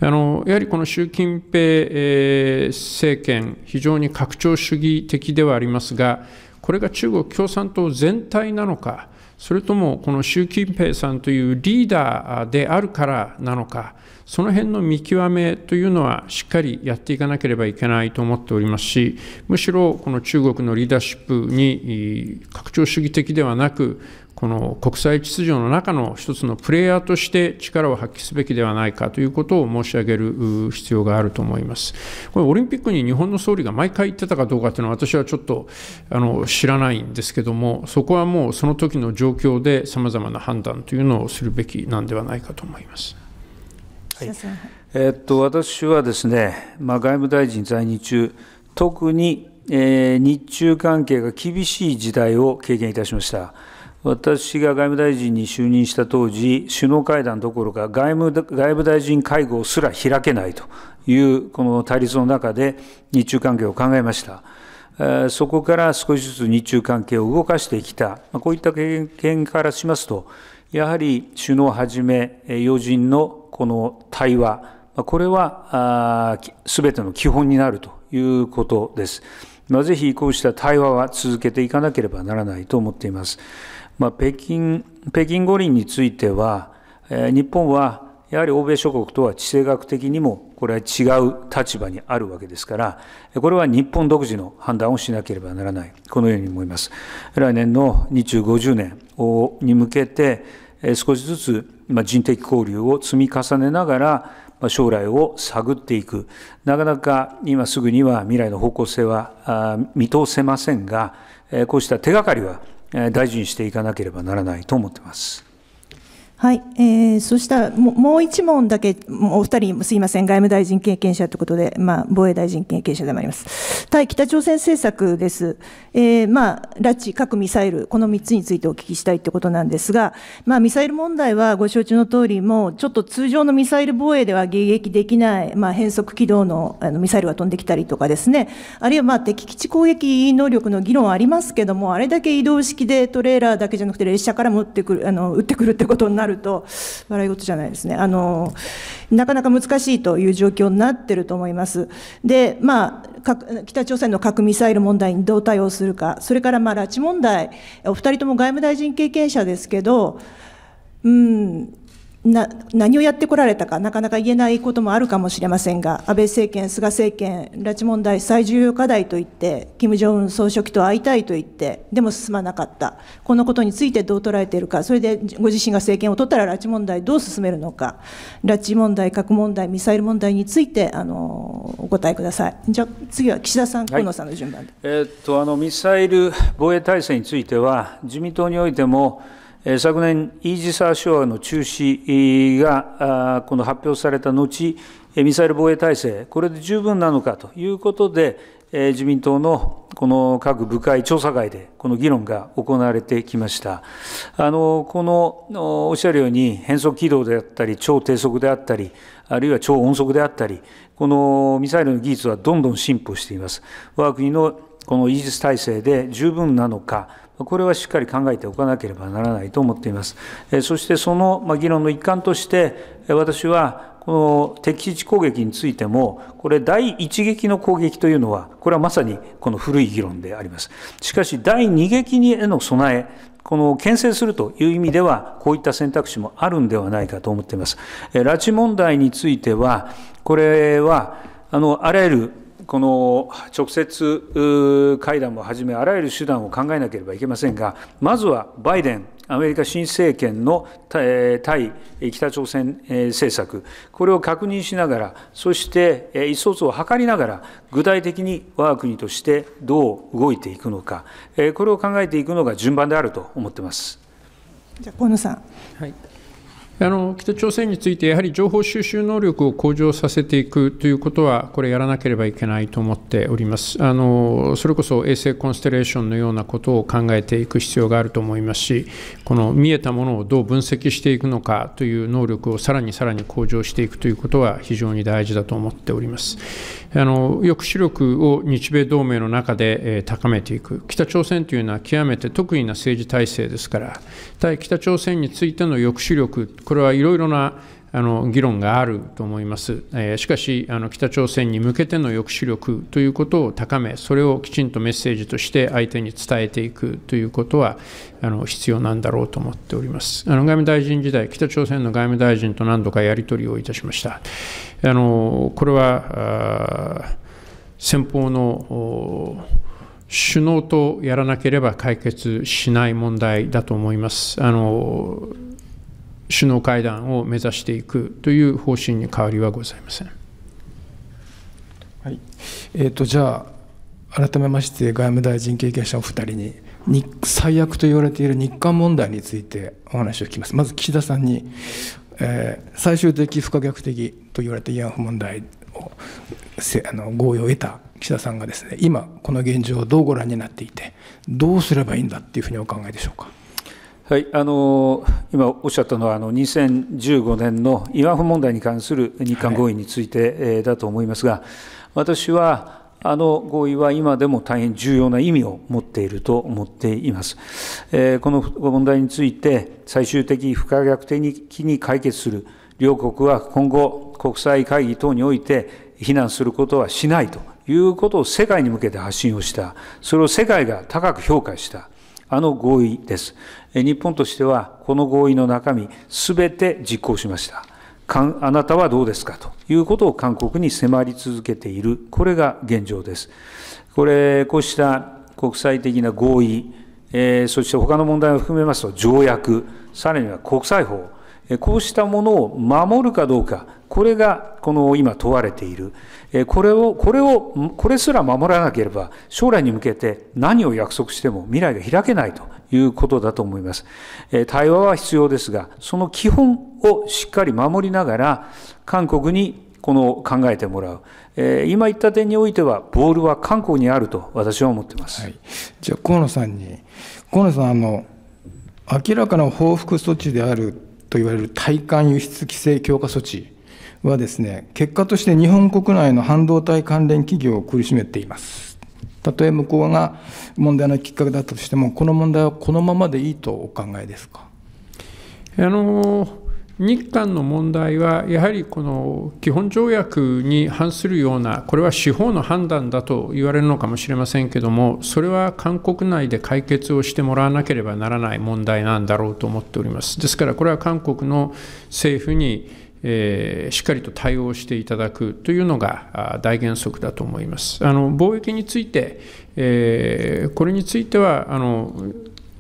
あのやはりこの習近平、政権、非常に拡張主義的ではありますが、これが中国共産党全体なのか、それともこの習近平さんというリーダーであるからなのか。その辺の見極めというのはしっかりやっていかなければいけないと思っておりますし、むしろこの中国のリーダーシップに拡張主義的ではなく、この国際秩序の中の一つのプレイヤーとして力を発揮すべきではないかということを申し上げる必要があると思います。これ、オリンピックに日本の総理が毎回行ってたかどうかというのは、私はちょっとあの知らないんですけども、そこはもうその時の状況でさまざまな判断というのをするべきなんではないかと思います。はいえー、っと私はですね、まあ、外務大臣在任中、特に、えー、日中関係が厳しい時代を経験いたしました。私が外務大臣に就任した当時、首脳会談どころか外務外務大臣会合すら開けないという、この対立の中で日中関係を考えました。そこから少しずつ日中関係を動かしてきた、こういった経験からしますと、やはり首脳はじめ、要人のこの対話、これはすべての基本になるということです。まあ、ぜひこうした対話は続けていかなければならないと思っています。まあ、北京北京五輪については、日本はやはり欧米諸国とは地政学的にもこれは違う立場にあるわけですから、これは日本独自の判断をしなければならない、このように思います。来年の日中50年に向けて、少しずつ人的交流を積み重ねながら、将来を探っていく、なかなか今すぐには未来の方向性は見通せませんが、こうした手がかりは大事にしていかなければならないと思っています。はい、えー、そしたらもう一問だけ、お二人すいません、外務大臣経験者ということで、まあ、防衛大臣経験者でもあります。対北朝鮮政策です。えー、まあ、拉致、核、ミサイル、この三つについてお聞きしたいということなんですが、まあ、ミサイル問題はご承知の通り、もうちょっと通常のミサイル防衛では迎撃できない、まあ、変則軌道のあのミサイルが飛んできたりとかですね、あるいはまあ敵基地攻撃能力の議論はありますけども、あれだけ移動式でトレーラーだけじゃなくて列車からも撃ってくる、あの撃ってくるってことになるると、笑い事じゃないですね、あのなかなか難しいという状況になってると思います。でまあ北朝鮮の核・ミサイル問題にどう対応するか、それからまあ拉致問題、お二人とも外務大臣経験者ですけど、うん、な何をやってこられたか、なかなか言えないこともあるかもしれませんが、安倍政権、菅政権、拉致問題最重要課題と言って、金正恩総書記と会いたいと言って、でも進まなかった、このことについてどう捉えているか、それでご自身が政権を取ったら拉致問題、どう進めるのか、拉致問題、核問題、ミサイル問題についてあのお答えください。じゃ次は岸田さん、河野さんの順番で、はい、えー、っとあのミサイル防衛体制については、自民党においても、昨年、イージス・アショアの中止がこの発表された後、ミサイル防衛体制、これで十分なのかということで、自民党のこの各部会調査会で、この議論が行われてきました。あのこのおっしゃるように、変速軌道であったり、超低速であったり、あるいは超音速であったり、このミサイルの技術はどんどん進歩しています。我が国のこのイージス体制で十分なのか、これはしっかり考えておかなければならないと思っています。そしてその議論の一環として、私はこの敵基地攻撃についても、これ、第一撃の攻撃というのは、これはまさにこの古い議論であります。しかし、第2撃への備え、この牽制するという意味では、こういった選択肢もあるんではないかと思っています。拉致問題については、これは、あの、あらゆるこの直接会談もはじめ、あらゆる手段を考えなければいけませんが、まずはバイデンアメリカ新政権の対北朝鮮政策、これを確認しながら、そして意思疎通を図りながら、具体的に我が国としてどう動いていくのか、これを考えていくのが順番であると思ってます。じゃあ河野さん、はいあの北朝鮮について、やはり情報収集能力を向上させていくということは、これ、やらなければいけないと思っておりますあの、それこそ衛星コンステレーションのようなことを考えていく必要があると思いますし、この見えたものをどう分析していくのかという能力をさらにさらに向上していくということは、非常に大事だと思っております。あの抑止力を日米同盟の中で、えー、高めていく、北朝鮮というのは極めて特異な政治体制ですから、対北朝鮮についての抑止力、これはいろいろなあの議論があると思います、えー、しかしあの北朝鮮に向けての抑止力ということを高めそれをきちんとメッセージとして相手に伝えていくということはあの必要なんだろうと思っておりますあの外務大臣時代北朝鮮の外務大臣と何度かやり取りをいたしましたあのこれは先方の首脳とやらなければ解決しない問題だと思います。あの首脳会談を目指していくという方針に変わりはございません。はいえーと、じゃあ、改めまして外務大臣経験者お二人に。最悪と言われている日韓問題についてお話を聞きます。まず岸田さんに、えー、最終的不可逆的と言われた慰安婦問題をあの合意を得た岸田さんがですね今この現状をどうご覧になっていてどうすればいいんだっていうふうにお考えでしょうか。はい、あの今おっしゃったのはあの2015年の慰安婦問題に関する日韓合意について、えだと思いますが、私はあの合意は今でも大変重要な意味を持っていると思っています。えー、この問題について、最終的不可逆的に解決する、両国は今後、国際会議等において、非難することはしないということを世界に向けて発信をした、それを世界が高く評価した。あの合意です。日本としては、この合意の中身、すべて実行しました。あなたはどうですかということを韓国に迫り続けている、これが現状です。これ、こうした国際的な合意、えー、そして他の問題を含めますと、条約、さらには国際法、こうしたものを守るかどうか、これがこの今問われている。これを、これを、これすら守らなければ、将来に向けて何を約束しても未来が開けないということだと思います。対話は必要ですが、その基本をしっかり守りながら、韓国にこの考えてもらう、えー、今言った点においては、ボールは韓国にあると私は思ってます、はい、じゃあ、河野さんに、河野さんあの、明らかな報復措置であると言われる対韓輸出規制強化措置、はですね、結果として日本国内の半導体関連企業を苦しめています。たとえ向こうが問題のきっかけだったとしても、この問題はこのままでいいとお考えですか。あの日韓の問題は、やはりこの基本条約に反するような、これは司法の判断だと言われるのかもしれませんけども、それは韓国内で解決をしてもらわなければならない問題なんだろうと思っております。ですから、これは韓国の政府にえー、しっかりと対応していただくというのが大原則だと思います。あの貿易について、えー、これについてはあの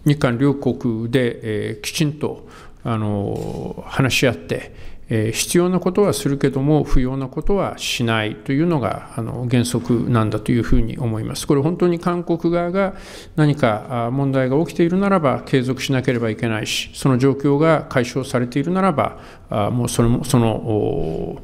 日韓両国で、えー、きちんとあの話し合って、えー、必要なことはするけども不要なことはしないというのがあの原則なんだというふうに思います。これ本当に韓国側が何か問題が起きているならば継続しなければいけないしその状況が解消されているならばあもうそれもその。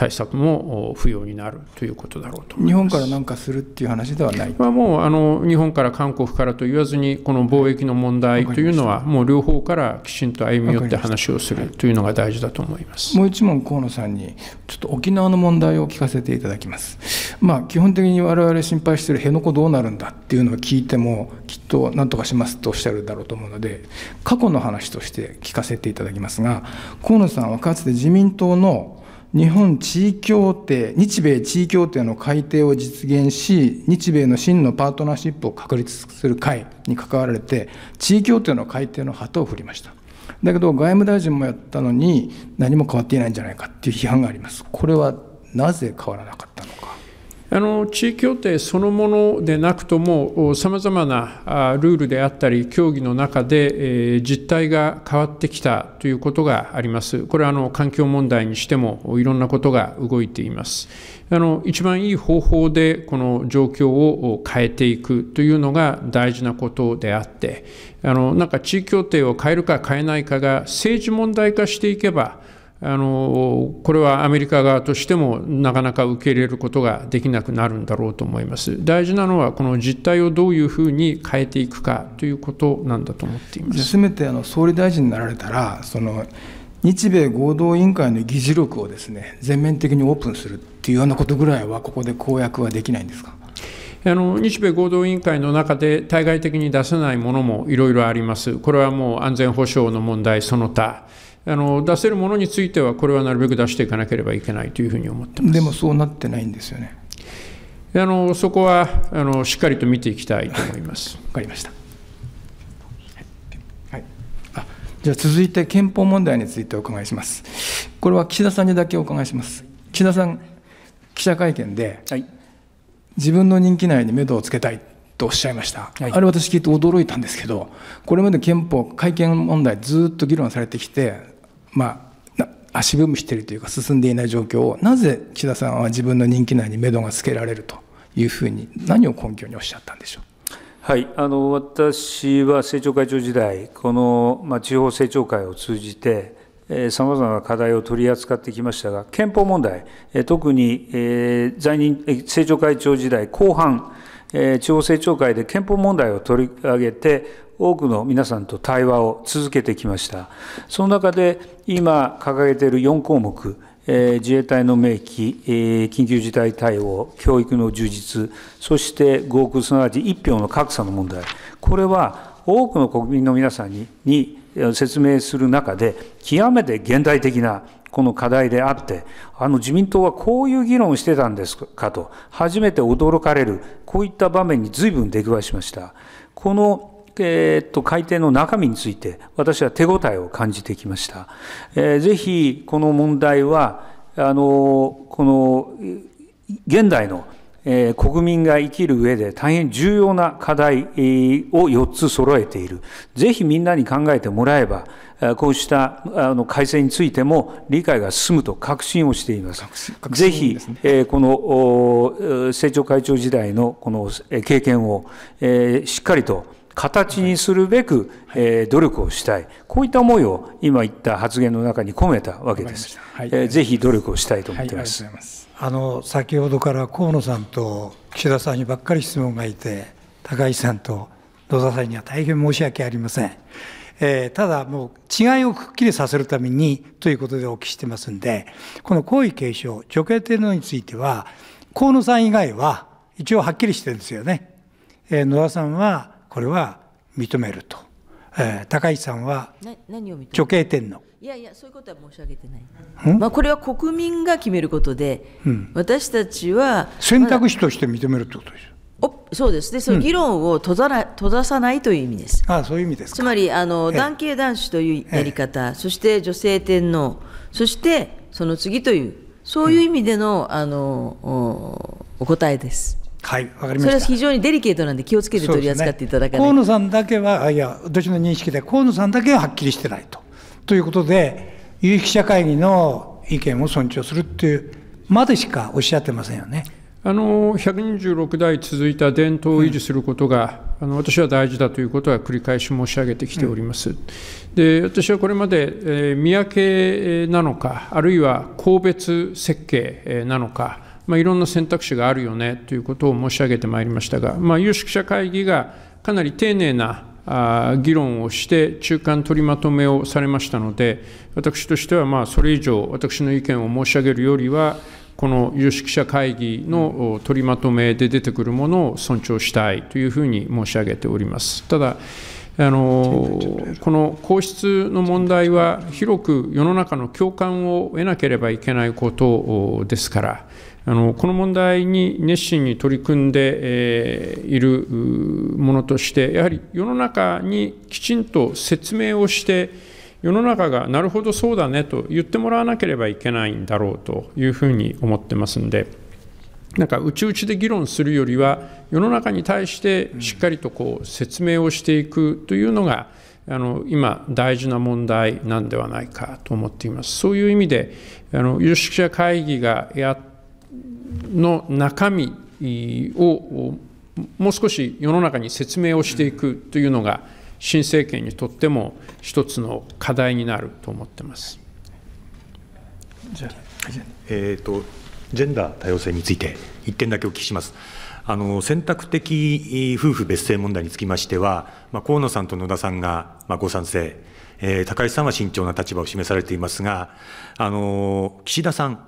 対策も不要になるということだろうと日本から何かするっていう話ではないまあ、もうあの日本から韓国からと言わずに、この貿易の問題というのは、もう両方からきちんと歩み寄って話をするというのが大事だと思いますもう一問、河野さんに、ちょっと沖縄の問題を聞かせていただきます。まあ、基本的に我々心配している辺野古どうなるんだっていうのを聞いても、きっとなんとかしますとおっしゃるだろうと思うので、過去の話として聞かせていただきますが、河野さんはかつて自民党の日本地位協定、日米地位協定の改定を実現し、日米の真のパートナーシップを確立する会に関わられて、地位協定の改定の旗を振りました。だけど、外務大臣もやったのに、何も変わっていないんじゃないかっていう批判があります。これはなぜ変わらなかったのか。あの地位協定そのものでなくとも、さまざまなルールであったり、協議の中で、えー、実態が変わってきたということがあります、これはあの環境問題にしても、いろんなことが動いています。あの一番いい方法でこの状況を変えていくというのが大事なことであって、あのなんか地位協定を変えるか変えないかが政治問題化していけば、あのこれはアメリカ側としてもなかなか受け入れることができなくなるんだろうと思います大事なのはこの実態をどういうふうに変えていくかということなんだと思っていますせめてあの総理大臣になられたらその日米合同委員会の議事録をですね全面的にオープンするっていうようなことぐらいはここで公約はできないんですかあの日米合同委員会の中で対外的に出せないものもいろいろあります、これはもう安全保障の問題その他、あの出せるものについてはこれはなるべく出していかなければいけないというふうに思ってますでもそうなってないんですよねあのそこはあのしっかりと見ていきたいと思います。わかりました。はい、はい、あじゃあ続いて憲法問題についてお伺いします。これは岸田さんにだけお伺いします。岸田さん記者会見で、はい、自分の任期内に目処をつけたいとおっしゃいました、はい、あれ私聞いて驚いたんですけどこれまで憲法改憲問題ずっと議論されてきてまあ、足踏みしているというか進んでいない状況をなぜ岸田さんは自分の任期内にメドがつけられるというふうに何を根拠におっしゃったんでしょう。はい、あの私は政調会長時代、この、まあ、地方政調会を通じて、さまざまな課題を取り扱ってきましたが、憲法問題、特に、え在任政調会長時代後半、え地方政調会で憲法問題を取り上げて、多くの皆さんと対話を続けてきました。その中で今掲げている4項目、え自衛隊の明記、え緊急事態対応、教育の充実、そして合区すなわち一票の格差の問題、これは多くの国民の皆さんにに説明する中で、極めて現代的なこの課題であって、あの自民党はこういう議論をしてたんですかと、初めて驚かれる、こういった場面にずいぶん出くわしました。このえっと改定の中身について、私は手応えを感じてきました。えー、ぜひ、この問題は、あのこの現代のえー、国民が生きる上で大変重要な課題、を4つ揃えている。ぜひみんなに考えてもらえば、こうしたあの改正についても理解が進むと確信をしています。すね、ぜひ、えー、この政調会長時代のこの経験を、えー、しっかりと形にするべく、えー、努力をしたい、こういった思いを今言った発言の中に込めたわけです。はい、えー、ぜひ努力をしたいと思ってます。はいあすあの先ほどから河野さんと岸田さんにばっかり質問がいて、高市さんと野田さんには大変申し訳ありません。えー、ただもう違いをくっきりさせるためにということでお聞きしてますんで、この皇位継承、女系天皇については、河野さん以外は一応はっきりしてるんですよね。えー、野田さんはこれは認めると、えー、高市さんは女系天皇いやいやそういうことは申し上げてない、まあ、これは国民が決めることで、うん、私たちは選択肢として認めるってことですおそうですね、その議論を閉ざな閉ざさないという意味です。あそういう意味ですつまりあの、男系男子というやり方、そして女性天皇、そしてその次という、そういう意味での,、あのおお答えです。はい、わかりました。それは非常にデリケートなんで気をつけて取り扱っていただかない、ね、河野さんだけは、いや、私の認識で河野さんだけははっきりしてないと。ということで、有識者会議の意見を尊重するっていうまでしかおっしゃってませんよね。あの126代続いた伝統を維持することが、うん、あの私は大事だということは繰り返し申し上げてきております。うん、で私はこれまで、えー、三宅なのか、あるいは個別設計なのか、まあ、いろんな選択肢があるよねということを申し上げてまいりましたが、まあ、有識者会議がかなり丁寧なあ議論をして中間取りまとめをされましたので私としてはまあそれ以上私の意見を申し上げるよりはこの有識者会議の取りまとめで出てくるものを尊重したいというふうに申し上げております。ただあのこの皇室の問題は広く世の中の共感を得なければいけないことですから、あのこの問題に熱心に取り組んでいるものとして、やはり世の中にきちんと説明をして、世の中がなるほどそうだねと言ってもらわなければいけないんだろうというふうに思ってますんで、なんか内々で議論するよりは、世の中に対してしっかりとこう説明をしていくというのが、あの今、大事な問題なんではないかと思っています。そういう意味で、あの有識者会議がやっの中身をもう少し世の中に説明をしていくというのが新政権にとっても一つの課題になると思ってます。じゃえーと、ジェンダー多様性について1点だけお聞きします。あの選択的夫婦別姓問題につきましては、まあ、河野さんと野田さんが、まあ、ご賛成、えー、高橋さんは慎重な立場を示されていますが、あの岸田さん、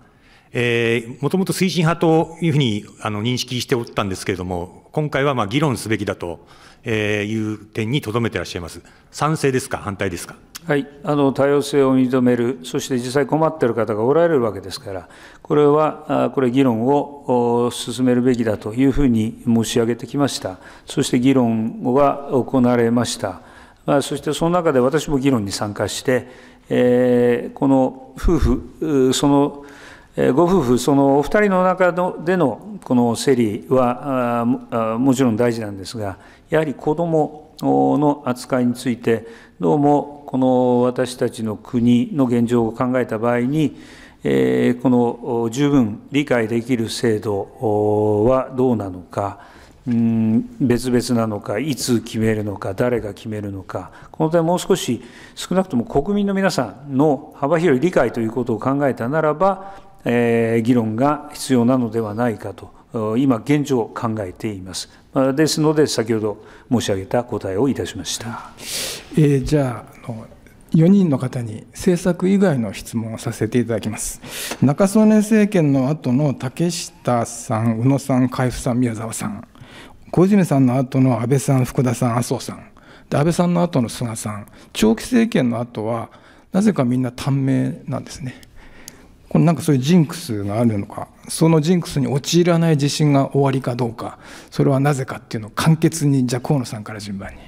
えー、もともと推進派というふうにあの認識しておったんですけれども、今回はまあ議論すべきだという点にとどめていらっしゃいます。賛成ですか、反対ですか。はい、あの多様性を認める、そして実際困っている方がおられるわけですから、これは、これ、議論を進めるべきだというふうに申し上げてきました、そして議論は行われました、まあ、そしてその中で私も議論に参加して、えー、この夫婦、そのご夫婦、そのお二人の中でのこの整理はもちろん大事なんですが、やはり子どもの扱いについて、どうもこの私たちの国の現状を考えた場合に、この十分理解できる制度はどうなのか、別々なのか、いつ決めるのか、誰が決めるのか、この点、もう少し少なくとも国民の皆さんの幅広い理解ということを考えたならば、議論が必要なのではないかと、今現状考えています。ですので、先ほど申し上げた答えをいたしました。えー、じゃあ4人の方に政策以外の質問をさせていただきます。中曽根政権の後の竹下さん、宇野さん、海部さん、宮沢さん、小泉さんの後の安倍さん、福田さん、麻生さん、で安倍さんの後の菅さん、長期政権の後は、なぜかみんな短命なんですね。これなんかそういうジンクスがあるのかそのジンクスに陥らない自信が終わりかどうかそれはなぜかっていうのを簡潔にじゃあ河野さんから順番に。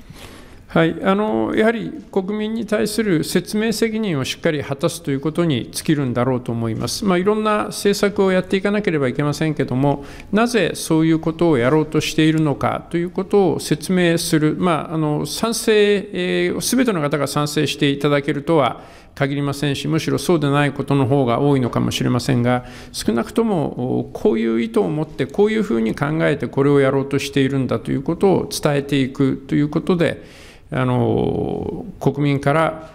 はい、あのやはり国民に対する説明責任をしっかり果たすということに尽きるんだろうと思います、まあ、いろんな政策をやっていかなければいけませんけども、なぜそういうことをやろうとしているのかということを説明する、まあ、あの賛成、す、え、べ、ー、ての方が賛成していただけるとは限りませんし、むしろそうでないことの方が多いのかもしれませんが、少なくともこういう意図を持って、こういうふうに考えて、これをやろうとしているんだということを伝えていくということで、あの国民から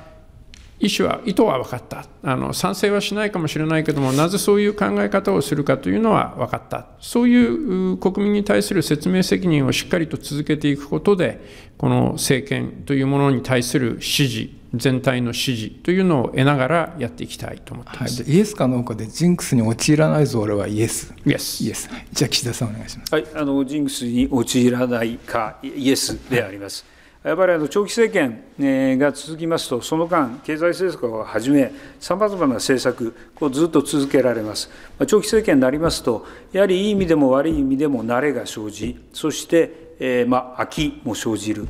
意思は意図は分かったあの賛成はしないかもしれないけどもなぜそういう考え方をするかというのは分かったそういう国民に対する説明責任をしっかりと続けていくことでこの政権というものに対する支持全体の支持というのを得ながらやっていきたいと思ってます、はい、イエスかノーかでジンクスに陥らないぞ俺はイエスイエスイエス、じゃあ岸田さんお願いしますはいあのジンクスに陥らないかイエスであります、やっぱりあの長期政権が続きますと、その間、経済政策をはじめ、さまざまな政策、ずっと続けられます。長期政権になりますと、やはりいい意味でも悪い意味でも慣れが生じ、そして、えまあ、きも生じる、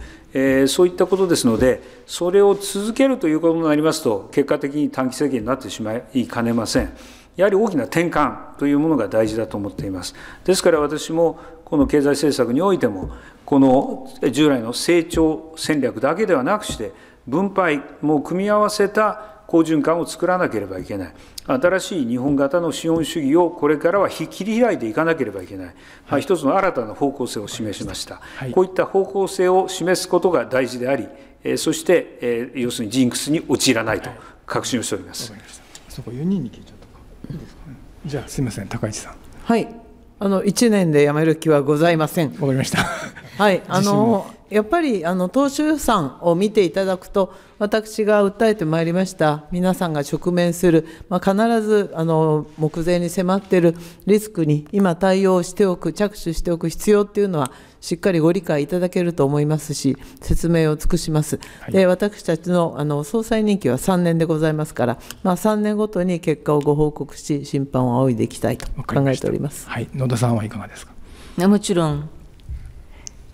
そういったことですので、それを続けるということになりますと、結果的に短期政権になってしまいかねません。やはり大きな転換というものが大事だと思っています。ですから私もこの経済政策においても、この従来の成長戦略だけではなくして、分配も組み合わせた好循環を作らなければいけない、新しい日本型の資本主義をこれからは切り開いていかなければいけない、はい、まあ、一つの新たな方向性を示しました、はい、こういった方向性を示すことが大事であり、えー、そして、えー、要するにジンクスに陥らないと確信をしております。はい、そこ4人に聞いちゃったかいいですか、ね、じゃあすみません高市さんはいあの1年で辞める気はございません。わかりました。はい、あのやっぱりあの当初予算を見ていただくと私が訴えてまいりました皆さんが直面する、まあ、必ずあの目前に迫っているリスクに今対応しておく着手しておく必要っていうのはしっかりご理解いただけると思いますし説明を尽くします、はい、で私たちのあの総裁任期は3年でございますから、まあ、3年ごとに結果をご報告し審判を仰いでいきたいと考えております、はい、野田さんはいかがですかもちろん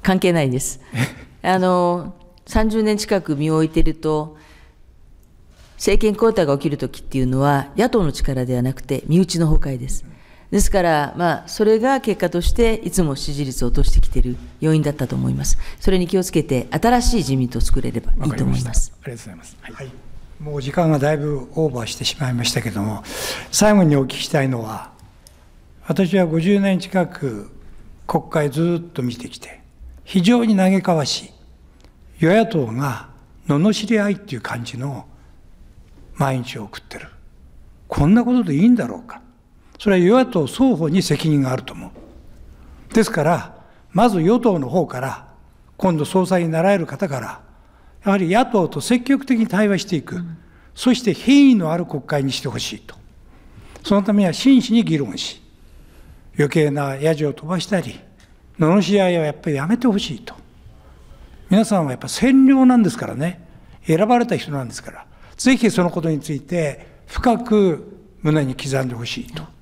関係ないです あの30年近く身を置いてると政権交代が起きるときっていうのは野党の力ではなくて身内の崩壊です。ですから、まあ、それが結果として、いつも支持率を落としてきている要因だったと思います。それに気をつけて、新しい自民党を作れればいいと思います。ありがとうございます。はい、もう時間がだいぶオーバーしてしまいましたけれども、最後にお聞きしたいのは、私は50年近く国会ずっと見てきて、非常に嘆かわしい、与野党が罵り合いっていう感じの毎日を送ってる。こんなことでいいんだろうか。それは与野党双方に責任があると思う。ですから、まず与党の方から、今度総裁になられる方から、やはり野党と積極的に対話していく、うん、そして変異のある国会にしてほしいと。そのためには真摯に議論し、余計なやじを飛ばしたり、罵り合いはやっぱりやめてほしいと。皆さんはやっぱ占領なんですからね、選ばれた人なんですから、ぜひそのことについて深く胸に刻んでほしいと。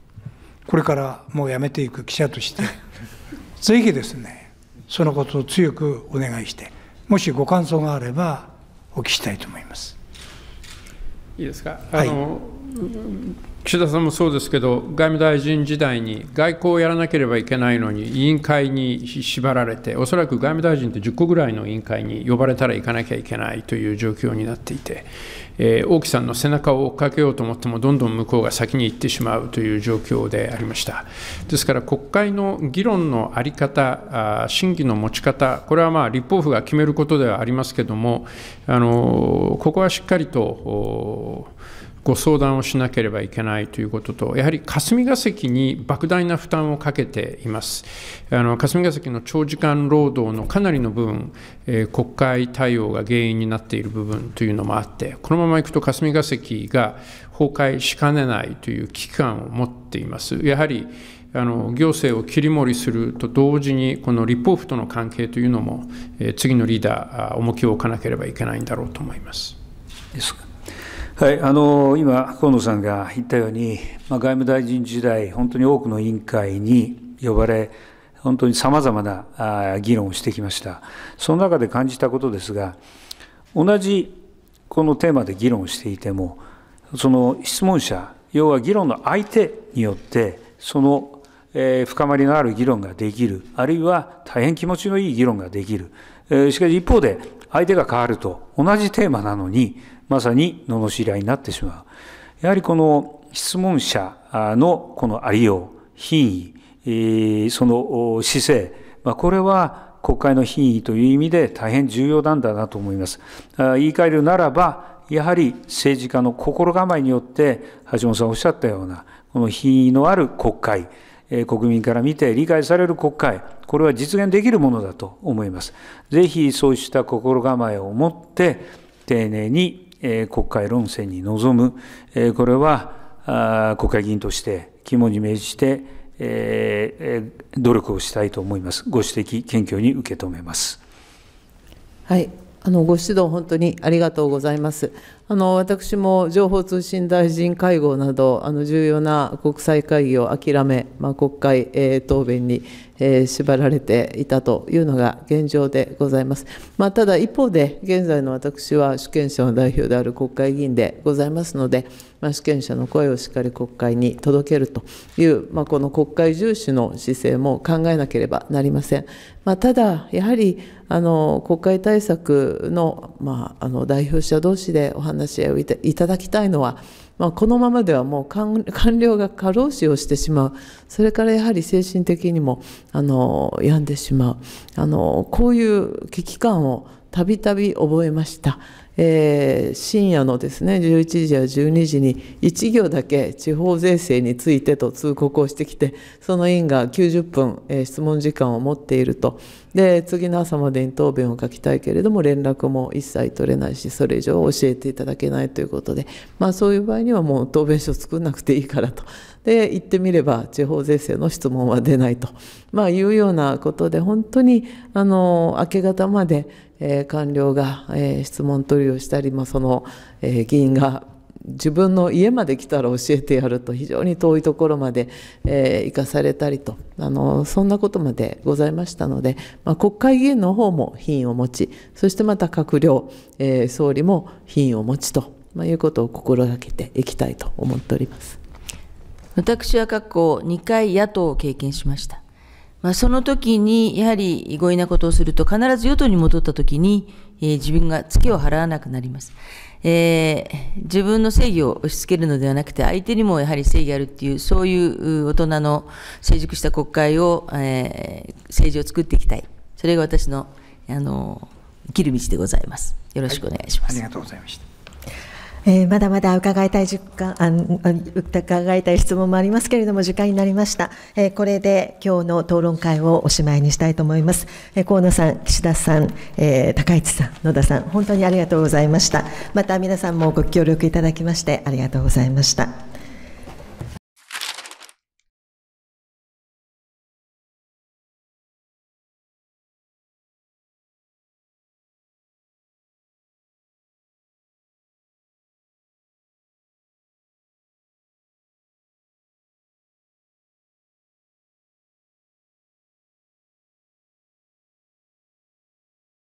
これからもうやめていく記者として、ぜひですね、そのことを強くお願いして、もしご感想があれば、お聞きしたいと思います。いいですか。あの、岸田さんもそうですけど、外務大臣時代に外交をやらなければいけないのに、委員会に縛られて、おそらく外務大臣って10個ぐらいの委員会に呼ばれたら行かなきゃいけないという状況になっていて、えー、大木さんの背中を追っかけようと思っても、どんどん向こうが先に行ってしまうという状況でありました。ですから、国会の議論の在り方、あ審議の持ち方、これはまあ立法府が決めることではありますけれども、あのここはしっかりとご相談をしなければいけないということと、やはり霞が関に莫大な負担をかけています。あの霞が関の長時間労働のかなりの部分、えー、国会対応が原因になっている部分というのもあって、このままいくと霞が関が崩壊しかねないという危機感を持っています。やはりあの行政を切り盛りすると同時に、この立法府との関係というのも、えー、次のリーダー、重きを置かなければいけないんだろうと思います。ですかはい、あの今、河野さんが言ったように、まあ、外務大臣時代、本当に多くの委員会に呼ばれ、本当にさまざまな議論をしてきました、その中で感じたことですが、同じこのテーマで議論していても、その質問者、要は議論の相手によって、その、え深まりのある議論ができる、あるいは大変気持ちのいい議論ができる、えしかし一方で、相手が変わると、同じテーマなのに、まさに罵り合いになってしまう。やはりこの質問者のこのありよう、品位、その姿勢、これは国会の品位という意味で大変重要なんだなと思います。言い換えるならば、やはり政治家の心構えによって、橋本さんおっしゃったような、この品位のある国会、国民から見て理解される国会、これは実現できるものだと思います。ぜひそうした心構えを持って、丁寧に国会論戦に臨む、これは国会議員として肝に銘じて、え努力をしたいと思います。ご指摘、謙虚に受け止めます。はい、あのご指導、本当にありがとうございます。あの私も情報通信大臣会合など、あの重要な国際会議を諦め、まあ、国会、えー、答弁に、えー、縛られていたというのが現状でございます。まあ、ただ、一方で、現在の私は主権者の代表である国会議員でございますので、まあ、主権者の声をしっかり国会に届けるという、まあ、この国会重視の姿勢も考えなければなりません。まあ、ただ、やはりあの国会対策の,、まあ、あの代表者同士でお話し合いをいただきたいのは、まあ、このままではもう官僚が過労死をしてしまうそれからやはり精神的にもあの病んでしまうあのこういう危機感をたびたび覚えました、えー、深夜のですね11時や12時に1行だけ地方税制についてと通告をしてきてその委員が90分、えー、質問時間を持っているとで次の朝までに答弁を書きたいけれども連絡も一切取れないしそれ以上教えていただけないということで、まあ、そういう場合にはもう答弁書作んなくていいからとで言ってみれば地方税制の質問は出ないと、まあ、いうようなことで本当にあの明け方までえ官僚が、え質問取りをしたり、まあ、その、え議員が自分の家まで来たら教えてやると非常に遠いところまで、え行かされたりとあのそんなことまでございましたので、まあ、国会議員の方も品を持ちそしてまた閣僚、え総理も品を持ちと、まあ、いうことを心がけていきたいと思っております私は過去2回野党を経験しましたまあ、その時にやはり強引なことをすると必ず与党に戻った時に、えー、自分が付けを払わなくなります、えー、自分の正義を押し付けるのではなくて相手にもやはり正義あるっていうそういう大人の成熟した国会を、えー、政治を作っていきたいそれが私のあの生きる道でございますよろしくお願いします、はい、ありがとうございましたえー、まだまだ伺いたい実感、伺いたい質問もありますけれども時間になりました、えー、これで今日の討論会をおしまいにしたいと思います、えー、河野さん岸田さん、えー、高市さん野田さん本当にありがとうございましたまた皆さんもご協力いただきましてありがとうございました